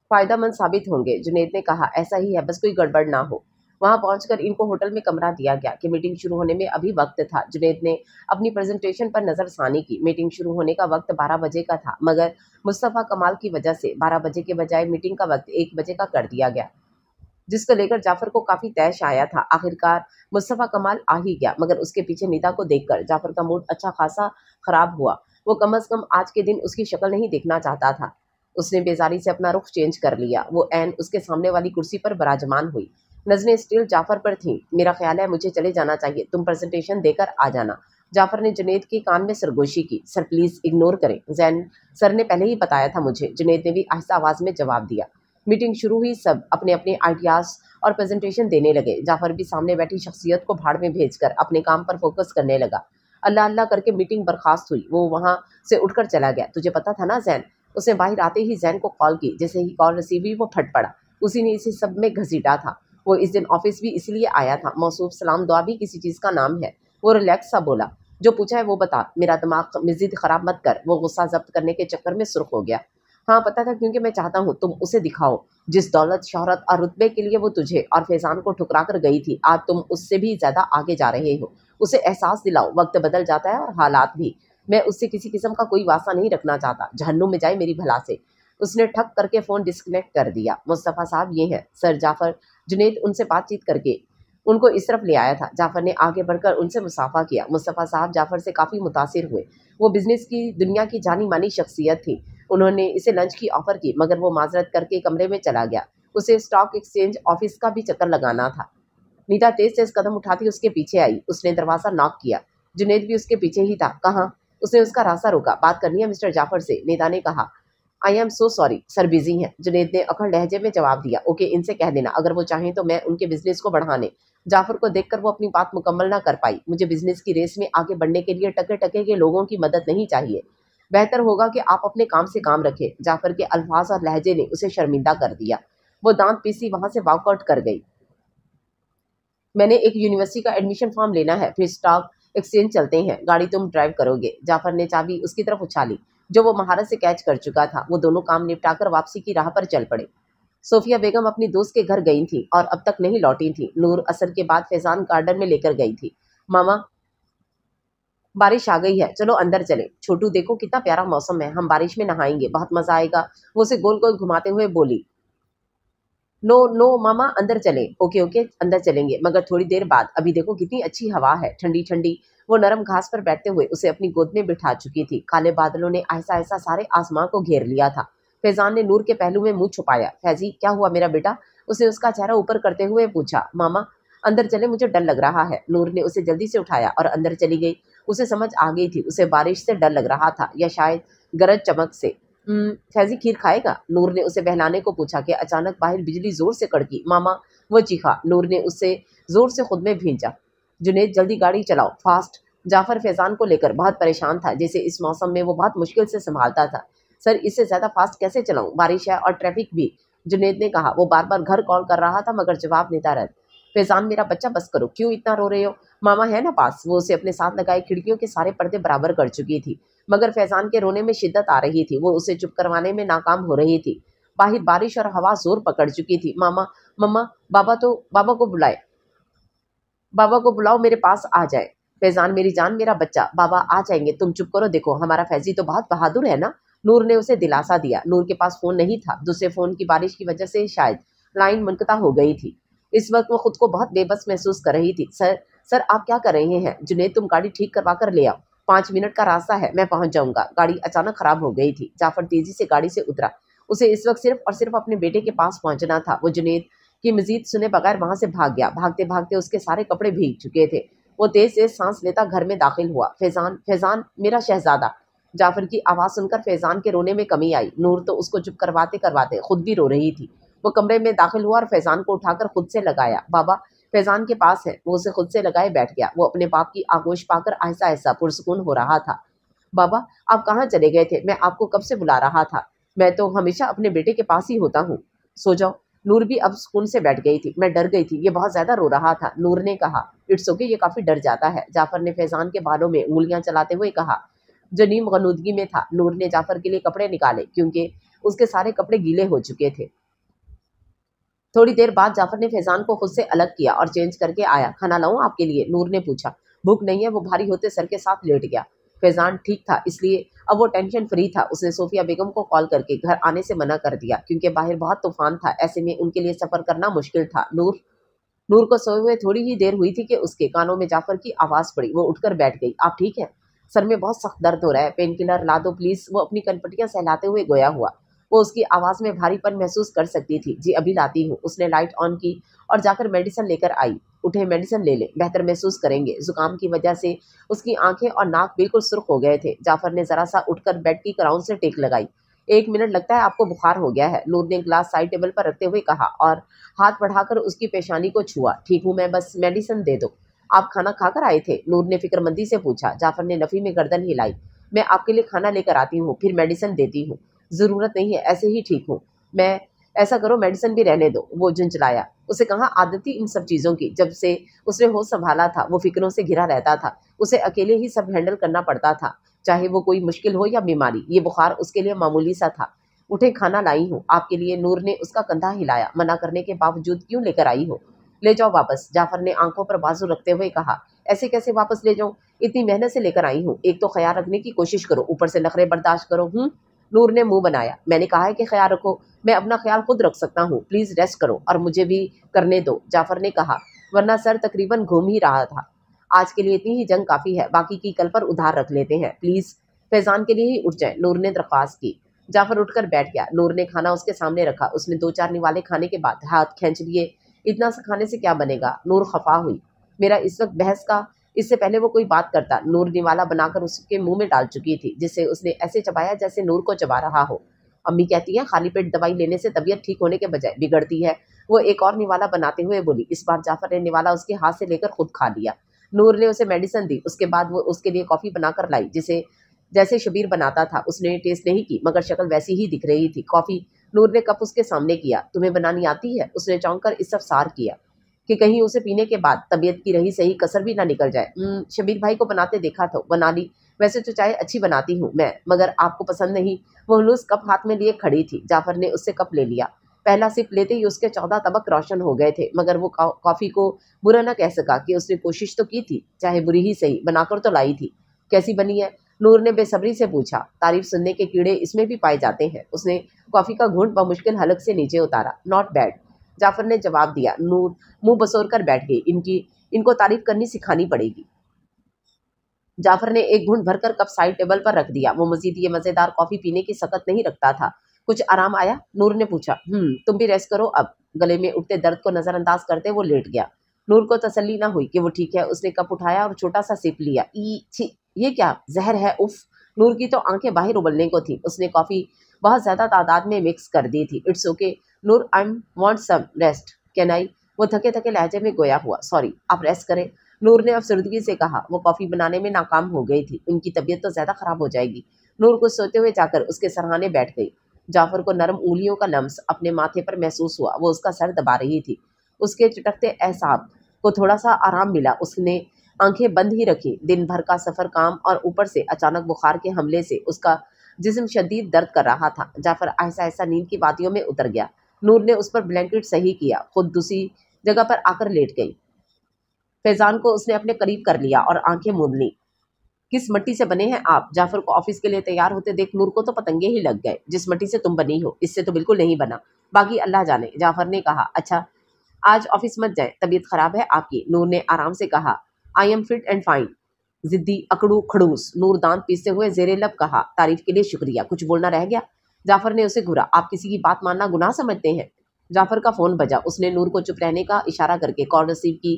फ़ायदा मंद साबित होंगे जुनेद ने कहा ऐसा ही है बस कोई गड़बड़ ना हो वहां पहुंचकर इनको होटल में कमरा दिया गया कि मीटिंग शुरू होने में अभी वक्त था जुनेद ने अपनी प्रेजेंटेशन पर सानी की मीटिंग शुरू होने का वक्त बारह बजे का था मगर मुस्तफ़ा कमाल की वजह से बारह बजे के बजाय मीटिंग का वक्त एक बजे का कर दिया गया जिसको लेकर जाफर को काफी तैश आया था आखिरकार मुस्तफ़ा कमाल आ ही गया मगर उसके पीछे निदा को देखकर जाफर का मूड अच्छा खासा खराब हुआ वो कम अज कम आज के दिन उसकी शक्ल नहीं देखना चाहता था उसने बेजारी से अपना रुख चेंज कर लिया वो एन उसके सामने वाली कुर्सी पर बराजमान हुई नजरें स्टिल जाफर पर थीं मेरा ख्याल है मुझे चले जाना चाहिए तुम प्रेजेंटेशन देकर आ जाना जाफर ने जुनेद के कान में सरगोशी की सर प्लीज़ इग्नोर करें जैन सर ने पहले ही बताया था मुझे जुनेद ने भी आहिस्ता आवाज़ में जवाब दिया मीटिंग शुरू हुई सब अपने अपने आइडियाज़ और प्रेजेंटेशन देने लगे जाफर भी सामने बैठी शख्सियत को भाड़ में कर अपने काम पर फोकस करने लगा अल्लाह अल्लाह करके मीटिंग बर्खास्त हुई वो वहाँ से उठकर चला गया तुझे पता था ना जैन उसने बाहर आते ही जैन को कॉल की जैसे ही कॉल रिसीव हुई वो फट पड़ा उसी ने इसे सब में घसीटा था वो इस दिन ऑफिस भी इसीलिए आया था मौसू सलाम दुआ भी किसी चीज़ का नाम है वो रिलैक्स सा बोला जो पूछा है वो बता मेरा दिमाग मजीद ख़राब मत कर वो गुस्सा जब्त करने के चक्कर में सुरख हो गया हाँ पता था क्योंकि मैं चाहता हूँ तुम उसे दिखाओ जिस दौलत शहरत और रुतबे के लिए वो तुझे और फैज़ान को ठुकरा कर गई थी आज तुम उससे भी ज़्यादा आगे जा रहे हो उसे एहसास दिलाओ वक्त बदल जाता है और हालात भी मैं उससे किसी किस्म का कोई वास्ता नहीं रखना चाहता जहन्नुम में जाए मेरी भला से उसने ठक करके फ़ोन डिस्कनेक्ट कर दिया मुस्तफ़ा साहब ये हैं सर जाफ़र जुनेद उनसे बातचीत करके उनको इस तरफ ले आया था जाफ़र ने आगे बढ़कर उनसे मुसाफा किया मुस्तफ़ा साहब जाफ़र से काफ़ी मुतासर हुए वो बिज़नेस की दुनिया की जानी मानी शख्सियत थी उन्होंने इसे लंच की ऑफ़र की मगर वो माजरत करके कमरे में चला गया उसे स्टॉक एक्सचेंज ऑफिस का भी चक्कर लगाना था नीता तेज तेज कदम उठाती उसके पीछे आई उसने दरवाज़ा नॉक किया जुनेद भी उसके पीछे ही था कहाँ उसने उसका रास्ता रोका बात करनी है मिस्टर जाफ़र से नीता ने कहा I am so sorry sir busy हैं जुनेद ने अखंड लहजे में जवाब दिया ओके इनसे कह देना अगर वो चाहें तो मैं उनके बिजनेस को बढ़ाने जाफर को देखकर वो अपनी बात मुकम्मल ना कर पाई मुझे बिजनेस की रेस में आगे बढ़ने के लिए टके टके के लोगों की मदद नहीं चाहिए बेहतर होगा कि आप अपने काम से काम रखें जाफर के अल्फाज और लहजे ने उसे शर्मिंदा कर दिया वो दांत पीसी वहां से वॉकआउट कर गई मैंने एक यूनिवर्सिटी का एडमिशन फॉर्म लेना है फिर स्टॉक एक्सचेंज चलते हैं गाड़ी तुम ड्राइव करोगे जाफर ने चाबी उसकी तरफ उछाली जो वो महारत से कैच कर चुका था वो दोनों काम निपटाकर वापसी की राह पर चल पड़े सोफिया बेगम अपनी दोस्त के घर गई थी और अब तक नहीं लौटी थी नूर असर के बाद फैजान गार्डन में लेकर गई थी मामा बारिश आ गई है चलो अंदर चले छोटू देखो कितना प्यारा मौसम है हम बारिश में नहाएंगे बहुत मजा आएगा वो उसे गोल गोल घुमाते हुए बोली नो नो मामा अंदर चले ओके ओके अंदर चलेंगे मगर थोड़ी देर बाद अभी देखो कितनी अच्छी हवा है ठंडी ठंडी वो नरम घास पर बैठते हुए उसे अपनी गोद में बिठा चुकी थी काले बादलों ने ऐसा ऐसा सारे आसमान को घेर लिया था फैजान ने नूर के पहलू में मुंह छुपाया फैजी क्या हुआ मेरा बेटा उसने उसका चेहरा ऊपर करते हुए पूछा मामा अंदर चले मुझे डर लग रहा है नूर ने उसे जल्दी से उठाया और अंदर चली गई उसे समझ आ गई थी उसे बारिश से डर लग रहा था या शायद गरज चमक से फैजी खीर खाएगा नूर ने उसे बहलाने को पूछा कि अचानक बाहर बिजली जोर से कड़की मामा वो चीखा नूर ने उसे जोर से खुद में भींचा जुनेद जल्दी गाड़ी चलाओ फास्ट जाफर फैजान को लेकर बहुत परेशान था जिसे इस मौसम में वो बहुत मुश्किल से संभालता था सर इससे ज़्यादा फास्ट कैसे चलाऊँ बारिश है और ट्रैफिक भी जुनेद ने कहा वो बार बार घर कॉल कर रहा था मगर जवाब देता रहा फैजान मेरा बच्चा बस करो क्यों इतना रो रहे हो मामा है ना पास वो उसे अपने साथ लगाए खिड़कियों के सारे पर्दे बराबर कर चुकी थी मगर फैजान के रोने में शिद्दत आ रही थी वो उसे चुप करवाने में नाकाम हो रही थी बाहर बारिश और हवा जोर पकड़ चुकी थी मामा मम्मा बाबा तो बाबा को बुलाए बाबा को बुलाओ मेरे पास आ जाए फैजान मेरी जान मेरा बच्चा बाबा आ जाएंगे तुम चुप करो देखो हमारा फैजी तो बहुत बहादुर है ना नूर ने उसे दिलासा दिया नूर के पास फ़ोन नहीं था दूसरे फ़ोन की बारिश की वजह से शायद लाइन मुनकता हो गई थी इस वक्त वो खुद को बहुत बेबस महसूस कर रही थी सर सर आप क्या कर रहे हैं जुनेद तुम गाड़ी ठीक करवा कर ले आओ पाँच मिनट का रास्ता है मैं पहुंच जाऊंगा गाड़ी अचानक खराब हो गई थी जाफर तेजी से गाड़ी से उतरा उसे इस वक्त सिर्फ और सिर्फ अपने बेटे के पास पहुंचना था वो जुनेद कि मजीद सुने बगैर वहाँ से भाग गया भागते भागते उसके सारे कपड़े भीग चुके थे वो तेज तेज सांस लेता घर में दाखिल हुआ फैजान फैजान मेरा शहजादा जाफर की आवाज़ सुनकर फैजान के रोने में कमी आई नूर तो उसको चुप करवाते करवाते खुद भी रो रही थी वो कमरे में दाखिल हुआ और फैजान को उठाकर खुद से लगाया बाबा फैजान के पास है वो उसे खुद से लगाए बैठ गया वो अपने बाप की आगोश पाकर ऐसा ऐसा पुरसकून हो रहा था बाबा आप कहाँ चले गए थे मैं आपको कब से बुला रहा था मैं तो हमेशा अपने बेटे के पास ही होता हूँ सो जाओ नूर भी अब सुकून से बैठ गई थी मैं डर गई थी ये बहुत ज़्यादा रो रहा था नूर ने कहा इट्स ओके ये काफ़ी डर जाता है जाफर ने फैजान के बालों में उंगलियां चलाते हुए कहा जो नीम गनूदगी में था नूर ने जाफर के लिए कपड़े निकाले क्योंकि उसके सारे कपड़े गीले हो चुके थे थोड़ी देर बाद जाफर ने फैजान को खुद से अलग किया और चेंज करके आया खाना लाऊं आपके लिए नूर ने पूछा भूख नहीं है वो भारी होते सर के साथ लेट गया फैजान ठीक था इसलिए अब वो टेंशन फ्री था उसने सोफिया बेगम को कॉल करके घर आने से मना कर दिया क्योंकि बाहर बहुत तूफान था ऐसे में उनके लिए सफ़र करना मुश्किल था नूर नूर को सोए हुए थोड़ी ही देर हुई थी कि उसके कानों में जाफर की आवाज़ पड़ी वो उठकर बैठ गई आप ठीक है सर में बहुत सख्त दर्द हो रहा है पेन किलर ला दो प्लीज़ वो अपनी कनपटियाँ सहलाते हुए गोया हुआ वो उसकी आवाज़ में भारीपन महसूस कर सकती थी जी अभी लाती हूँ उसने लाइट ऑन की और जाकर मेडिसिन लेकर आई उठे मेडिसिन ले लें बेहतर महसूस करेंगे जुकाम की वजह से उसकी आंखें और नाक बिल्कुल सुर्ख हो गए थे जाफर ने जरा सा उठकर बेड की कराउन से टेक लगाई एक मिनट लगता है आपको बुखार हो गया है नूर ने ग्लास साइड टेबल पर रखते हुए कहा और हाथ बढ़ाकर उसकी पेशानी को छुआ ठीक हूँ मैं बस मेडिसिन दे दो आप खाना खाकर आए थे नूर ने फिक्रमंदी से पूछा जाफर ने नफी में गर्दन हिलाई मैं आपके लिए खाना लेकर आती हूँ फिर मेडिसिन देती हूँ ज़रूरत नहीं है ऐसे ही ठीक हूँ मैं ऐसा करो मेडिसिन भी रहने दो वो झुंझलाया उसे कहा आदती इन सब चीज़ों की जब से उसने होश संभाला था वो फिक्रों से घिरा रहता था उसे अकेले ही सब हैंडल करना पड़ता था चाहे वो कोई मुश्किल हो या बीमारी ये बुखार उसके लिए मामूली सा था उठे खाना लाई हूँ आपके लिए नूर ने उसका कंधा हिलाया मना करने के बावजूद क्यों लेकर आई हो ले जाओ वापस जाफर ने आंखों पर बाजू रखते हुए कहा ऐसे कैसे वापस ले जाऊं इतनी मेहनत से लेकर आई हूँ एक तो ख्याल रखने की कोशिश करो ऊपर से नखरे बर्दाश्त करो हूँ हम्म? नूर ने मुंह बनाया मैंने कहा है कि ख्याल रखो मैं अपना ख्याल खुद रख सकता हूँ प्लीज़ रेस्ट करो और मुझे भी करने दो जाफर ने कहा वरना सर तकरीबन घूम ही रहा था आज के लिए इतनी ही जंग काफ़ी है बाकी की कल पर उधार रख लेते हैं प्लीज़ फैजान के लिए ही उठ जाए नूर ने दरख्वास्त की जाफर उठकर बैठ गया नूर ने खाना उसके सामने रखा उसने दो चार निवाले खाने के बाद हाथ खींच लिए इतना सा खाने से क्या बनेगा नूर खफा हुई मेरा इस वक्त बहस का इससे पहले वो कोई बात करता नूर निवाला बनाकर उसके मुंह में डाल चुकी थी जिसे उसने ऐसे चबाया जैसे नूर को चबा रहा हो अम्मी कहती हैं खाली पेट दवाई लेने से तबीयत ठीक होने के बजाय बिगड़ती है वो एक और निवाला बनाते हुए बोली इस बार जाफर ने निवाला उसके हाथ से लेकर खुद खा लिया नूर ने उसे मेडिसिन दी उसके बाद वो उसके लिए कॉफ़ी बनाकर लाई जिसे जैसे शबीर बनाता था उसने टेस्ट नहीं की मगर शक्ल वैसी ही दिख रही थी कॉफ़ी नूर ने कप उसके सामने किया तुम्हें बनानी आती है उसने चौंक कर इस सब सार किया कि कहीं उसे पीने के बाद तबीयत की रही सही कसर भी ना निकल जाए शबीर भाई को बनाते देखा था बना ली वैसे तो चाय अच्छी बनाती हूँ मैं मगर आपको पसंद नहीं वो लूज कप हाथ में लिए खड़ी थी जाफर ने उससे कप ले लिया पहला सिप लेते ही उसके चौदह तबक रोशन हो गए थे मगर वो कॉफ़ी को बुरा ना कह सका कि उसने कोशिश तो की थी चाहे बुरी ही सही बनाकर तो लाई थी कैसी बनी है नूर ने बेसब्री से पूछा तारीफ सुनने के कीड़े इसमें भी पाए जाते हैं उसने कॉफ़ी का घूंट बमुश्किल हलक से नीचे उतारा नॉट बैड जाफर ने जवाब दिया नूर मुंह बसोर कर बैठ गई इनकी इनको तारीफ करनी सिखानी पड़ेगी जाफर ने एक घुंट भरकर कप साइड टेबल पर रख दिया वो मजीद ये मज़ेदार कॉफ़ी पीने की सकत नहीं रखता था कुछ आराम आया नूर ने पूछा हम्म, तुम भी रेस्ट करो अब गले में उठते दर्द को नज़रअंदाज करते वो लेट गया नूर को तसली ना हुई कि वो ठीक है उसने कप उठाया और छोटा सा सिप लिया ई छी ये क्या जहर है उफ नूर की तो आंखें बाहर उबलने को थी उसने कॉफ़ी बहुत ज़्यादा तादाद में मिक्स कर दी थी it's okay okay, Noor I want some rest can I वो थके थके लहजे में गोया हुआ सॉरी आप रेस्ट करें नूर ने अफसरदगी से कहा वो कॉफ़ी बनाने में नाकाम हो गई थी उनकी तबीयत तो ज़्यादा ख़राब हो जाएगी नूर कुछ सोते हुए जाकर उसके सरहाने बैठ गई जाफर को नरम उंगलियों का लम्स अपने माथे पर महसूस हुआ वो उसका सर दबा रही थी उसके चटकते एहसाब को थोड़ा सा आराम मिला उसने आंखें बंद ही रखी दिन भर का सफ़र काम और ऊपर से अचानक बुखार के हमले से उसका जिसम शदीद दर्द कर रहा था जाफर ऐसा ऐसा नींद की वादियों में उतर गया नूर ने उस पर ब्लैंकेट सही किया खुद दूसरी जगह पर आकर लेट गई फैजान को उसने अपने करीब कर लिया और आंखें मूंद ली किस मट्टी से बने हैं आप जाफर को ऑफिस के लिए तैयार होते देख नूर को तो पतंगे ही लग गए जिस मट्टी से तुम बनी हो इससे तो बिल्कुल नहीं बना बाकी अल्लाह जाने जाफर ने कहा अच्छा आज ऑफिस मत जाए तबीयत खराब है आपकी नूर ने आराम से कहा I am fit and fine जिद्दी अकड़ू खड़ूस नूर दान पीसते हुए जेरे लब कहा तारीफ के लिए शुक्रिया कुछ बोलना रह गया जाफर ने उसे घूरा आप किसी की बात मानना गुनाह समझते हैं जाफर का फ़ोन बजा उसने नूर को चुप रहने का इशारा करके कॉल रिसीव की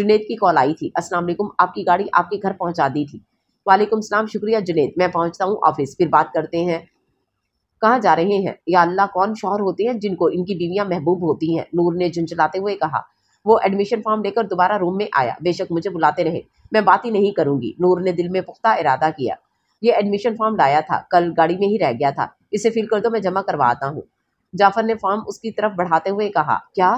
जुनेद की कॉल आई थी अस्सलाम वालेकुम आपकी गाड़ी आपके घर पहुंचा दी थी वालेकुम सलाम शुक्रिया जुनेद मैं पहुंचता हूं ऑफिस फिर बात करते हैं कहाँ जा रहे हैं या अल्लाह कौन शौहर होते हैं जिनको इनकी बीवियां महबूब होती हैं नूर ने झुंझलाते हुए कहा वो एडमिशन फॉर्म लेकर दोबारा रूम में आया बेशक मुझे बुलाते रहे मैं बात ही नहीं करूंगी नूर ने दिल में पुख्ता इरादा किया ये एडमिशन फॉर्म लाया था कल गाड़ी में ही रह गया था इसे फिल कर दो मैं जमा करवाता हूँ जाफर ने फॉर्म उसकी तरफ बढ़ाते हुए कहा क्या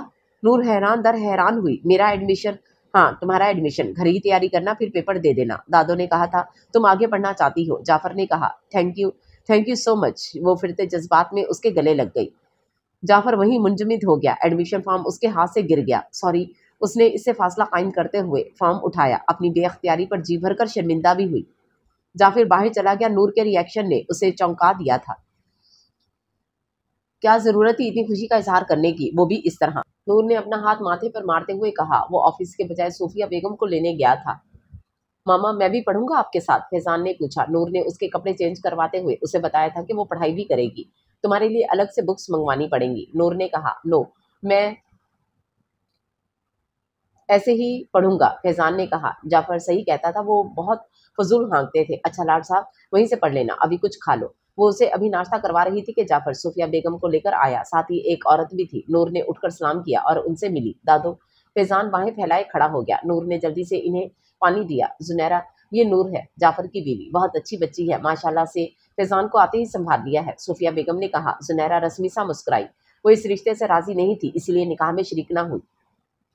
नूर हैरान दर हैरान हुई मेरा एडमिशन हाँ तुम्हारा एडमिशन घर ही तैयारी करना फिर पेपर दे देना दादो ने कहा था तुम आगे पढ़ना चाहती हो जाफर ने कहा thank you thank you so much वो फिरते जज्बात में उसके गले लग गई जाफर वहीं मुंजमिद हो गया एडमिशन फॉर्म उसके हाथ से गिर गया सॉरी उसने इससे फासला कायम करते हुए फॉर्म उठाया अपनी बेअख्तियारी पर जी भर कर शर्मिंदा भी हुई फिर बाहर चला गया नूर के रिएक्शन ने उसे चौंका दिया था क्या ज़रूरत थी इतनी खुशी का इजहार करने की वो भी इस तरह नूर ने अपना हाथ माथे पर मारते हुए कहा वो ऑफिस के बजाय सूफिया बेगम को लेने गया था मामा मैं भी पढ़ूंगा आपके साथ फैजान ने पूछा नूर ने उसके कपड़े चेंज करवाते हुए उसे बताया था कि वो पढ़ाई भी करेगी तुम्हारे लिए अलग से बुक्स मंगवानी पड़ेंगी नूर ने कहा नो मैं ऐसे ही पढ़ूंगा फैजान ने कहा जाफर सही कहता था वो बहुत फजूल हाँकते थे अच्छा लाड साहब वहीं से पढ़ लेना अभी कुछ खा लो वो उसे अभी नाश्ता करवा रही थी कि जाफर सूफिया बेगम को लेकर आया साथ ही एक औरत भी थी नूर ने उठकर सलाम किया और उनसे मिली दादो फैजान बाहें फैलाए खड़ा हो गया नूर ने जल्दी से इन्हें पानी दिया जुनैरा ये नूर है जाफर की बीवी बहुत अच्छी बच्ची है माशाला से फैजान को आते ही संभाल लिया है सूफिया बेगम ने कहा जुनैरा रश्मि सा मुस्कुराई वो इस रिश्ते से राजी नहीं थी इसलिए निकाह में शरीक ना हुई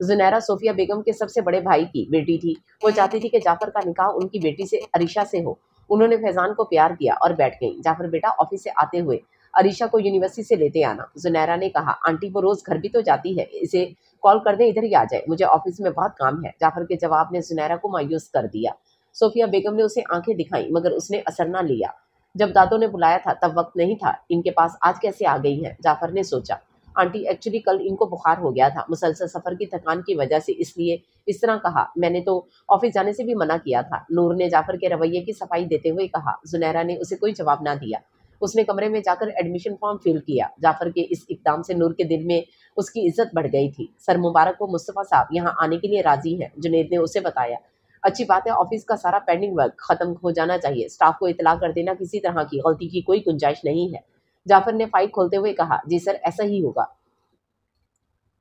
जुनैरा सोफिया बेगम के सबसे बड़े भाई की बेटी थी वो चाहती थी कि जाफर का निकाह उनकी बेटी से अरिशा से हो उन्होंने फैजान को प्यार किया और बैठ गई जाफर बेटा ऑफिस से आते हुए अरिशा को यूनिवर्सिटी से लेते आना जुनैरा ने कहा आंटी वो रोज़ घर भी तो जाती है इसे कॉल कर दे इधर ही आ जाए मुझे ऑफिस में बहुत काम है जाफर के जवाब ने जुनैरा को मायूस कर दिया सोफिया बेगम ने उसे आंखें दिखाई मगर उसने असर ना लिया जब दादो ने बुलाया था तब वक्त नहीं था इनके पास आज कैसे आ गई है जाफर ने सोचा आंटी एक्चुअली कल इनको बुखार हो गया था मुसलसल सफ़र की थकान की वजह से इसलिए इस तरह कहा मैंने तो ऑफिस जाने से भी मना किया था नूर ने जाफर के रवैये की सफाई देते हुए कहा जुनैरा ने उसे कोई जवाब ना दिया उसने कमरे में जाकर एडमिशन फॉर्म फिल किया जाफर के इस इकदाम से नूर के दिल में उसकी इज्जत बढ़ गई थी सर मुबारक को मुस्तफ़ा साहब यहाँ आने के लिए राजी हैं जुनेद ने उसे बताया अच्छी बात है ऑफिस का सारा पेंडिंग वर्क खत्म हो जाना चाहिए स्टाफ को इतला कर देना किसी तरह की गलती की कोई गुंजाइश नहीं है जाफर ने फाइल खोलते हुए कहा जी सर ऐसा ही होगा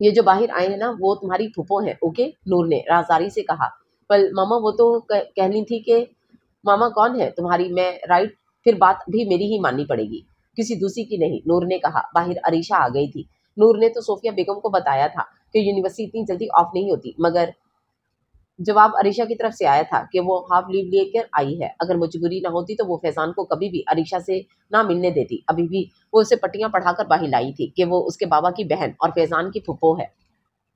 ये जो बाहर आए हैं ना वो तुम्हारी फूफो है ओके नूर ने राजदारी से कहा पर मामा वो तो कहनी थी कि मामा कौन है तुम्हारी मैं राइट फिर बात भी मेरी ही माननी पड़ेगी किसी दूसरी की नहीं नूर ने कहा बाहर अरीशा आ गई थी नूर ने तो सोफिया बेगम को बताया था कि यूनिवर्सिटी इतनी जल्दी ऑफ नहीं होती मगर जवाब अरिशा की तरफ से आया था कि वो हाफ लीव लेकर आई है अगर मजबूरी ना होती तो वो फैजान को कभी भी अरिशा से ना मिलने देती अभी भी वो उसे पट्टियां पढ़ाकर बाहर लाई थी कि वो उसके बाबा की बहन और फैजान की फुफो है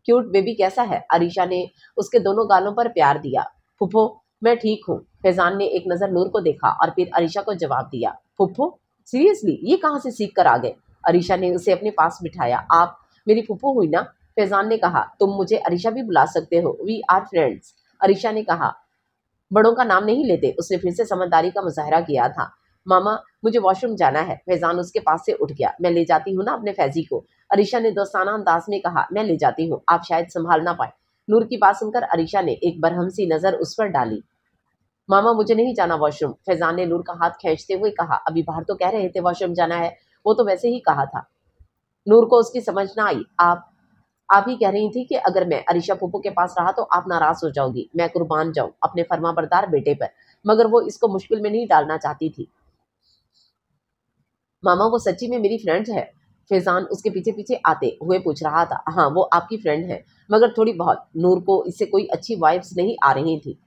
क्यूट बेबी कैसा है अरिशा ने उसके दोनों गालों पर प्यार दिया फुफो मैं ठीक हूँ फैजान ने एक नज़र नूर को देखा और फिर अरिशा को जवाब दिया फुफो सीरियसली ये कहाँ से सीख कर आ गए अरिशा ने उसे अपने पास बिठाया आप मेरी फुफो हुई ना फैजान ने कहा तुम मुझे अरिशा भी बुला सकते हो वी आर फ्रेंड्स अरिशा ने कहा बड़ों का नाम नहीं लेते उसने फिर से समझदारी का मुजाहरा किया था मामा मुझे वॉशरूम जाना है फैजान उसके पास से उठ गया मैं ले जाती हूँ ना अपने फैजी को अरिशा ने दोस्ताना अंदाज में कहा मैं ले जाती हूँ आप शायद संभाल ना पाए नूर की बात सुनकर अरिशा ने एक बरहम सी नजर उस पर डाली मामा मुझे नहीं जाना वॉशरूम फैजान ने नूर का हाथ खींचते हुए कहा अभी बाहर तो कह रहे थे वॉशरूम जाना है वो तो वैसे ही कहा था नूर को उसकी समझ ना आई आप आप ही कह रही थी कि अगर मैं अरिशा फूफो के पास रहा तो आप नाराज हो जाओगी मैं कुर्बान जाऊं अपने फर्मा बरदार बेटे पर मगर वो इसको मुश्किल में नहीं डालना चाहती थी मामा वो सच्ची में मेरी फ्रेंड है फैजान उसके पीछे पीछे आते हुए पूछ रहा था हाँ वो आपकी फ्रेंड है मगर थोड़ी बहुत नूर को इससे कोई अच्छी वाइब्स नहीं आ रही थी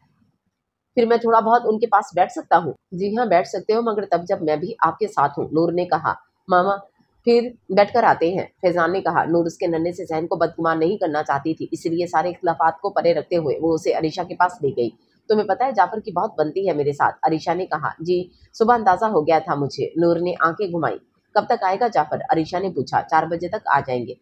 फिर मैं थोड़ा बहुत उनके पास बैठ सकता हूँ जी हाँ बैठ सकते हो मगर तब जब मैं भी आपके साथ हूँ नूर ने कहा मामा फिर बैठकर कर आते हैं फैजान ने कहा नूर उसके नन्हे से जहन को बदगुमान नहीं करना चाहती थी इसलिए सारे इख्तलाफा को परे रखते हुए वो उसे अरिशा के पास ले गई तुम्हें पता है जाफर की बहुत बनती है मेरे साथ अरीशा ने कहा जी सुबह अंदाजा हो गया था मुझे नूर ने आंखें घुमाई कब तक आएगा जाफर अरीशा ने पूछा चार बजे तक आ जाएंगे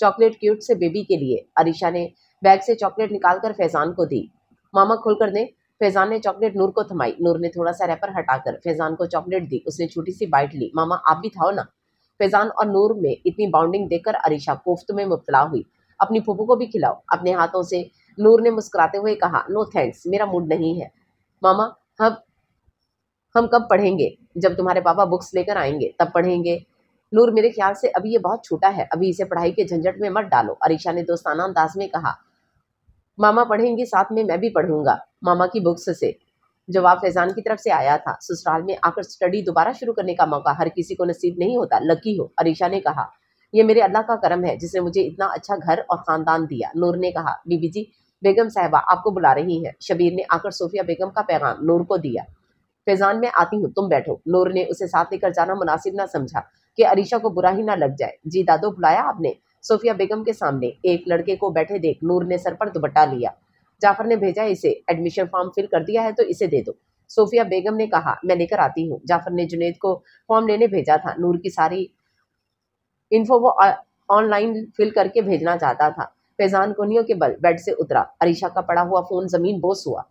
चॉकलेट क्यूट से बेबी के लिए अरिशा ने बैग से चॉकलेट निकालकर फैजान को दी मामा खोलकर दे फैजान ने चॉकलेट नूर को थमाई नूर ने थोड़ा सा रैपर हटाकर फैजान को चॉकलेट दी उसने छोटी सी बाइट ली मामा आप भी था ना फैजान और नूर में इतनी बाउंडिंग देकर अरिशा कोफ्त में मुबतला हुई अपनी फूफू को भी खिलाओ अपने हाथों से नूर ने मुस्कुराते हुए कहा नो थैंक्स मेरा मूड नहीं है मामा हम हम कब पढ़ेंगे जब तुम्हारे पापा बुक्स लेकर आएंगे तब पढ़ेंगे नूर मेरे ख्याल से अभी ये बहुत छोटा है अभी इसे पढ़ाई के झंझट में मत डालो अरिशा ने दोस्ताना अंदाज में कहा मामा पढ़ेंगे साथ में मैं भी पढ़ूंगा मामा की बुक्स से जवाब फैजान की तरफ से आया था ससुराल में आकर स्टडी दोबारा शुरू करने का मौका हर किसी को नसीब नहीं होता लकी हो अरीशा ने कहा यह मेरे अल्लाह का करम है जिसने मुझे इतना अच्छा घर और खानदान दिया नूर ने कहा बीबी जी बेगम साहबा आपको बुला रही हैं शबीर ने आकर सोफिया बेगम का पैगाम नूर को दिया फैजान में आती हूँ तुम बैठो नूर ने उसे साथ लेकर जाना मुनासिब ना समझा कि अरीशा को बुरा ही ना लग जाए जी दादो बुलाया आपने सोफिया बेगम के सामने एक लड़के को बैठे देख नूर ने सर पर दुपट्टा लिया जाफर ने भेजा इसे एडमिशन फॉर्म फिल कर दिया है तो इसे दे दो सोफिया बेगम ने कहा मैं लेकर आती हूँ जाफर ने जुनेद को फॉर्म लेने भेजा था नूर की सारी इन्फो वो ऑनलाइन फिल करके भेजना चाहता था फैजान कोनियों के बल बेड से उतरा अरीशा का पड़ा हुआ फोन जमीन बोस हुआ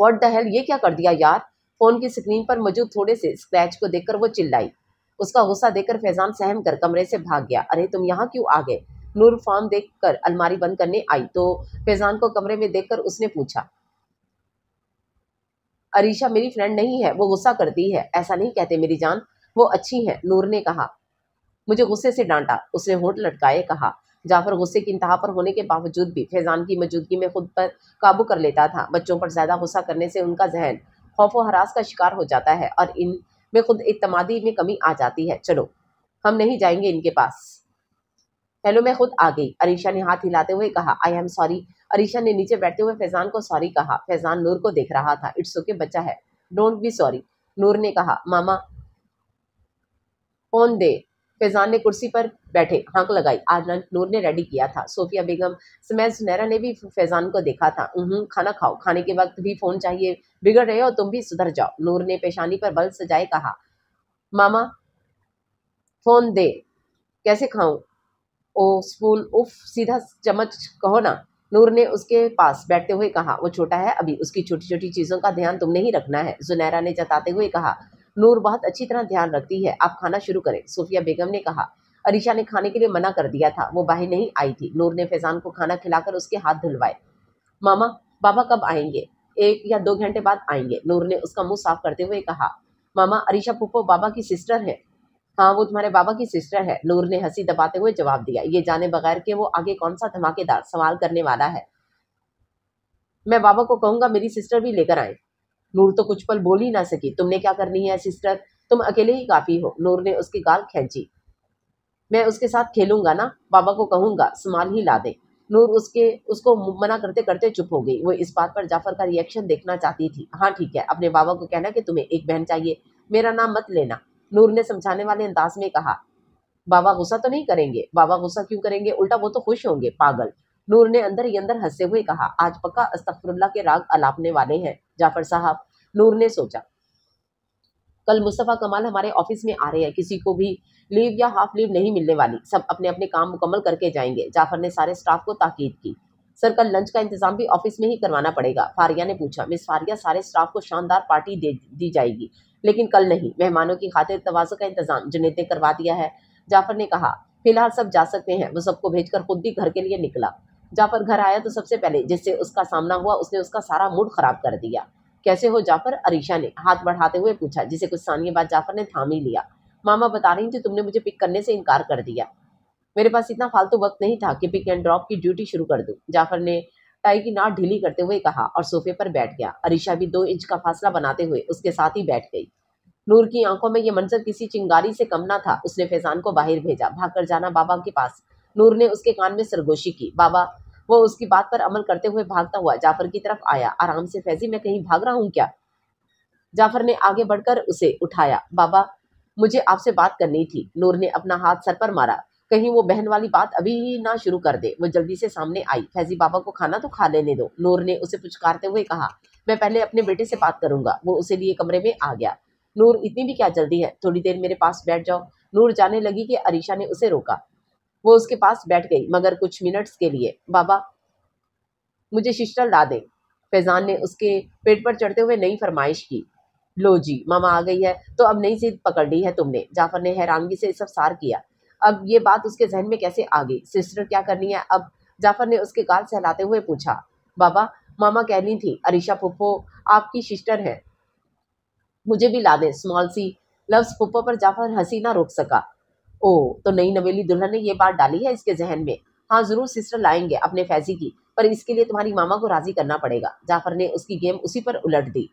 वॉट द हेल ये क्या कर दिया यार फोन की स्क्रीन पर मौजूद थोड़े से स्क्रैच को देखकर वो चिल्लाई उसका गुस्सा देखकर फैजान सहम कर कमरे से भाग गया अरे तुम यहाँ क्यों आ गए नूर फॉर्म देखकर अलमारी बंद करने आई तो फैजान को कमरे में देखकर उसने पूछा अरीशा मेरी फ्रेंड नहीं है वो गुस्सा करती है ऐसा नहीं कहते मेरी जान वो अच्छी है नूर ने कहा मुझे गुस्से से डांटा उसने होंठ लटकाए कहा जाफर गुस्से की इंतहा पर होने के बावजूद भी फैजान की मौजूदगी में खुद पर काबू कर लेता था बच्चों पर ज़्यादा गुस्सा करने से उनका जहन खौफ व हरास का शिकार हो जाता है और इन में खुद इतमादी में कमी आ जाती है चलो हम नहीं जाएंगे इनके पास हेलो मैं खुद आ गई अरीशा ने हाथ हिलाते हुए कहा आई एम सॉरी अरीशा ने नीचे बैठते हुए फैजान को सॉरी कहा फैजान नूर को देख रहा था इट्स ओके बच्चा है डोंट बी सॉरी नूर ने कहा मामा कौन दे फैजान ने कुर्सी पर बैठे हाँक लगाई आज लंच नूर ने रेडी किया था सोफिया बेगम समैन सुनहरा ने भी फैजान को देखा था खाना खाओ खाने के वक्त भी फोन चाहिए बिगड़ रहे हो तुम भी सुधर जाओ नूर ने पेशानी पर बल सजाए कहा मामा फोन दे कैसे खाऊं ओ स्पून उफ सीधा चमच कहो ना नूर ने उसके पास बैठते हुए कहा वो छोटा है अभी उसकी छोटी छोटी चीज़ों का ध्यान तुमने ही रखना है जुनैरा ने जताते हुए कहा नूर बहुत अच्छी तरह ध्यान रखती है आप खाना शुरू करें सोफिया बेगम ने कहा अरिशा ने खाने के लिए मना कर दिया था वो बाहर नहीं आई थी नूर ने फैजान को खाना खिलाकर उसके हाथ धुलवाए मामा बाबा कब आएंगे एक या दो घंटे बाद आएंगे नूर ने उसका मुंह साफ करते हुए कहा मामा अरिशा पुप्पो बाबा की सिस्टर है हाँ वो तुम्हारे बाबा की सिस्टर है नूर ने हंसी दबाते हुए जवाब दिया ये जाने बगैर कि वो आगे कौन सा धमाकेदार सवाल करने वाला है मैं बाबा को कहूंगा मेरी सिस्टर भी लेकर आए नूर तो कुछ पल बोल ही ना सकी तुमने क्या करनी है सिस्टर तुम अकेले ही काफी हो नूर ने उसकी गाल खेची मैं उसके साथ खेलूंगा ना बाबा को कहूंगा सामान ही ला दे नूर उसके उसको मना करते करते चुप हो गई वो इस बात पर जाफर का रिएक्शन देखना चाहती थी हाँ ठीक है अपने बाबा को कहना कि तुम्हें एक बहन चाहिए मेरा नाम मत लेना नूर ने समझाने वाले अंदाज में कहा बाबा गुस्सा तो नहीं करेंगे बाबा गुस्सा क्यों करेंगे उल्टा वो तो खुश होंगे पागल नूर ने अंदर ही अंदर हंसते हुए कहा आज पक्का अस्तफरुल्ला के राग अलापने वाले हैं जाफर साहब नूर ने सोचा कल मुस्तफ़ा कमाल हमारे ऑफिस में आ रहे हैं किसी को भी लीव या हाफ लीव नहीं मिलने वाली सब अपने अपने काम मुकम्मल करके जाएंगे जाफर ने सारे स्टाफ को ताकीद की सर कल लंच का इंतजाम भी ऑफिस में ही करवाना पड़ेगा फारिया ने पूछा मिस फारिया सारे स्टाफ को शानदार पार्टी दे दी जाएगी लेकिन कल नहीं मेहमानों की खातिर तवाज़ो का इंतज़ाम जुनेद ने करवा दिया है जाफर ने कहा फिलहाल सब जा सकते हैं वो सबको भेजकर खुद ही घर के लिए निकला जाफर घर आया तो सबसे पहले जिससे उसका सामना हुआ उसने उसका सारा मूड ख़राब कर दिया कैसे हो जाफर अरीशा ने हाथ बढ़ाते हुए पूछा जिसे कुछ सानिया बाद जाफर ने थाम ही लिया मामा बता रही थी तुमने मुझे पिक करने से इनकार कर दिया मेरे पास इतना फालतू वक्त नहीं था कि पिक एंड ड्रॉप की ड्यूटी शुरू कर दूँ जाफर ने टाई की नाट ढीली करते हुए कहा और सोफे पर बैठ गया अरिशा भी दो इंच का फासला बनाते हुए उसके साथ ही बैठ गई नूर की आंखों में यह मंजर किसी चिंगारी से कम ना था उसने फैजान को बाहर भेजा भागकर जाना बाबा के पास नूर ने उसके कान में सरगोशी की बाबा वो उसकी बात पर अमल करते हुए भागता हुआ जाफर की तरफ आया आराम से फैजी मैं कहीं भाग रहा हूँ क्या जाफर ने आगे बढ़कर उसे उठाया बाबा मुझे आपसे बात करनी थी नूर ने अपना हाथ सर पर मारा कहीं वो बहन वाली बात अभी ही ना शुरू कर दे वो जल्दी से सामने आई फैजी बाबा को खाना तो खा लेने दो नूर ने उसे पुचकारते हुए कहा मैं पहले अपने बेटे से बात करूंगा वो उसे लिए कमरे में आ गया नूर इतनी भी क्या जल्दी है थोड़ी देर मेरे पास बैठ जाओ नूर जाने लगी कि अरीशा ने उसे रोका वो उसके पास बैठ गई मगर कुछ मिनट्स के लिए बाबा मुझे शिशल ला दे फैजान ने उसके पेट पर चढ़ते हुए नई फरमाइश की लो जी मामा आ गई है तो अब नई जिद पकड़ ली है तुमने जाफर ने हैरानगी से सब सार किया अब ये बात उसके जहन में कैसे आ गई सिस्टर क्या करनी है अब जाफर ने उसके गाल सहलाते हुए पूछा बाबा मामा कहनी थी अरिशा पुप्पो आपकी सिस्टर है मुझे भी ला दे स्मॉल सी लफ्स पुप्पो पर जाफर हंसी ना रोक सका ओ तो नई नवेली दुल्हन ने यह बात डाली है इसके जहन में हाँ जरूर सिस्टर लाएंगे अपने फैजी की पर इसके लिए तुम्हारी मामा को राजी करना पड़ेगा जाफर ने उसकी गेम उसी पर उलट दी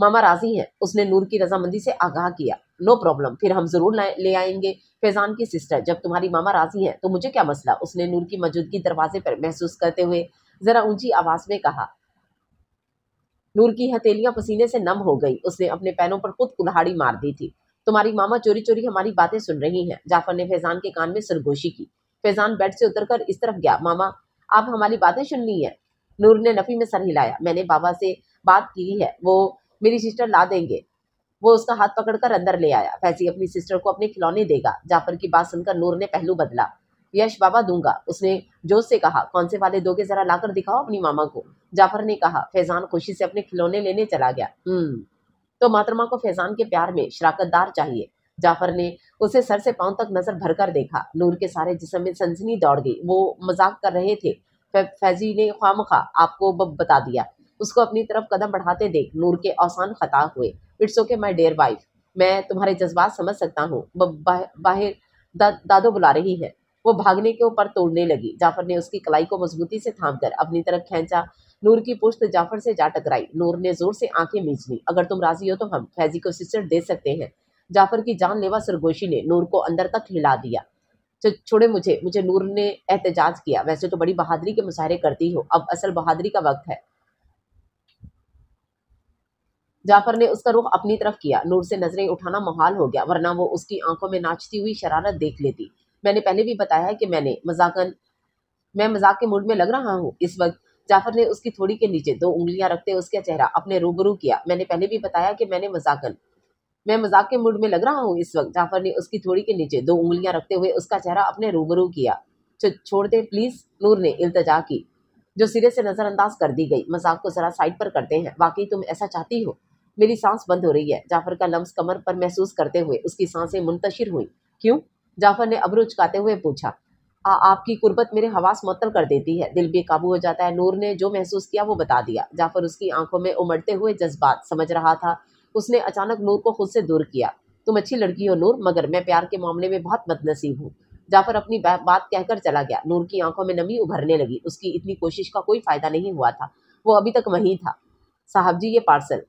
मामा राजी हैं उसने नूर की रजामंदी से आगाह किया नो no प्रॉब्लम फिर हम जरूर ले आएंगे फैजान की सिस्टर जब तुम्हारी मामा राजी हैं तो मुझे क्या मसला उसने नूर की मौजूदगी दरवाजे पर महसूस करते हुए जरा ऊंची आवाज में कहा नूर की हथेलियां पसीने से नम हो गई उसने अपने पैरों पर खुद कुल्हाड़ी मार दी थी तुम्हारी मामा चोरी चोरी हमारी बातें सुन रही हैं जाफर ने फैजान के कान में सरगोशी की फैजान बेड से उतरकर इस तरफ गया मामा आप हमारी बातें सुननी है नूर ने नफी में सर हिलाया मैंने बाबा से बात की है वो मेरी सिस्टर ला देंगे वो उसका हाथ पकड़कर अंदर ले आया फैजी अपनी सिस्टर को अपने खिलौने देगा जाफर की बात सुनकर नूर ने पहलू बदला यश बाबा दूंगा उसने जोश से कहा कौन से वाले दोगे जरा लाकर दिखाओ अपनी मामा को जाफर ने कहा फैजान खुशी से अपने खिलौने लेने चला गया हम्म तो मातरमा को फैजान के प्यार में शराकतदार चाहिए जाफर ने उसे सर से पांव तक नजर भरकर देखा नूर के सारे जिसम में सनसनी दौड़ गई वो मजाक कर रहे थे फैजी ने खाम खा आपको बता दिया उसको अपनी तरफ कदम बढ़ाते देख नूर के औसान खता हुए it's okay my dear wife मैं तुम्हारे जज्बात समझ सकता हूँ बाहर दा, दादो बुला रही है वो भागने के ऊपर तोड़ने लगी जाफर ने उसकी कलाई को मजबूती से थाम कर अपनी तरफ खींचा नूर की पुश्त जाफर से जा टकराई नूर ने जोर से आंखें मींच ली अगर तुम राजी हो तो हम फैजी को सिस्टर दे सकते हैं जाफर की जानलेवा सरगोशी ने नूर को अंदर तक हिला दिया छोड़े मुझे मुझे नूर ने एहतजाज किया वैसे तो बड़ी बहादरी के मुशाहरे करती हो अब असल बहादरी का वक्त है जाफर ने उसका रुख अपनी तरफ किया नूर से नजरें उठाना मोहाल हो गया वरना वो उसकी आंखों में नाचती हुई शरारत देख लेती मैंने पहले भी बताया कि मैंने मजाकन मैं मजाक के मूड में लग रहा हूँ इस वक्त जाफर ने उसकी थोड़ी के नीचे दो उंगलियां रखते उसका चेहरा अपने रूबरू किया मैंने पहले भी बताया कि मैंने मजाकन मैं मजाक के मूड में लग रहा हूँ इस वक्त जाफर ने उसकी थोड़ी के नीचे दो उंगलियां रखते हुए उसका चेहरा अपने रूबरू किया छोड़ दे प्लीज नूर ने इल्तजा की जो सिरे से नजरअंदाज कर दी गई मजाक को जरा साइड पर करते हैं वाकई तुम ऐसा चाहती हो मेरी सांस बंद हो रही है जाफर का लम्स कमर पर महसूस करते हुए उसकी सांसें मुंतशिर हुई क्यों जाफर ने अबरू चुकाते हुए पूछा आ, आपकी कुर्बत मेरे हवास मुतल कर देती है दिल बेकाबू हो जाता है नूर ने जो महसूस किया वो बता दिया जाफर उसकी आंखों में उमड़ते हुए जज्बात समझ रहा था उसने अचानक नूर को खुद से दूर किया तुम अच्छी लड़की हो नूर मगर मैं प्यार के मामले में बहुत बदनसीब हूँ जाफर अपनी बात कहकर चला गया नूर की आंखों में नमी उभरने लगी उसकी इतनी कोशिश का कोई फायदा नहीं हुआ था वो अभी तक वहीं था साहब जी ये पार्सल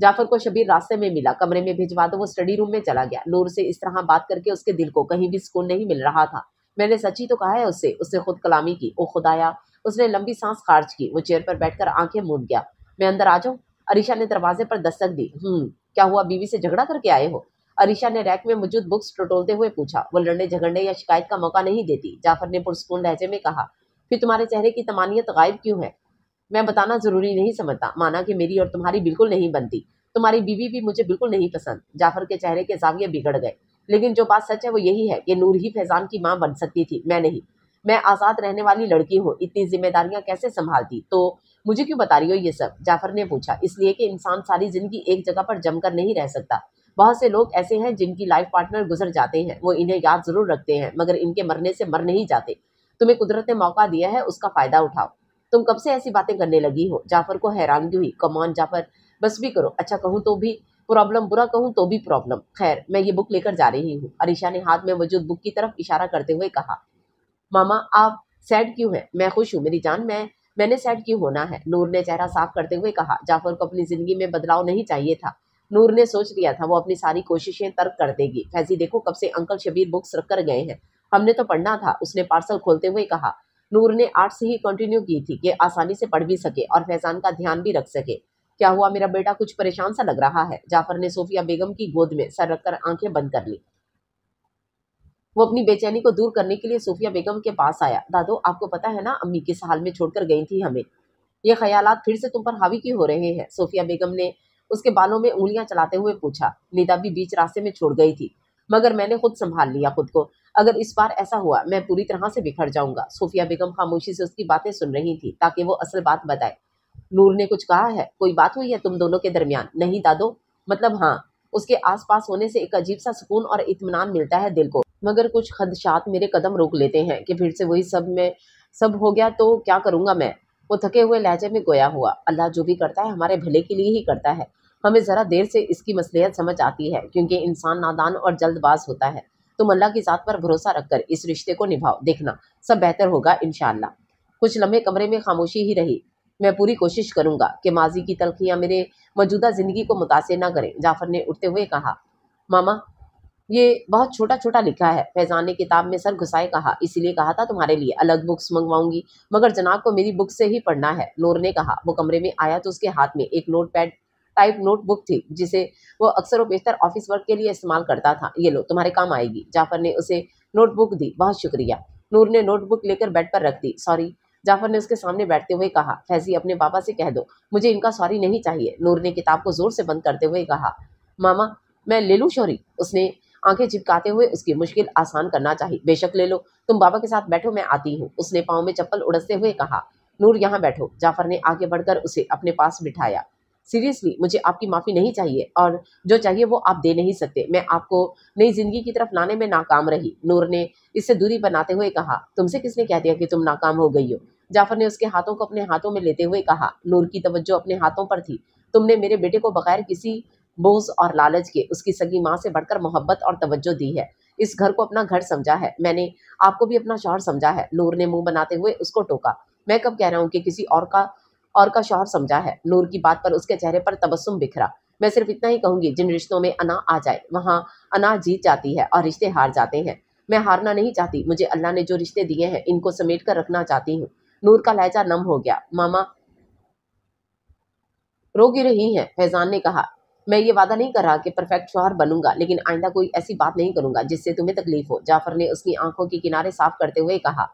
जाफर को शबीर रास्ते में मिला कमरे में भिजवा तो वो स्टडी रूम में चला गया नूर से इस तरह बात करके उसके दिल को कहीं भी सुकून नहीं मिल रहा था मैंने सची तो कहा है उससे उसने खुद कलामी की ओ खुदाया उसने लंबी सांस खार्ज की वो चेयर पर बैठकर आंखें मूंद गया मैं अंदर आ जाऊँ अरीशा ने दरवाजे पर दस्तक दी हम्म क्या हुआ बीवी से झगड़ा करके आए हो अरीशा ने रैक में मौजूद बुक्स टटोलते हुए पूछा वो लड़ने झगड़ने या शिकायत का मौका नहीं देती जाफर ने पुरस्कून लहजे में कहा फिर तुम्हारे चेहरे की तमानियत गायब क्यों है मैं बताना ज़रूरी नहीं समझता माना कि मेरी और तुम्हारी बिल्कुल नहीं बनती तुम्हारी बीवी भी मुझे बिल्कुल नहीं पसंद जाफर के चेहरे के जाविये बिगड़ गए लेकिन जो बात सच है वो यही है कि नूर ही फैजान की माँ बन सकती थी मैं नहीं मैं आज़ाद रहने वाली लड़की हूँ इतनी जिम्मेदारियाँ कैसे संभालती तो मुझे क्यों बता रही हो ये सब जाफर ने पूछा इसलिए कि इंसान सारी ज़िंदगी एक जगह पर जमकर नहीं रह सकता बहुत से लोग ऐसे हैं जिनकी लाइफ पार्टनर गुजर जाते हैं वो इन्हें याद ज़रूर रखते हैं मगर इनके मरने से मर नहीं जाते तुम्हें कुदरत ने मौका दिया है उसका फ़ायदा उठाओ तुम कब से ऐसी बातें करने लगी हो जाफर को हैरानगी हुई कमान जाफर बस भी करो अच्छा कहूँ तो भी प्रॉब्लम बुरा कहूँ तो भी प्रॉब्लम खैर मैं ये बुक लेकर जा रही हूँ अरिशा ने हाथ में मौजूद बुक की तरफ इशारा करते हुए कहा मामा आप सैड क्यों हैं मैं खुश हूँ मेरी जान मैं मैंने सैड क्यों होना है नूर ने चेहरा साफ करते हुए कहा जाफर को अपनी जिंदगी में बदलाव नहीं चाहिए था नूर ने सोच लिया था वो अपनी सारी कोशिशें तर्क कर देगी फैजी देखो कब से अंकल शबीर बुक्स रख कर गए हैं हमने तो पढ़ना था उसने पार्सल खोलते हुए कहा नूर ने आर्ट से ही कंटिन्यू की थी कि आसानी से पढ़ भी सके और फैजान का ध्यान भी रख सके क्या हुआ मेरा बेटा कुछ परेशान सा लग रहा है जाफर ने सोफिया बेगम की गोद में सर रखकर आंखें बंद कर ली वो अपनी बेचैनी को दूर करने के लिए सोफिया बेगम के पास आया दादो आपको पता है ना अम्मी किस हाल में छोड़कर गई थी हमें ये ख्याल फिर से तुम पर हावी क्यों हो रहे हैं सोफिया बेगम ने उसके बालों में उंगलियां चलाते हुए पूछा निदा भी बीच रास्ते में छोड़ गई थी मगर मैंने खुद संभाल लिया खुद को अगर इस बार ऐसा हुआ मैं पूरी तरह से बिखर जाऊंगा सोफिया बेगम खामोशी से उसकी बातें सुन रही थी ताकि वो असल बात बताए नूर ने कुछ कहा है कोई बात हुई है तुम दोनों के दरमियान नहीं दादो मतलब हाँ उसके आसपास होने से एक अजीब सा सुकून और इतमान मिलता है दिल को मगर कुछ खदशात मेरे कदम रोक लेते हैं कि फिर से वही सब में सब हो गया तो क्या करूंगा मैं वो थके हुए लहजे में गोया हुआ अल्लाह जो भी करता है हमारे भले के लिए ही करता है हमें ज़रा देर से इसकी मसलियत समझ आती है क्योंकि इंसान नादान और जल्दबाज होता है तुम अल्लाह की ज़ात पर भरोसा रखकर इस रिश्ते को निभाओ देखना सब बेहतर होगा इन कुछ लम्बे कमरे में खामोशी ही रही मैं पूरी कोशिश करूंगा कि माजी की तलखियाँ मेरे मौजूदा ज़िंदगी को मुतासर ना करें जाफर ने उठते हुए कहा मामा ये बहुत छोटा छोटा लिखा है फैजान ने किताब में सर घुसाए कहा इसीलिए कहा था तुम्हारे लिए अलग बुक्स मंगवाऊंगी मगर जनाब को मेरी बुक से ही पढ़ना है नूर ने कहा वो कमरे में आया तो उसके हाथ में एक नोट पैड टाइप नोटबुक थी जिसे वो अक्सर व बेहतर ऑफिस वर्क के लिए इस्तेमाल करता था ये लो तुम्हारे काम आएगी जाफर ने उसे नोटबुक दी बहुत शुक्रिया नूर ने नोटबुक लेकर बेड पर रख दी सॉरी जाफर ने उसके सामने बैठते हुए कहा फैजी अपने पापा से कह दो मुझे इनका सॉरी नहीं चाहिए नूर ने किताब को जोर से बंद करते हुए कहा मामा मैं ले लूँ सॉरी उसने आंखें चिपकाते हुए उसकी मुश्किल आसान करना चाहिए बेशक ले लो तुम बाबा के साथ बैठो मैं आती हूँ उसने पाँव में चप्पल उड़सते हुए कहा नूर यहाँ बैठो जाफर ने आगे बढ़कर उसे अपने पास बिठाया सीरियसली मुझे आपकी माफ़ी नहीं चाहिए और जो चाहिए वो आप दे नहीं सकते मैं आपको नई जिंदगी की तरफ लाने में नाकाम रही नूर ने इससे दूरी बनाते हुए कहा तुमसे किसने कह दिया कि तुम नाकाम हो गई हो जाफर ने उसके हाथों को अपने हाथों में लेते हुए कहा नूर की तवज्जो अपने हाथों पर थी तुमने मेरे बेटे को बगैर किसी बोझ और लालच के उसकी सगी माँ से बढ़कर मोहब्बत और तवज्जो दी है इस घर को अपना घर समझा है मैंने आपको भी अपना शौहर समझा है नूर ने मुंह बनाते हुए उसको टोका मैं कब कह रहा हूँ कि किसी और का और का शौहर समझा है नूर की बात पर उसके चेहरे पर तबस्सुम बिखरा मैं सिर्फ इतना ही कहूंगी जिन रिश्तों में अना आ जाए वहाँ अना जीत जाती है और रिश्ते हार जाते हैं मैं हारना नहीं चाहती मुझे अल्लाह ने जो रिश्ते दिए हैं इनको समेट कर रखना चाहती हूँ नूर का लहजा नम हो गया मामा रो क्यों रही है फैजान ने कहा मैं ये वादा नहीं कर रहा कि परफेक्ट शोहर बनूंगा लेकिन आइंदा कोई ऐसी बात नहीं करूंगा जिससे तुम्हें तकलीफ हो जाफर ने उसकी आंखों के किनारे साफ करते हुए कहा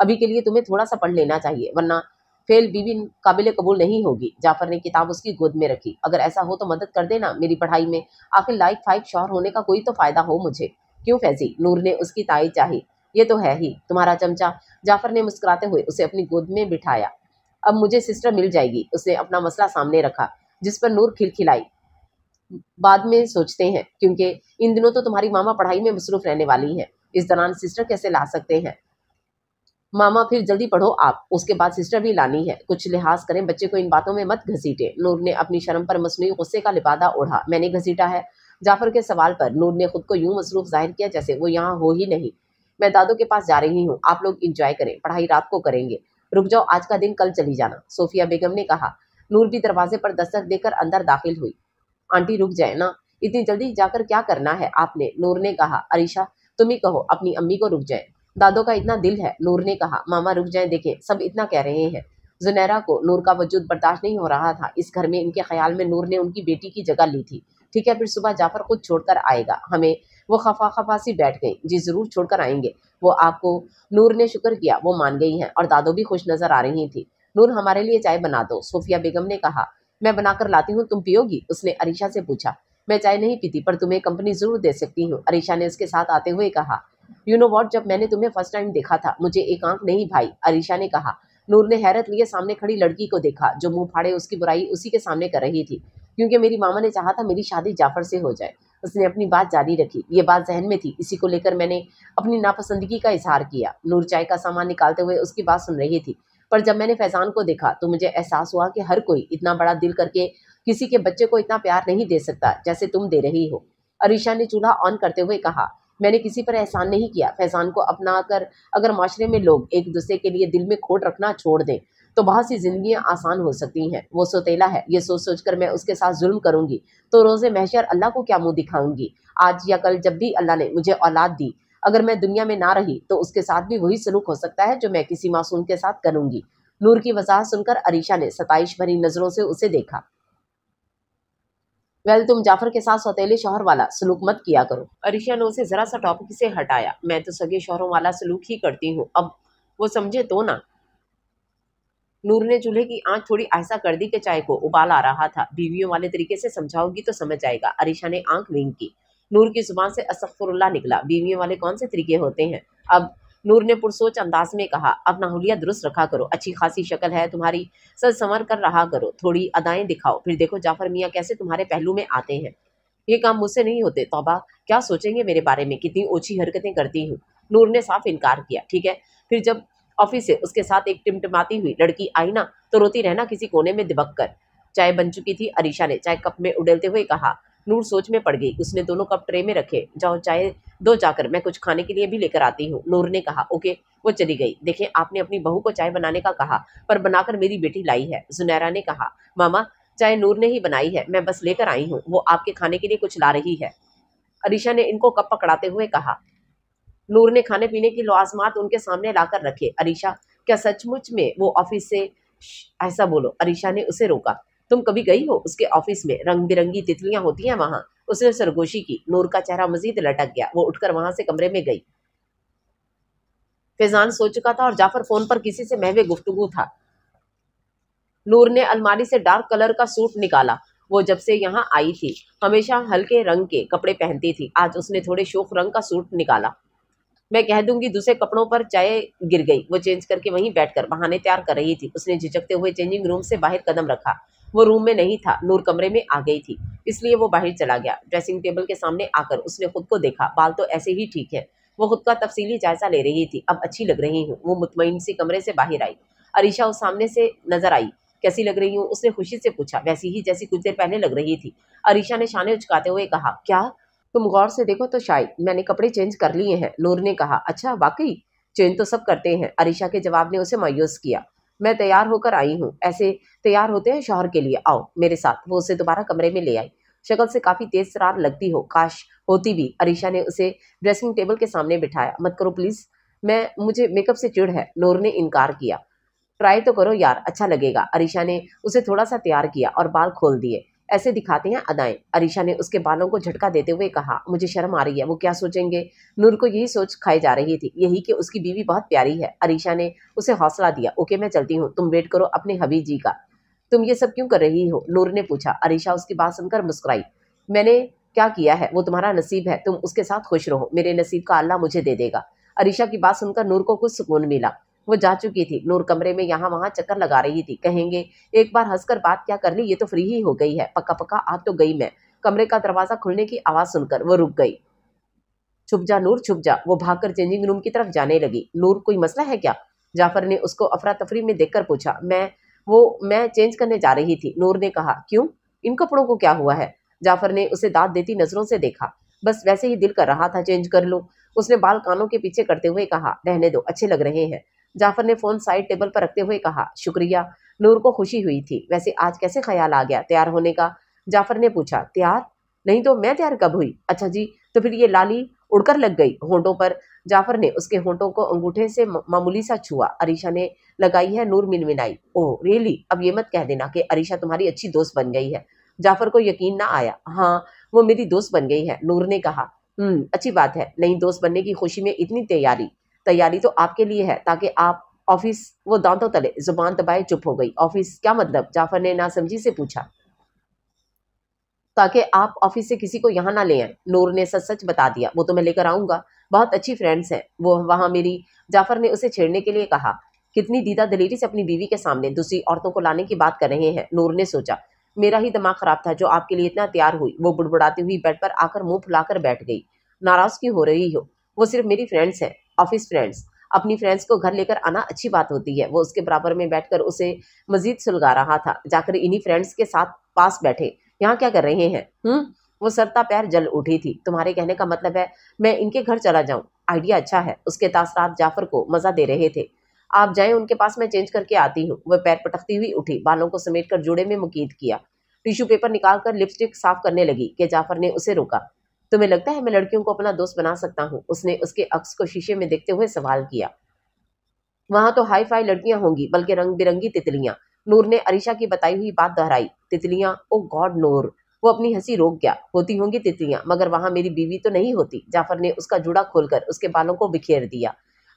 अभी के लिए तुम्हें थोड़ा सा पढ़ लेना चाहिए वरना फेल बीवी काबिल कबूल नहीं होगी जाफर ने किताब उसकी गोद में रखी अगर ऐसा हो तो मदद कर देना मेरी पढ़ाई में आखिर लाइक फाइक शोहर होने का कोई तो फायदा हो मुझे क्यों फैजी नूर ने उसकी ताई चाही ये तो है ही तुम्हारा चमचा जाफर ने मुस्कुराते हुए उसे अपनी गोद में बिठाया अब मुझे सिस्टर मिल जाएगी उसने अपना मसला सामने रखा जिस पर नूर खिलखिलाई बाद में सोचते हैं क्योंकि इन दिनों तो तुम्हारी मामा पढ़ाई में मसरूफ रहने वाली हैं इस दौरान सिस्टर कैसे ला सकते हैं मामा फिर जल्दी पढ़ो आप उसके बाद सिस्टर भी लानी है कुछ लिहाज करें बच्चे को इन बातों में मत घसीटे नूर ने अपनी शर्म पर मसनू गुस्से का लिबादा ओढ़ा मैंने घसीटा है जाफर के सवाल पर नूर ने खुद को यूं मसरूफ जाहिर किया जैसे वो यहाँ हो ही नहीं मैं दादो के पास जा रही हूँ आप लोग इंजॉय करें पढ़ाई रात को करेंगे रुक जाओ आज का दिन कल चली जाना सोफिया बेगम ने कहा नूर भी दरवाजे पर दस्तक देकर अंदर दाखिल हुई आंटी रुक जाए ना इतनी जल्दी जाकर क्या करना है आपने नूर ने कहा अरिशा तुम ही कहो अपनी अम्मी को रुक जाए दादो का इतना दिल है नूर ने कहा मामा रुक जाए देखे सब इतना कह रहे हैं जुनैरा को नूर का वजूद बर्दाश्त नहीं हो रहा था इस घर में इनके ख्याल में नूर ने उनकी बेटी की जगह ली थी ठीक है फिर सुबह जाफर खुद छोड़कर आएगा हमें वो खफा खफा सी बैठ गई जी ज़रूर छोड़कर आएंगे वो आपको नूर ने शुक्र किया वो मान गई हैं और दादो भी खुश नज़र आ रही थी नूर हमारे लिए चाय बना दो सोफिया बेगम ने कहा मैं बनाकर लाती हूँ तुम पियोगी उसने अरीशा से पूछा मैं चाय नहीं पीती पर तुम्हें कंपनी ज़रूर दे सकती हूँ अरीशा ने उसके साथ आते हुए कहा यू नो वॉट जब मैंने तुम्हें फर्स्ट टाइम देखा था मुझे एक आंख नहीं भाई अरिशा ने कहा नूर ने हैरत लिए सामने खड़ी लड़की को देखा जो मुंह फाड़े उसकी बुराई उसी के सामने कर रही थी क्योंकि मेरी मामा ने चाहा था मेरी शादी जाफर से हो जाए उसने अपनी बात जारी रखी ये बात जहन में थी इसी को लेकर मैंने अपनी नापसंदगी का इजहार किया नूर चाय का सामान निकालते हुए उसकी बात सुन रही थी पर जब मैंने फैजान को देखा तो मुझे एहसास हुआ कि हर कोई इतना बड़ा दिल करके किसी के बच्चे को इतना प्यार नहीं दे सकता जैसे तुम दे रही हो अरिशा ने चूल्हा ऑन करते हुए कहा मैंने किसी पर एहसान नहीं किया फैजान को अपना कर अगर माशरे में लोग एक दूसरे के लिए दिल में खोट रखना छोड़ दें तो बहुत सी जिंदगियां आसान हो सकती हैं वो सोतेला है ये सोच सोच कर मैं उसके साथ जुल्म करूंगी तो रोजे महशर अल्लाह को क्या मुंह दिखाऊंगी आज या कल जब भी अल्लाह ने मुझे औलाद दी अगर मैं दुनिया में ना रही तो उसके साथ भी वही सलूक हो सकता है जो मैं किसी मासूम के साथ करूंगी नूर की वजह सुनकर अरीशा ने सताइश भरी नज़रों से उसे देखा वेल तुम जाफर के साथ सौतेले शोहर वाला सलूक मत किया करो अरिशा ने उसे ज़रा सा टॉपिक से हटाया मैं तो सगे शोहरों वाला सलूक ही करती हूँ अब वो समझे तो ना नूर ने चूल्हे की आंच थोड़ी ऐसा कर दी कि चाय को उबाल आ रहा था बीवियों वाले तरीके से समझाओगी तो समझ आएगा अरिशा ने आंख लींग की नूर की जुबान से असफरुल्ला निकला बीवियों वाले कौन से तरीके होते हैं अब नूर ने पुरसोच अंदाज में कहा अपना हुलिया दुरुस्त रखा करो अच्छी खासी शक्ल है तुम्हारी सज संवर कर रहा करो थोड़ी अदाएं दिखाओ फिर देखो जाफर मियाँ कैसे तुम्हारे पहलू में आते हैं ये काम मुझसे नहीं होते तोबा क्या सोचेंगे मेरे बारे में कितनी ओछी हरकतें करती हूँ नूर ने साफ इनकार किया ठीक है फिर जब ऑफिस से उसके साथ एक टिमटिमाती हुई लड़की आई ना तो रोती रहना किसी कोने में दिबक कर चाय बन चुकी थी अरीशा ने चाय कप में उड़ेलते हुए कहा नूर सोच में पड़ गई उसने दोनों कप ट्रे में रखे जाओ चाय दो जाकर मैं कुछ खाने के लिए भी लेकर आती हूँ नूर ने कहा ओके वो चली गई देखें आपने अपनी बहू को चाय बनाने का कहा पर बनाकर मेरी बेटी लाई है जुनैरा ने कहा मामा चाय नूर ने ही बनाई है मैं बस लेकर आई हूँ वो आपके खाने के लिए कुछ ला रही है अरिशा ने इनको कप पकड़ाते हुए कहा नूर ने खाने पीने की लवाजमात उनके सामने लाकर रखे अरिशा क्या सचमुच में वो ऑफिस से ऐसा बोलो अरिशा ने उसे रोका तुम कभी गई हो उसके ऑफिस में रंग बिरंगी तितलियां होती हैं वहां उसने सरगोशी की नूर का चेहरा मजीद लटक गया वो उठकर वहां से कमरे में गई फैजान सो चुका था और जाफर फोन पर किसी से महवे गुफ्तगु था नूर ने अलमारी से डार्क कलर का सूट निकाला वो जब से यहाँ आई थी हमेशा हल्के रंग के कपड़े पहनती थी आज उसने थोड़े शोक रंग का सूट निकाला मैं कह दूंगी दूसरे कपड़ों पर चाय गिर गई वो चेंज करके वहीं बैठकर बहाने तैयार कर रही थी उसने झिझकते हुए चेंजिंग रूम से बाहर कदम रखा वो रूम में नहीं था नूर कमरे में आ गई थी इसलिए वो बाहर चला गया ड्रेसिंग टेबल के सामने आकर उसने खुद को देखा बाल तो ऐसे ही ठीक है वो खुद का तफसीली जायजा ले रही थी अब अच्छी लग रही हूँ वो मुतमिन सी कमरे से बाहर आई अरीशा उस सामने से नजर आई कैसी लग रही हूँ उसने खुशी से पूछा वैसी ही जैसी कुछ देर पहले लग रही थी अरीशा ने शाने उचकाते हुए कहा क्या तुम गौर से देखो तो शायद मैंने कपड़े चेंज कर लिए हैं नूर ने कहा अच्छा वाकई चेंज तो सब करते हैं अरीशा के जवाब ने उसे मायूस किया मैं तैयार होकर आई हूँ ऐसे तैयार होते हैं शोहर के लिए आओ मेरे साथ वो उसे दोबारा कमरे में ले आई शक्ल से काफी तेज सरार लगती हो काश होती भी अरीशा ने उसे ड्रेसिंग टेबल के सामने बिठाया मत करो प्लीज मैं मुझे मेकअप से चिड़ है नोर ने इनकार किया ट्राई तो करो यार अच्छा लगेगा अरीशा ने उसे थोड़ा सा तैयार किया और बाल खोल दिए ऐसे दिखाते हैं अदाएं अरीशा ने उसके बालों को झटका देते हुए कहा मुझे शर्म आ रही है वो क्या सोचेंगे नूर को यही सोच खाई जा रही थी यही कि उसकी बीवी बहुत प्यारी है अरीशा ने उसे हौसला दिया ओके मैं चलती हूँ तुम वेट करो अपने हबी जी का तुम ये सब क्यों कर रही हो नूर ने पूछा अरीशा उसकी बात सुनकर मुस्कुराई मैंने क्या किया है वो तुम्हारा नसीब है तुम उसके साथ खुश रहो मेरे नसीब का अल्लाह मुझे दे देगा अरीशा की बात सुनकर नूर को कुछ सुकून मिला वो जा चुकी थी नूर कमरे में यहाँ वहाँ चक्कर लगा रही थी कहेंगे एक बार हंसकर बात क्या कर ली ये तो फ्री ही हो गई है पक्का पक्का आ तो गई मैं कमरे का दरवाजा खुलने की आवाज़ सुनकर वो रुक गई छुप जा नूर छुप जा वो भागकर चेंजिंग रूम की तरफ जाने लगी नूर कोई मसला है क्या जाफर ने उसको अफरा तफरी में देखकर पूछा मैं वो मैं चेंज करने जा रही थी नूर ने कहा क्यों इन कपड़ों को क्या हुआ है जाफर ने उसे दाद देती नजरों से देखा बस वैसे ही दिल कर रहा था चेंज कर लो उसने बाल कानों के पीछे करते हुए कहा रहने दो अच्छे लग रहे हैं जाफर ने फ़ोन साइड टेबल पर रखते हुए कहा शुक्रिया नूर को खुशी हुई थी वैसे आज कैसे ख्याल आ गया तैयार होने का जाफर ने पूछा तैयार नहीं तो मैं तैयार कब हुई अच्छा जी तो फिर ये लाली उड़कर लग गई होंठों पर जाफर ने उसके होंठों को अंगूठे से मामूली सा छुआ अरीशा ने लगाई है नूर मिनमिनाई ओह रियली अब ये मत कह देना कि अरीशा तुम्हारी अच्छी दोस्त बन गई है जाफर को यकीन ना आया हाँ वो मेरी दोस्त बन गई है नूर ने कहा हम्म अच्छी बात है नई दोस्त बनने की खुशी में इतनी तैयारी तैयारी तो आपके लिए है ताकि आप ऑफिस वो दांतों तले जुबान दबाए चुप हो गई ऑफिस क्या मतलब जाफर ने ना समझी से पूछा ताकि आप ऑफिस से किसी को यहाँ ना ले आए नूर ने सच सच बता दिया वो तो मैं लेकर आऊंगा बहुत अच्छी फ्रेंड्स हैं वो वहां मेरी जाफर ने उसे छेड़ने के लिए कहा कितनी दीदा दलेरी से अपनी बीवी के सामने दूसरी औरतों को लाने की बात कर रहे हैं नूर ने सोचा मेरा ही दिमाग खराब था जो आपके लिए इतना तैयार हुई वो बुड़बुड़ाती हुई बेड पर आकर मुंह फुलाकर बैठ गई नाराज क्यों हो रही हो वो सिर्फ मेरी फ्रेंड्स हैं ऑफिस फ्रेंड्स अपनी फ्रेंड्स को घर लेकर आना अच्छी बात होती है वो उसके बराबर में बैठकर उसे मजीद सुलगा रहा था जाकर इन्हीं फ्रेंड्स के साथ पास बैठे यहाँ क्या कर रहे हैं हम्म वो सरता पैर जल उठी थी तुम्हारे कहने का मतलब है मैं इनके घर चला जाऊं आइडिया अच्छा है उसके तासरात जाफर को मजा दे रहे थे आप जाए उनके पास मैं चेंज करके आती हूँ वह पैर पटकती हुई उठी बालों को समेट कर जोड़े में मुकीद किया टिश्यू पेपर निकालकर लिपस्टिक साफ करने लगी के जाफर ने उसे रोका तुम्हें तो लगता है मैं लड़कियों को अपना दोस्त बना सकता हूँ उसने उसके अक्स को शीशे में देखते हुए सवाल किया वहां तो हाई फाई लड़कियां होंगी बल्कि रंग बिरंगी तितलियां नूर ने अरिशा की बताई हुई बात दोहराई तितलियां ओ गॉड नूर वो अपनी हंसी रोक गया होती होंगी तितलियां मगर वहां मेरी बीवी तो नहीं होती जाफर ने उसका जुड़ा खोलकर उसके बालों को बिखेर दिया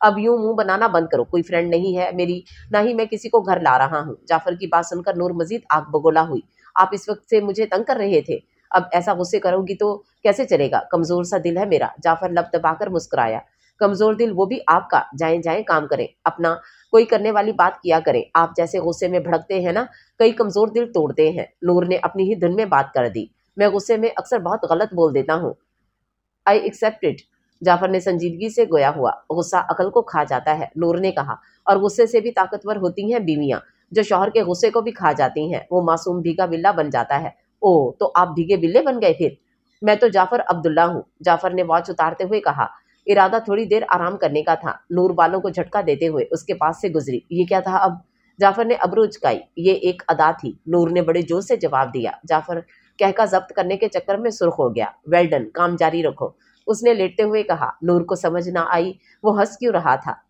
अब यूं मुंह बनाना बंद करो कोई फ्रेंड नहीं है मेरी ना ही मैं किसी को घर ला रहा हूँ जाफर की बात सुनकर नूर मजीद आग बगोला हुई आप इस वक्त से मुझे तंग कर रहे थे अब ऐसा गुस्से करूंगी तो कैसे चलेगा कमजोर सा दिल है मेरा जाफर लब दबाकर मुस्कुराया कमजोर दिल वो भी आपका जाए जाए काम करें अपना कोई करने वाली बात किया करें आप जैसे गुस्से में भड़कते हैं ना कई कमजोर दिल तोड़ते हैं नूर ने अपनी ही धुन में बात कर दी मैं गुस्से में अक्सर बहुत गलत बोल देता हूँ आई एक्सेप्ट इट जाफर ने संजीदगी से गोया हुआ गुस्सा अकल को खा जाता है नूर ने कहा और गुस्से से भी ताकतवर होती हैं बीवियां जो शोहर के गुस्से को भी खा जाती हैं वो मासूम भीगा बिल्ला बन जाता है ओ तो आप भीगे बिल्ले बन गए फिर मैं तो जाफर अब्दुल्ला हूँ जाफर ने वॉच उतारते हुए कहा इरादा थोड़ी देर आराम करने का था नूर बालों को झटका देते हुए उसके पास से गुजरी ये क्या था अब जाफर ने अबरू उचकाई ये एक अदा थी नूर ने बड़े जोर से जवाब दिया जाफर कहका जब्त करने के चक्कर में सुर्ख हो गया वेल्डन काम जारी रखो उसने लेटते हुए कहा नूर को समझ ना आई वो हंस क्यों रहा था